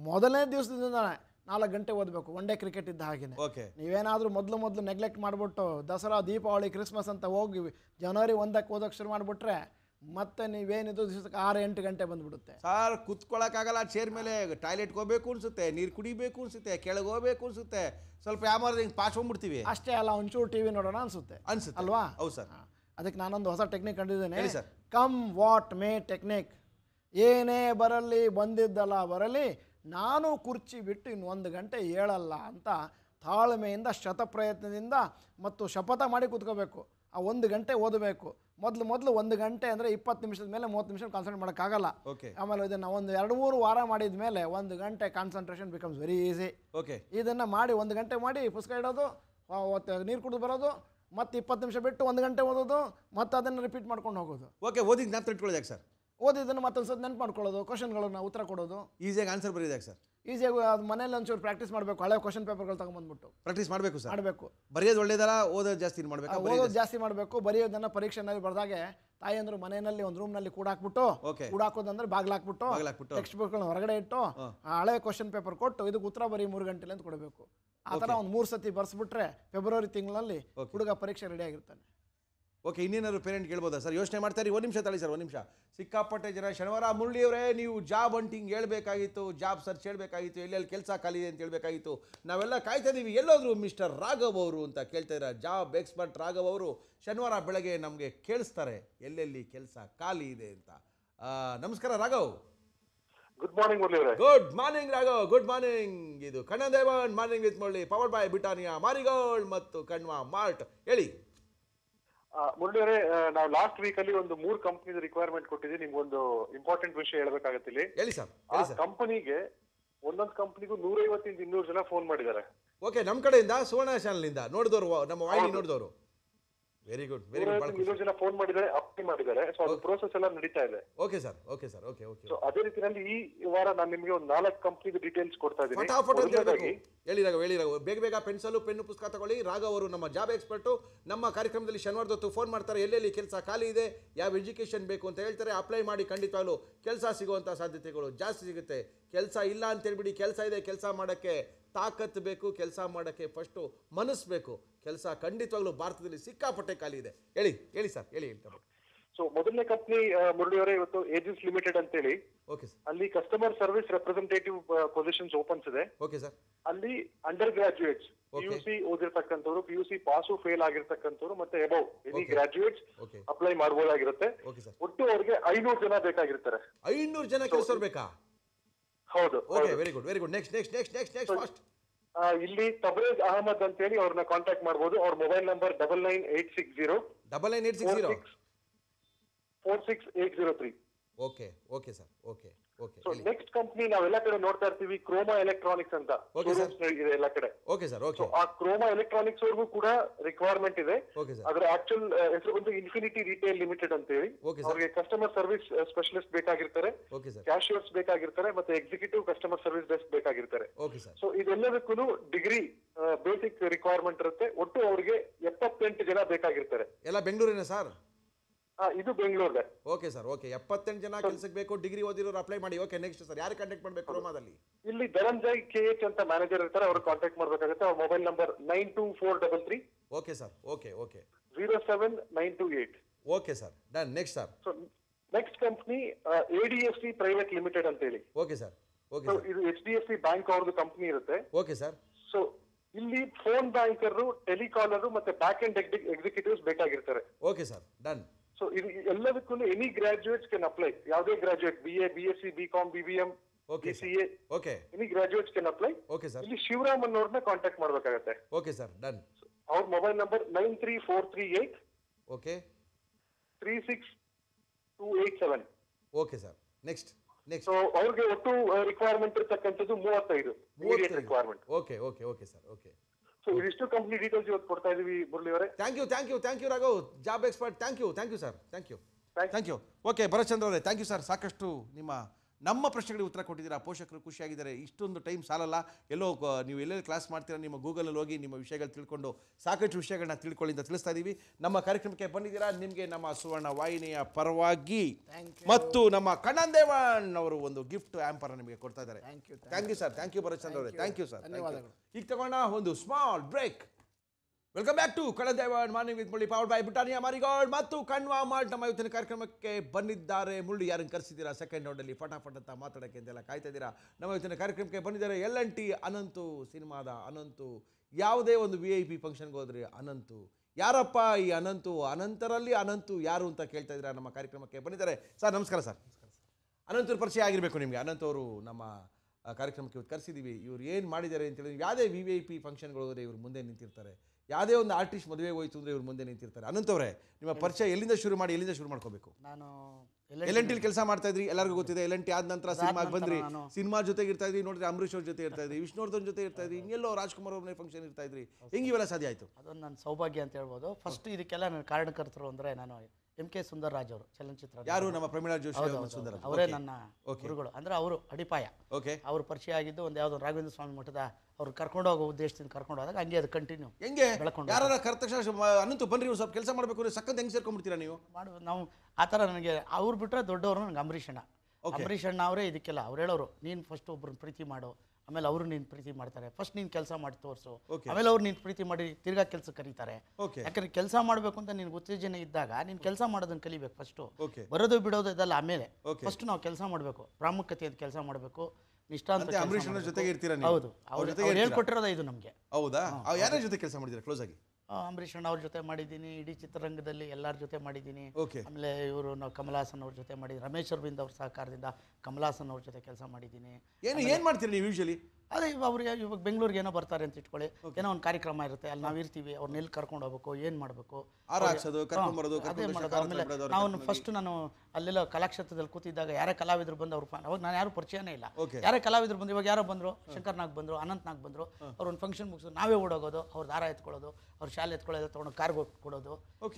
ಮೊದಲನೇ ದಿವಸದಿಂದನೇ ನಾಲ್ಕು ಗಂಟೆ ಓದಬೇಕು ಒನ್ ಡೇ ಕ್ರಿಕೆಟ್ ಇದ್ದ ಹಾಗೆ ಓಕೆ ನೀವೇನಾದರೂ ಮೊದಲು ಮೊದಲು ನೆಗ್ಲೆಕ್ಟ್ ಮಾಡಿಬಿಟ್ಟು ದಸರಾ ದೀಪಾವಳಿ ಕ್ರಿಸ್ಮಸ್ ಅಂತ ಹೋಗಿ ಜನವರಿ ಒಂದಕ್ಕೆ ಓದೋಕೆ ಶುರು ಮಾಡಿಬಿಟ್ರೆ ಮತ್ತೆ ನೀವೇನಿದ್ರು ದಿವಸಕ್ಕೆ ಆರು ಎಂಟು ಗಂಟೆ ಬಂದ್ಬಿಡುತ್ತೆ ಸರ್ ಕುತ್ಕೊಳ್ಳೋಕ್ಕಾಗಲ್ಲ ಚೇರ್ ಮೇಲೆ ಟಾಯ್ಲೆಟ್ಗೆ ಹೋಗ್ಬೇಕು ಅನಿಸುತ್ತೆ ನೀರು ಕುಡಿಬೇಕು ಅನಿಸುತ್ತೆ ಕೆಳಗೆ ಹೋಗ್ಬೇಕು ಅನಿಸುತ್ತೆ ಸ್ವಲ್ಪ ಯಾವ ಹಿಂಗೆ ಪಾಸ್ ಹೋಗ್ಬಿಡ್ತೀವಿ ಅಷ್ಟೇ ಅಲ್ಲ ಒಂಚೂರು ಟಿ ನೋಡೋಣ ಅನಿಸುತ್ತೆ ಅನಿಸುತ್ತೆ ಅಲ್ವಾ ಹೌದು ಸರ್ ಅದಕ್ಕೆ ನಾನೊಂದು ಹೊಸ ಟೆಕ್ನಿಕ್ ಕಂಡಿದ್ದೇನೆ ಕಮ್ ವಾಟ್ ಮೇ ಟೆಕ್ನಿಕ್ ಏನೇ ಬರಲಿ ಬಂದಿದ್ದಲ್ಲ ಬರಲಿ ನಾನು ಕುರ್ಚಿ ಬಿಟ್ಟು ಇನ್ನೊಂದು ಗಂಟೆ ಹೇಳಲ್ಲ ಅಂತ ತಾಳ್ಮೆಯಿಂದ ಶತಪ್ರಯತ್ನದಿಂದ ಮತ್ತು ಶಪಥ ಮಾಡಿ ಕೂತ್ಕೋಬೇಕು ಆ ಒಂದು ಗಂಟೆ ಓದಬೇಕು ಮೊದಲು ಮೊದಲು ಒಂದು ಗಂಟೆ ಅಂದರೆ ಇಪ್ಪತ್ತು ನಿಮಿಷದ ಮೇಲೆ ಮೂವತ್ತು ನಿಮಿಷ ಕಾನ್ಸಂಟ್ರೇಟ್ ಮಾಡೋಕ್ಕಾಗಲ್ಲ ಓಕೆ ಆಮೇಲೆ ಇದನ್ನು ಒಂದು ಎರಡು ಮೂರು ವಾರ ಮಾಡಿದ ಮೇಲೆ ಒಂದು ಗಂಟೆ concentration becomes very easy okay ಇದನ್ನು ಮಾಡಿ ಒಂದು ಗಂಟೆ ಮಾಡಿ ಪುಸ್ತಕ ಇಡೋದು ನೀರು ಕುಡಿದು ಬರೋದು ಮತ್ತೆ ಇಪ್ಪತ್ತು ನಿಮಿಷ ಬಿಟ್ಟು ಒಂದು ಗಂಟೆ ಓದೋದು ಮತ್ತೆ ಅದನ್ನು ರಿಪೀಟ್ ಮಾಡ್ಕೊಂಡು ಹೋಗೋದು ಓಕೆ ಓದಿ ನೆನಪು ಇಟ್ಕೊಳ್ಳೋದು ಸರ್ ಓದಿದ್ದನ್ನು ಮತ್ತೊಂದು ಸ್ವಲ್ಪ ನೆನಪು ಮಾಡ್ಕೊಳ್ಳೋದು ಕ್ವಶನ್ಗಳನ್ನ ಉತ್ತರ ಕೊಡೋದು ಈಸಿಯಾಗಿ ಆನ್ಸರ್ ಬರೀದಾಗ ಸರ್ ಈಸಿಯಾಗಿ ಅದು ಮನೇಲಿ ಒಂಚೂರು ಪ್ರಾಕ್ಟೀಸ್ ಮಾಡಬೇಕು ಹಳೆ ಕ್ವಶನ್ ಪೇಪರ್ಗಳು ತಗೊಂಬಂದ್ಬಿಟ್ಟು ಪ್ರಾಕ್ಟೀಸ್ ಮಾಡಬೇಕು ಸರ್ ಮಾಡಬೇಕು ಬರೆಯೋದು ಒಳ್ಳೇದಲ್ಲ ಓದೋದು ಜಾಸ್ತಿ ಮಾಡಬೇಕು ಓದೋದು ಜಾಸ್ತಿ ಮಾಡಬೇಕು ಬರೆಯೋದನ್ನ ಪರೀಕ್ಷೆನಲ್ಲಿ ಬರೆದಾಗೆ ತಾಯಿಯಂದ್ರು ಮನೆಯಲ್ಲಿ ಒಂದು ರೂಮ್ನಲ್ಲಿ ಕೂಡ ಹಾಕ್ಬಿಟ್ಟು ಕೂಡ ಹಾಕೋದಂದ್ರೆ ಬಾಗ್ಲಾಕ್ಬಿಟ್ಟು ಟೆಕ್ಸ್ಟ್ ಬುಕ್ಗಳನ್ನ ಹೊರಗಡೆ ಇಟ್ಟು ಹಳೆ ಕ್ವಶನ್ ಪೇಪರ್ ಕೊಟ್ಟು ಇದಕ್ಕೆ ಉತ್ತರ ಬರೀ ಮೂರು ಗಂಟೆಲಿ ಅಂತ ಕೊಡಬೇಕು ಆ ಥರ ಒಂದು ಮೂರು ಸತಿ ಬರ್ಸ್ಬಿಟ್ರೆ ಫೆಬ್ರವರಿ ತಿಂಗಳಲ್ಲಿ ಹುಡುಗ ಪರೀಕ್ಷೆ ರೆಡಿ ಆಗಿರ್ತಾನೆ ಓಕೆ ಇನ್ನೇನಾದ್ರು ಪೇರೆಂಟ್ ಕೇಳ್ಬೋದಾ ಸರ್ ಯೋಚನೆ ಮಾಡ್ತಾರೆ ಒಂದು ನಿಮಿಷ ತಳಿ ಸರ್ ಒಂದು ನಿಮಿಷ ಸಿಕ್ಕಾಪಟ್ಟೆ ಜನ ಶನಿವಾರ ಮುರಳಿಯವರೇ ನೀವು ಜಾಬ್ ಹಂಟಿಂಗ್ ಹೇಳ್ಬೇಕಾಗಿತ್ತು ಜಾಬ್ ಸರ್ಚ್ ಹೇಳಬೇಕಾಗಿತ್ತು ಎಲ್ಲೆಲ್ಲಿ ಕೆಲಸ ಖಾಲಿ ಇದೆ ಅಂತ ಹೇಳಬೇಕಾಗಿತ್ತು ನಾವೆಲ್ಲ ಕಾಯ್ತಾ ಇದ್ದೀವಿ ಎಲ್ಲೋದ್ರು ಮಿಸ್ಟರ್ ರಾಘವ್ ಅವರು ಅಂತ ಕೇಳ್ತಾ ಇದ್ದಾರೆ ಜಾಬ್ ಎಕ್ಸ್ಪರ್ಟ್ ರಾಘವ್ ಅವರು ಶನಿವಾರ ಬೆಳಗ್ಗೆ ನಮಗೆ ಕೇಳಿಸ್ತಾರೆ ಎಲ್ಲೆಲ್ಲಿ ಕೆಲಸ ಖಾಲಿ ಇದೆ ಅಂತ ನಮಸ್ಕಾರ Raghav good morning Murali good morning Raghav good morning ಇದು Kanan Devan morning with Murali power by Britannia Marie Gold ಮತ್ತು ಕಣ್ವ ಮಾರ್ಟ್ ಹೇಳಿ ಮುರಳಿ ಅವರೇ ನಾವು ಲಾಸ್ಟ್ ವೀಕ್ ಅಲ್ಲಿ ಒಂದು ಮೂರ್ ಕಂಪನಿ ರಿಕ್ವೈರ್ಮೆಂಟ್ ಕೊಟ್ಟಿದ್ದೀವಿ ಒಂದು ಇಂಪಾರ್ಟೆಂಟ್ ವಿಷಯ ಹೇಳ್ಬೇಕಾಗತ್ತೆ ಇಲ್ಲಿ ಹೇಳಿ ಸರ್ ಆ ಕಂಪನಿಗೆ ಒಂದೊಂದು ಕಂಪನಿಗೂ ನೂರೈವತ್ತಿಂದ ಇನ್ನೂರು ಜನ ಫೋನ್ ಮಾಡಿದ್ದಾರೆ ಓಕೆ ನಮ್ಮ ಕಡೆಯಿಂದ ಸುವರ್ಣ ಚಾನಲ್ ಇಂದ ನೋಡಿದವರು ನಮ್ಮ ವಾಹಿನಿ ನೋಡಿದವರು ವೆರಿ ಗುಡ್ ವೆರಿ ಗುಡ್ ಬಹಳ ಜನ ಫೋನ್ ಮಾಡಿದ್ದಾರೆ ಅಪ್ಲೈ ಮಾಡಿದ್ದಾರೆ ಸೊ ಅದು ಪ್ರೋಸೆಸ್ ಎಲ್ಲ ನಡೀತಾ ಇದೆ okay sir okay sir okay okay so ಅದೇ ರೀತಿಯಲ್ಲಿ ಈ ವಾರ ನಾನು ನಿಮಗೆ ಒಂದು ನಾಲ್ಕು ಕಂಪ್ನಿ ಡೀಟೇಲ್ಸ್ ಕೊಡ್ತಾ ಫಟಾಫಟ್ ಅಂತ ಫೋಟೋ ಇದ್ದೀನಿ ಹೇಳಿದಾಗ ಹೇಳಿದಾಗ ಬೇಗ ಬೇಗ ಪೆನ್ಸಲು ಪೆನ್ನು ಪುಸ್ತಕ ತಗೊಳ್ಳಿ ರಾಘವ್ ಅವರು ನಮ್ಮ ಜಾಬ್ ಎಕ್ಸ್ಪರ್ಟು ನಮ್ಮ ಕಾರ್ಯಕ್ರಮದಲ್ಲಿ ಶನಿವಾರದೊತ್ತು ಫೋನ್ ಮಾಡ್ತಾರೆ ಎಲ್ಲೆಲ್ಲಿ ಕೆಲಸ ಖಾಲಿ ಇದೆ ಯಾವ ಎಜುಕೇಷನ್ ಬೇಕು ಅಂತ ಹೇಳ್ತಾರೆ ಅಪ್ಲೈ ಮಾಡಿ ಖಂಡಿತವಾಗ್ಲೂ ಕೆಲಸ ಸಿಗುವಂಥ ಸಾಧ್ಯತೆಗಳು ಜಾಸ್ತಿ ಸಿಗುತ್ತೆ ಕೆಲಸ ಇಲ್ಲ ಅಂತ ಹೇಳ್ಬಿಡಿ ಕೆಲಸ ಇದೆ ಕೆಲಸ ಮಾಡೋಕ್ಕೆ ತಾಕತ್ ಬೇಕು ಕೆಲಸ ಮಾಡೋಕ್ಕೆ ಫಸ್ಟು ಮನಸ್ಸು ಬೇಕು ಕೆಲಸ ಖಂಡಿತವಾಗ್ಲೂ ಭಾರತದಲ್ಲಿ ಸಿಕ್ಕಾಪಟ್ಟೆ ಖಾಲಿ ಇದೆ ಹೇಳಿ ಹೇಳಿ ಸರ್ ಹೇಳಿ ಸೊ ಮೊದಲನೇ ಕಂಪ್ನಿ ಮುರಳಿಯವರೇ ಇವತ್ತು ಏಜೆನ್ಸ್ ಲಿಮಿಟೆಡ್ ಅಂತ ಹೇಳಿ ಅಲ್ಲಿ customer service representative positions opens ಇದೆ ಅಲ್ಲಿ under graduates P U C ಓದಿರ್ತಕ್ಕಂಥವ್ರು P U C pass fail ಆಗಿರ್ತಕ್ಕಂಥವ್ರು ಮತ್ತೆ ಅಬೌವ್ ಎನಿ ಗ್ರಾಜುಯೇಟ್ಸ್ ಅಪ್ಲೈ ಮಾಡಬಹುದಾಗಿರುತ್ತೆ ಒಟ್ಟು ಅವ್ರಿಗೆ ಐನೂರು ಜನ ಬೇಕಾಗಿರ್ತಾರೆ ಐನೂರು ಜನ ಕೆಲಸ ಬೇಕಾ ಹೌದು okay very good very good next next next next next fast ಇಲ್ಲಿ ತಬ್ರೇಜ್ ಅಹಮದ್ ಅಂತ ಹೇಳಿ ಅವ್ರನ್ನ ಕಾಂಟ್ಯಾಕ್ಟ್ ಮಾಡಬಹುದು ಅವ್ರ mobile number double nine eight six zero double nine eight six zero four six eight zero three okay okay sir okay so next company ನಾವೆಲ್ಲ ಕಡೆ ನೋಡ್ತಾ ಇರ್ತೀವಿ ಕ್ರೋಮಾ ಎಲೆಕ್ಟ್ರಾನಿಕ್ಸ್ ಅಂತ ಇದೆ ಎಲ್ಲ ಕಡೆ ಓಕೆ ಸರ್ ಓಕೆ ಆ ಕ್ರೋಮಾ ಎಲೆಕ್ಟ್ರಾನಿಕ್ಸ್ ವರ್ಗೂ ಕೂಡ ರಿಕ್ವೈರ್ಮೆಂಟ್ ಇದೆ ಅದರ ಆಕ್ಚುಲ್ ಹೆಸರು ಬಂದು ಇನ್ಫಿನಿಟಿ ರಿಟೇಲ್ ಲಿಮಿಟೆಡ್ ಅಂತ ಹೇಳಿ ಅವರಿಗೆ ಕಸ್ಟಮರ್ ಸರ್ವಿಸ್ ಸ್ಪೆಷಲಿಸ್ಟ್ ಬೇಕಾಗಿರ್ತಾರೆ ಕ್ಯಾಶಿಯರ್ಸ್ ಬೇಕಾಗಿರ್ತಾರೆ ಮತ್ತೆ ಎಕ್ಸಿಕ್ಯೂಟಿವ್ ಕಸ್ಟಮರ್ ಸರ್ವಿಸ್ ಡೆಸ್ಕ್ ಬೇಕಾಗಿರ್ತಾರೆ ಸೊ ಇದೆಲ್ಲದಕ್ಕೂ ಡಿಗ್ರಿ ಬೇಸಿಕ್ ರಿಕ್ವೈರ್ಮೆಂಟ್ ಇರುತ್ತೆ ಒಟ್ಟು ಅವರಿಗೆ ಎಪ್ಪತ್ತೆಂಟು ಜನ ಬೇಕಾಗಿರ್ತಾರೆ ಎಲ್ಲ ಬೆಂಗಳೂರಿನ ಸರ್ ಇದು ಬೆಂಗಳೂರು ಓಕೆ ಸರ್ ಓಕೆ ಎಪ್ಪತ್ತೆಂಟು ಜನ ಕೆಲಸಕ್ಕೆ ಬೇಕು ಡಿಗ್ರಿ ಓದಿರೋರು ಅಪ್ಲೈ ಮಾಡಿ ಓಕೆ ನೆಕ್ಸ್ಟ್ ಸರ್ ಯಾರು ಕಾಂಟ್ಯಾಕ್ಟ್ ಮಾಡಬೇಕು ರೋಮಾದಲ್ಲಿ ಇಲ್ಲಿ ಧನಂಜಯ್ ಕೆ ಎಚ್ ಅಂತ ಮ್ಯಾನೇಜರ್ ಇರ್ತಾರೆ ಅವ್ರಿಗೆ ಕಾಂಟ್ಯಾಕ್ಟ್ ಮಾಡಬೇಕಾಗುತ್ತೆ ಅವ್ರ mobile number nine two four double three okay sir okay okay zero seven nine two eight okay sir done next sir next company A D F C private limited ಅಂತ ಹೇಳಿ okay sir okay ಇದು H D F C bank ಅವ್ರದ್ದು company ಇರುತ್ತೆ okay sir so ಇಲ್ಲಿ phone banker ಟೆಲಿಕಾಲರು ಮತ್ತೆ back end executives ಬೇಕಾಗಿರ್ತಾರೆ okay sir done so ಇದು ಎಲ್ಲದಕ್ಕೂ ಎನಿ ಗ್ರಾಜುಯೇಟ್ಸ್ ಕೆನ್ ಅಪ್ಲೈ ಯಾವುದೇ graduate B A B S C B com B B M okay C any graduates can apply okay sir ಇಲ್ಲಿ ಶಿವರಾಮ್ ಅನ್ನೋರ್ನ contact ಮಾಡಬೇಕಾಗತ್ತೆ okay sir done ಅವ್ರ mobile number nine three four three eight okay three six two eight seven okay sir next next so ಅವ್ರಿಗೆ ಒಟ್ಟು requirement uh, ಇರ್ತಕ್ಕಂಥದ್ದು ಮೂವತ್ತೈದು requirement okay okay okay sir okay so ಇದಿಷ್ಟು complete details ಇವತ್ತು ಕೊಡ್ತಾ ಇದೀವಿ ಮುರಳಿ ಅವರೇ thank you thank you thank you Raghav job expert thank you thank you sir thank you thank you okay Bharat Chandra ಅವರೇ ಥ್ಯಾಂಕ್ ಯು ಸರ್ ಸಾಕಷ್ಟು ನಿಮ್ಮ ನಮ್ಮ ಪ್ರಶ್ನೆಗಳಿಗೆ ಉತ್ತರ ಕೊಟ್ಟಿದ್ದೀರಾ ಪೋಷಕರು ಖುಷಿಯಾಗಿದ್ದಾರೆ ಇಷ್ಟೊಂದು ಟೈಮ್ ಸಾಲಲ್ಲ ಎಲ್ಲೋ ನೀವು ಎಲ್ಲೆಲ್ಲಿ ಕ್ಲಾಸ್ ಮಾಡ್ತೀರಾ ನಿಮ್ಮ ಗೂಗಲಲ್ಲಿ ಹೋಗಿ ನಿಮ್ಮ ವಿಷಯಗಳು ತಿಳ್ಕೊಂಡು ಸಾಕಷ್ಟು ವಿಷಯಗಳನ್ನ ತಿಳ್ಕೊಳ್ಳಿ ಅಂತ ತಿಳಿಸ್ತಾ ಇದ್ದೀವಿ ನಮ್ಮ ಕಾರ್ಯಕ್ರಮಕ್ಕೆ ಬಂದಿದ್ದೀರಾ ನಿಮಗೆ ನಮ್ಮ ಸುವರ್ಣ ವಾಹಿನಿಯ ಪರವಾಗಿ ಮತ್ತು ನಮ್ಮ ಕಣ್ಣನ್ ಅವರು ಒಂದು ಗಿಫ್ಟ್ ಆ್ಯಂಪರ್ ನಿಮಗೆ ಕೊಡ್ತಾ ಇದ್ದಾರೆ thank you sir thank you Bharat Chandra ಅವರೇ ಥ್ಯಾಂಕ್ ಯು ಸರ್ ಈಗ ತಗೋಣ ಒಂದು small break welcome back to ಕಳೆದ morning with Murali power by Britannia Marie Gold ಮತ್ತು ಕಣ್ವಾ ಮಾಲ್ಟ್ ನಮ್ಮ ಇವತ್ತಿನ ಕಾರ್ಯಕ್ರಮಕ್ಕೆ ಬಂದಿದ್ದಾರೆ ಮುಳ್ಳಿ ಯಾರನ್ನು ಕರೆಸಿದ್ದೀರಾ ಸೆಕೆಂಡ್ ರೌಂಡಲ್ಲಿ ಫಟಾಫಟ್ ಅಂತ ಮಾತಾಡೋಕ್ಕೆ ಅಂತೆಲ್ಲ ಕಾಯ್ತಾ ಇದ್ದೀರಾ ನಮ್ಮ ಇವತ್ತಿನ ಕಾರ್ಯಕ್ರಮಕ್ಕೆ ಬಂದಿದ್ದಾರೆ ಎಲ್ ಎನ್ ಟಿ ಅನಂತು ಸಿನಿಮಾದ ಅನಂತು ಯಾವುದೇ ಒಂದು ವಿ ಐ ಪಿ ಫಂಕ್ಷನ್ಗೆ ಹೋದ್ರೆ ಅನಂತು ಯಾರಪ್ಪ ಈ ಅನಂತು ಅನಂತರಲ್ಲಿ ಅನಂತು ಯಾರು ಅಂತ ಕೇಳ್ತಾ ಇದ್ದೀರಾ ನಮ್ಮ ಕಾರ್ಯಕ್ರಮಕ್ಕೆ ಬಂದಿದ್ದಾರೆ ಸರ್ ನಮಸ್ಕಾರ ಸರ್ ನಮಸ್ಕಾರ ಸರ್ ಅನಂತರ ಪರಿಚಯ ಆಗಿರಬೇಕು ನಿಮಗೆ ಅನಂತ ಅವರು ನಮ್ಮ ಕಾರ್ಯಕ್ರಮಕ್ಕೆ ಇವತ್ತು ಕರೆಸಿದ್ದೀವಿ ಇವ್ರು ಏನು ಮಾಡಿದ್ದಾರೆ ಅಂತೇಳಿ ಯಾವುದೇ ವಿ ವಿ ಐ ಪಿ ಫಂಕ್ಷನ್ಗಳು ಹೋದರೆ ಇವ್ರು ಮುಂದೆ ನಿಂತಿರ್ತಾರೆ ಯಾವುದೇ ಒಂದು ಆರ್ಟಿಸ್ಟ್ ಮದುವೆಗೆ ಹೋಯ್ತು ಅಂದರೆ ಇವ್ರ ಮುಂದೆ ನಿಂತಿರ್ತಾರೆ ಅನಂತವ್ರೆ ನಿಮ್ಮ ಪರಿಚಯ ಎಲ್ಲಿಂದ ಶುರು ಮಾಡಿ ಎಲ್ಲಿಂದ ಶುರು ಮಾಡ್ಕೋಬೇಕು ನಾನು ಎಲ್ ಎನ್ ಟಿಲಿ ಕೆಲಸ ಮಾಡ್ತಾ ಇದ್ರಿ ಎಲ್ಲರಿಗೂ ಗೊತ್ತಿದೆ ಎಲ್ ಎನ್ ಟಿ ಆದ ನಂತರ ಸಿನಿಮಾಗೆ ಬಂದ್ರಿ ಸಿನಿಮಾ ಜೊತೆಗೆ ಇರ್ತಾ ಇದ್ರಿ ನೋಡಿದ್ರೆ ಅಂಬರೀಷ್ ಅವ್ರ ಜೊತೆ ಇರ್ತಾ ಇದ್ರಿ ವಿಷ್ಣುವರ್ಧನ್ ಜೊತೆ ಇರ್ತಾ ಇದ್ರಿ ಹಿಂಗೆಲ್ಲೋ ರಾಜ್ಕುಮಾರ್ ಅವ್ರನ್ನೇ ಫಂಕ್ಷನ್ ಇರ್ತಾ ಇದ್ರಿ ಹೆಂಗೆ ಸಾಧ್ಯ ಆಯಿತು ಅದೊಂದು ನನ್ನ ಸೌಭಾಗ್ಯ ಅಂತ ಹೇಳ್ಬೋದು ಫಸ್ಟ್ ಇದಕ್ಕೆಲ್ಲ ನನ್ನ ಕಾರಣಕರ್ತರು ಅಂದರೆ ನಾನು ಎಂ ಕೆ ಸುಂದರ್ ರಾಜ್ ಅವರು ಚಲನಚಿತ್ರ ಯಾರು ನಮ್ಮ ಪ್ರಮೀಳಾ ಜೋಶಿ ಅವರೇ ನನ್ನ ಗುರುಗಳು ಅಂದ್ರೆ ಅವರು ಅಡಿಪಾಯ ಓಕೆ ಅವ್ರ ಪರಿಚಯ ಆಗಿದ್ದು ಒಂದು ಯಾವುದೋ ರಾಘವೇಂದ್ರ ಸ್ವಾಮಿ ಮಠದ ಅವ್ರು ಕರ್ಕೊಂಡು ಹೋಗೋ ಉದ್ದೇಶದಿಂದ ಕರ್ಕೊಂಡು ಹೋದಾಗ ಹಂಗೆ ಅದು ಕಂಟಿನ್ಯೂ ಹೆಂಗೆ ಬೆಳಕೊಂಡು ಯಾರು ಕರೆದ ತಕ್ಷಣ ಅನ್ನಂತು ಬನ್ರಿ ಸ್ವಲ್ಪ ಕೆಲಸ ಮಾಡಬೇಕು ಅಂದ್ರೆ ಸಕ್ಕತ್ ಹೆಂಗೆ ಸೇರ್ಕೊಂಡ್ಬಿಡ್ತೀರಾ ನೀವು ಮಾಡುವ ನಾವು ಆ ಥರ ನನಗೆ ಅವ್ರು ಬಿಟ್ಟರೆ ದೊಡ್ಡವರು ನನಗೆ ಅಂಬರೀಷ್ ಅಣ್ಣ ಅಣ್ಣ ಅವರೇ ಇದಕ್ಕೆಲ್ಲ ಅವ್ರು ಹೇಳೋರು ನೀನು ಫಸ್ಟ್ ಒಬ್ರನ್ನ ಪ್ರೀತಿ ಮಾಡೋ ಆಮೇಲೆ ಅವರು ನಿನ್ ಪ್ರೀತಿ ಮಾಡ್ತಾರೆ ಫಸ್ಟ್ ನೀನ್ ಕೆಲಸ ಮಾಡಿ ತೋರ್ಸು ಆಮೇಲೆ ಅವ್ರು ನಿನ್ ಪ್ರೀತಿ ಮಾಡಿ ತಿರ್ಗಾ ಕೆಲಸ ಕರೀತಾರೆ ಯಾಕಂದ್ರೆ ಕೆಲಸ ಮಾಡ್ಬೇಕು ಅಂತ ನಿನ್ ಉತ್ತೇಜನ ಇದ್ದಾಗ ನೀನ್ ಕೆಲಸ ಮಾಡೋದನ್ನ ಕಲಿಬೇಕು ಫಸ್ಟ್ ಬರೋದು ಬಿಡೋದು ಇದೆಲ್ಲ ಆಮೇಲೆ ಫಸ್ಟ್ ನಾವು ಕೆಲಸ ಮಾಡಬೇಕು ಅಂತ ಕೆಲಸ ಮಾಡಬೇಕು ನಿಷ್ಠಾಂತ ಜೊತೆಗೆ ಇರ್ತೀರಾ ಹೌದು ಹೇಳ್ಕೊಟ್ಟಿರೋದ ಇದು ನಮಗೆ ಹೌದಾ ಯಾರ ಜೊತೆ ಕೆಲಸ ಮಾಡಿದ್ರೆ ಕ್ಲೋಸ್ ಆಗಿ ಅಂಬರೀಷ್ ಅಣ್ಣ ಅವ್ರ ಜೊತೆ ಮಾಡಿದ್ದೀನಿ ಇಡೀ ಚಿತ್ರರಂಗದಲ್ಲಿ ಎಲ್ಲರ ಜೊತೆ ಮಾಡಿದ್ದೀನಿ ಓಕೆ ಆಮೇಲೆ ಇವರು ನಾವು ಕಮಲಾಸನ್ ಅವ್ರ ಜೊತೆ ಮಾಡಿ ರಮೇಶ್ ಅರವಿಂದ್ ಅವ್ರ ಸಹಕಾರದಿಂದ ಕಮಲಾಸನ್ ಅವ್ರ ಜೊತೆ ಕೆಲಸ ಮಾಡಿದ್ದೀನಿ ಏನು ಏನು ಮಾಡ್ತೀರಿ ನೀವು ಯೂಶಲಿ ಅದೇ ಅವ್ರಿಗೆ ಇವಾಗ ಬೆಂಗಳೂರಿಗೆ ಏನೋ ಬರ್ತಾರೆ ಅಂತ ಇಟ್ಕೊಳ್ಳಿ ಏನೋ ಒಂದು ಕಾರ್ಯಕ್ರಮ ಇರುತ್ತೆ ಅಲ್ಲಿ ನಾವು ಇರ್ತೀವಿ ಅವ್ರನ್ನ ಎಲ್ಲಿ ಕರ್ಕೊಂಡು ಹೋಗ್ಬೇಕು ಏನು ಮಾಡಬೇಕು ಅದೇ ಆಮೇಲೆ ನಾವು ಫಸ್ಟ್ ನಾನು ಅಲ್ಲೆಲ್ಲ ಕಲಾಕ್ಷೇತ್ರದಲ್ಲಿ ಕೂತಿದ್ದಾಗ ಯಾರೇ ಕಲಾವಿದ್ರು ಬಂದು ಅವ್ರು ಅವಾಗ ನಾನು ಯಾರು ಪರಿಚಯನೇ ಇಲ್ಲ ಯಾರೇ ಕಲಾವಿದ್ರು ಬಂದು ಇವಾಗ ಯಾರೋ ಬಂದರು ಶಂಕರ್ನಾಗ್ ಬಂದರು ಅನಂತ್ನಾಗ್ ಬಂದರು ಅವ್ರ ಒಂದು ಫಂಕ್ಷನ್ ಮುಗಿಸೋದು ನಾವೇ ಓಡೋಗೋದು ಅವ್ರು ದಾರ ಎತ್ಕೊಳ್ಳೋದು ಅವ್ರು ಶಾಲೆ ಎತ್ಕೊಳ್ಳೋದು ತೊಗೊಂಡು ಕಾರ್ಗೆ ಕೊಡೋದು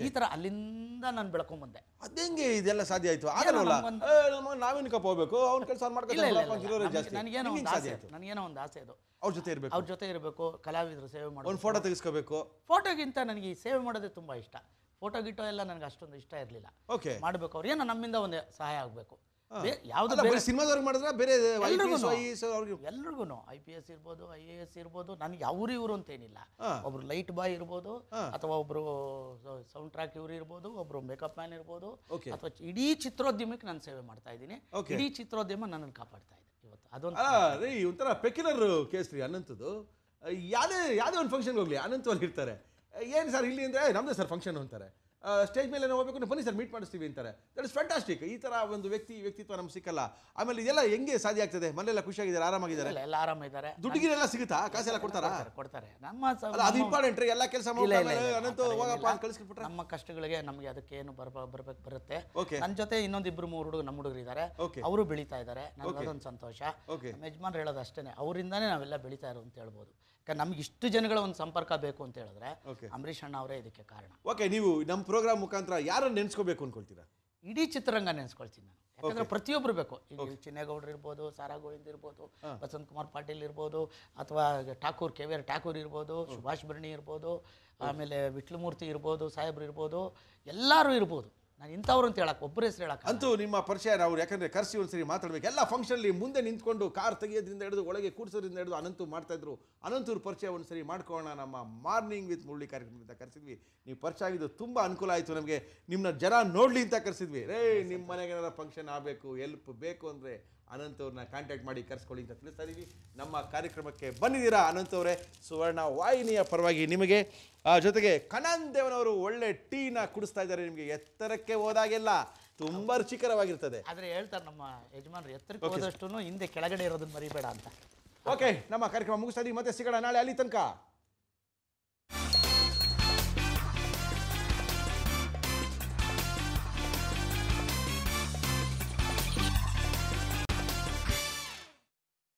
ಈ ಥರ ಅಲ್ಲಿಂದ ನಾನು ಬೆಳ್ಕೊಂಬಂದೆ ಅದೇ ಇದೆಲ್ಲ ಸಾಧ್ಯ ಆಯ್ತು ನಾವೇನು ಕಪ್ಪ ಹೋಗ್ಬೇಕು ಅವ್ನ ಕೆಲಸ ನನಗೆ ನನಗೇನೋ ಒಂದು ಆಸೆ ನನಗೇನೋ ಒಂದು ಆಸೆ ಅದು ಅವ್ರ ಜೊತೆ ಇರಬೇಕು ಅವ್ರ ಜೊತೆ ಇರಬೇಕು ಕಲಾವಿದರು ಸೇವೆ ಮಾಡೋದು ಒಂದು ಫೋಟೋ ತೆಗೆಸ್ಕೋಬೇಕು ಫೋಟೋಗಿಂತ ನನಗೆ ಈ ಸೇವೆ ಮಾಡೋದೇ ತುಂಬ ಇಷ್ಟ ಫೋಟೋ ಗಿಟೋ ಎಲ್ಲ ನನಗೆ ಅಷ್ಟೊಂದು ಇಷ್ಟ ಇರಲಿಲ್ಲ ಓಕೆ ಮಾಡಬೇಕು ಅವ್ರು ಏನೋ ನಮ್ಮಿಂದ ಒಂದು ಸಹಾಯ ಆಗಬೇಕು ಸಿನಿಮಾದವ್ರಿಗೆ ಮಾಡಿದ್ರೆ ಬೇರೆ ಎಲ್ರಿಗೂ ಐ ಪಿ ಎಸ್ ಇರ್ಬೋದು ಐ ಎ ಎಸ್ ಇರ್ಬೋದು ನನಗೆ ಅವ್ರು ಇವರು ಅಂತೇನಿಲ್ಲ ಒಬ್ರು ಲೈಟ್ ಬಾಯ್ ಇರ್ಬೋದು ಅಥವಾ ಒಬ್ರು ಸೌಂಡ್ ಟ್ರ್ಯಾಕ್ ಇವ್ರು ಇರ್ಬೋದು ಒಬ್ರು ಮೇಕಪ್ ಮ್ಯಾನ್ ಇರ್ಬೋದು ಅಥವಾ ಇಡೀ ಚಿತ್ರೋದ್ಯಮಕ್ಕೆ ನಾನು ಸೇವೆ ಮಾಡ್ತಾ ಇದ್ದೀನಿ ಇಡೀ ಚಿತ್ರೋದ್ಯಮ ನನ್ನನ್ನು ಕಾಪಾಡ್ತಾ ಇದ್ದೀನಿ ಅದೊಂದು ಒಂಥರ ಪೆಕ್ಯುಲರ್ ಕೇಸ್ರಿ ಅನಂತದು ಯಾವುದೇ ಯಾವುದೇ ಒಂದು ಫಂಕ್ಷನ್ಗೆ ಹೋಗಲಿ ಅನಂತವಾಗಿ ಇರ್ತಾರೆ ಏನು ಸರ್ ಇಲ್ಲಿ ಅಂದರೆ ನಮ್ಮದೇ ಸರ್ ಫಂಕ್ಷನ್ ಅಂತಾರೆ ಸ್ಟೇಜ್ ಮೇಲೆ ನಾವು ಹೋಗಬೇಕು ಬನ್ನಿ ಸರ್ ಮೀಟ್ ಮಾಡಿಸ್ತೀವಿ ಅಂತಾರೆ ದಟ್ ಇಸ್ ಫ್ಯಾಂಟಾಸ್ಟಿಕ್ ಈ ತರ ಒಂದು ವ್ಯಕ್ತಿ ವ್ಯಕ್ತಿತ್ವ ನಮ್ಗೆ ಸಿಕ್ಕಲ್ಲ ಆಮೇಲೆ ಇದೆಲ್ಲ ಹೆಂಗೆ ಸಾಧ್ಯ ಆಗ್ತದೆ ಮನೆಯೆಲ್ಲ ಖುಷಿಯಾಗಿದ್ದಾರೆ ಆರಾಮಾಗಿದ್ದಾರೆ ಎಲ್ಲ ಆರಾಮಿದ್ದಾರೆ ದುಡ್ಡಿಗೆಲ್ಲ ಸಿಗುತ್ತಾ ಕಾಸೆಲ್ಲ ಕೊಡ್ತಾರಾ ಕೊಡ್ತಾರೆ ನಮ್ಮ ಅದು ಇಂಪಾರ್ಟೆಂಟ್ ಎಲ್ಲ ಕೆಲಸ ಅನಂತ ಹೋಗಪ್ಪ ಅಂತ ನಮ್ಮ ಕಷ್ಟಗಳಿಗೆ ನಮಗೆ ಅದಕ್ಕೆ ಏನು ಬರ ಬರ್ಬೇಕು ಬರುತ್ತೆ ನನ್ನ ಜೊತೆ ಇನ್ನೊಂದಿಬ್ರು ಮೂರು ಹುಡುಗ ನಮ್ಮ ಹುಡುಗರು ಇದ್ದಾರೆ ಅವರು ಬೆಳೀತಾ ಇದ್ದಾರೆ ನನಗೆ ಅದೊಂದು ಸಂತೋಷ ಯಜಮಾನ್ ಹೇಳೋದು ಅಷ್ಟೇ ಅವರಿಂದಾನೇ ನಾವೆಲ್ಲ ಬೆಳೀತಾ ಇರೋದು ಅಂತ ಹೇಳ್ಬೋದು ನಮ್ಗೆ ಇಷ್ಟು ಜನಗಳ ಒಂದು ಸಂಪರ್ಕ ಬೇಕು ಅಂತ ಹೇಳಿದ್ರೆ ಅಂಬರೀಷ್ ಅಣ್ಣ ಅವರೇ ಇದಕ್ಕೆ ಕಾರಣ ಓಕೆ ನೀವು ನಮ್ಮ ಪ್ರೋಗ್ರಾಮ್ ಮುಖಾಂತರ ಯಾರನ್ನು ನೆನೆಸ್ಕೋಬೇಕು ಅನ್ಕೊಳ್ತೀರಾ ಇಡೀ ಚಿತ್ರರಂಗ ನೆನೆಸ್ಕೊಳ್ತೀನಿ ನಾನು ಯಾಕಂದ್ರೆ ಪ್ರತಿಯೊಬ್ಬರು ಬೇಕು ಈಗ ಚಿನ್ನೇಗೌಡರು ಇರ್ಬೋದು ಸಾರಾ ಗೋವಿಂದ್ ಇರ್ಬೋದು ವಸಂತ್ ಕುಮಾರ್ ಪಾಟೀಲ್ ಇರ್ಬೋದು ಅಥವಾ Thakur K V R Thakur ಇರ್ಬೋದು ಸುಭಾಷ್ ಭರಣಿ ಇರ್ಬೋದು ಆಮೇಲೆ ವಿಟ್ಲಮೂರ್ತಿ ಇರ್ಬೋದು ಸಾಹೇಬ್ರು ಇರ್ಬೋದು ಎಲ್ಲರೂ ಇರ್ಬೋದು ನಾನು ಇಂಥವ್ರು ಅಂತ ಹೇಳಕ್ಕೆ ಒಬ್ಬರ ಹೆಸರು ಹೇಳಕ್ಕೆ ಅಂತೂ ನಿಮ್ಮ ಪರಿಚಯ ನಾವು ಯಾಕಂದರೆ ಕರ್ಸಿ ಒಂದ್ಸರಿ ಮಾತಾಡಬೇಕು ಎಲ್ಲ ಫಂಕ್ಷನಲ್ಲಿ ಮುಂದೆ ನಿಂತ್ಕೊಂಡು ಕಾರ್ ತೆಗೆಯೋದ್ರಿಂದ ಹಿಡಿದು ಒಳಗೆ ಕೂಡಿಸೋದ್ರಿಂದ ಹಿಡಿದು ಅನಂತು ಮಾಡ್ತಾಯಿದ್ರು ಅನಂತೂರು ಪರಿಚಯ ಒಂದ್ಸರಿ ಮಾಡ್ಕೊಳ್ಳೋಣ ನಮ್ಮ ಮಾರ್ನಿಂಗ್ ವಿತ್ ಮುರಳಿ ಕಾರ್ಯಕ್ರಮದಿಂದ ಕರೆಸಿದ್ವಿ ನೀವು ಪರಿಚಯ ಆಗಿದ್ದು ತುಂಬ ಅನುಕೂಲ ಆಯಿತು ನಮಗೆ ನಿಮ್ಮನ್ನ ಜನ ನೋಡಲಿ ಅಂತ ಕರೆಸಿದ್ವಿ ರೇ ನಿಮ್ಮ ಮನೆಗೆ ಏನಾರ ಫಂಕ್ಷನ್ ಆಗಬೇಕು ಎಲ್ಪ್ ಬೇಕು ಅಂದರೆ ಅನಂತವ್ರನ್ನ ಕಾಂಟ್ಯಾಕ್ಟ್ ಮಾಡಿ ಕರೆಸ್ಕೊಳ್ಳಿ ಅಂತ ತಿಳಿಸ್ತಾ ಇದ್ದೀವಿ ನಮ್ಮ ಕಾರ್ಯಕ್ರಮಕ್ಕೆ ಬಂದಿದ್ದೀರಾ ಅನಂತವರೇ ಸುವರ್ಣ ವಾಹಿನಿಯ ಪರವಾಗಿ ನಿಮಗೆ ಜೊತೆಗೆ ಕನನ್ ದೇವನವರು ಒಳ್ಳೆ ಟೀನ ಕುಡಿಸ್ತಾ ಇದ್ದಾರೆ ನಿಮಗೆ ಎತ್ತರಕ್ಕೆ ಹೋದಾಗೆಲ್ಲ ತುಂಬಾ ರುಚಿಕರವಾಗಿರ್ತದೆ ಆದರೆ ಹೇಳ್ತಾರೆ ನಮ್ಮ ಯಜಮಾನರು ಎತ್ತರಕ್ಕೆ ಹೋದಷ್ಟು ಹಿಂದೆ ಕೆಳಗಡೆ ಇರೋದನ್ನ ಮರಿಬೇಡ ಅಂತ ಓಕೆ ನಮ್ಮ ಕಾರ್ಯಕ್ರಮ ಮುಗಿಸ್ತಾ ಇದೀವಿ ಮತ್ತೆ ಸಿಗೋಣ ನಾಳೆ ಅಲ್ಲಿ ತನಕ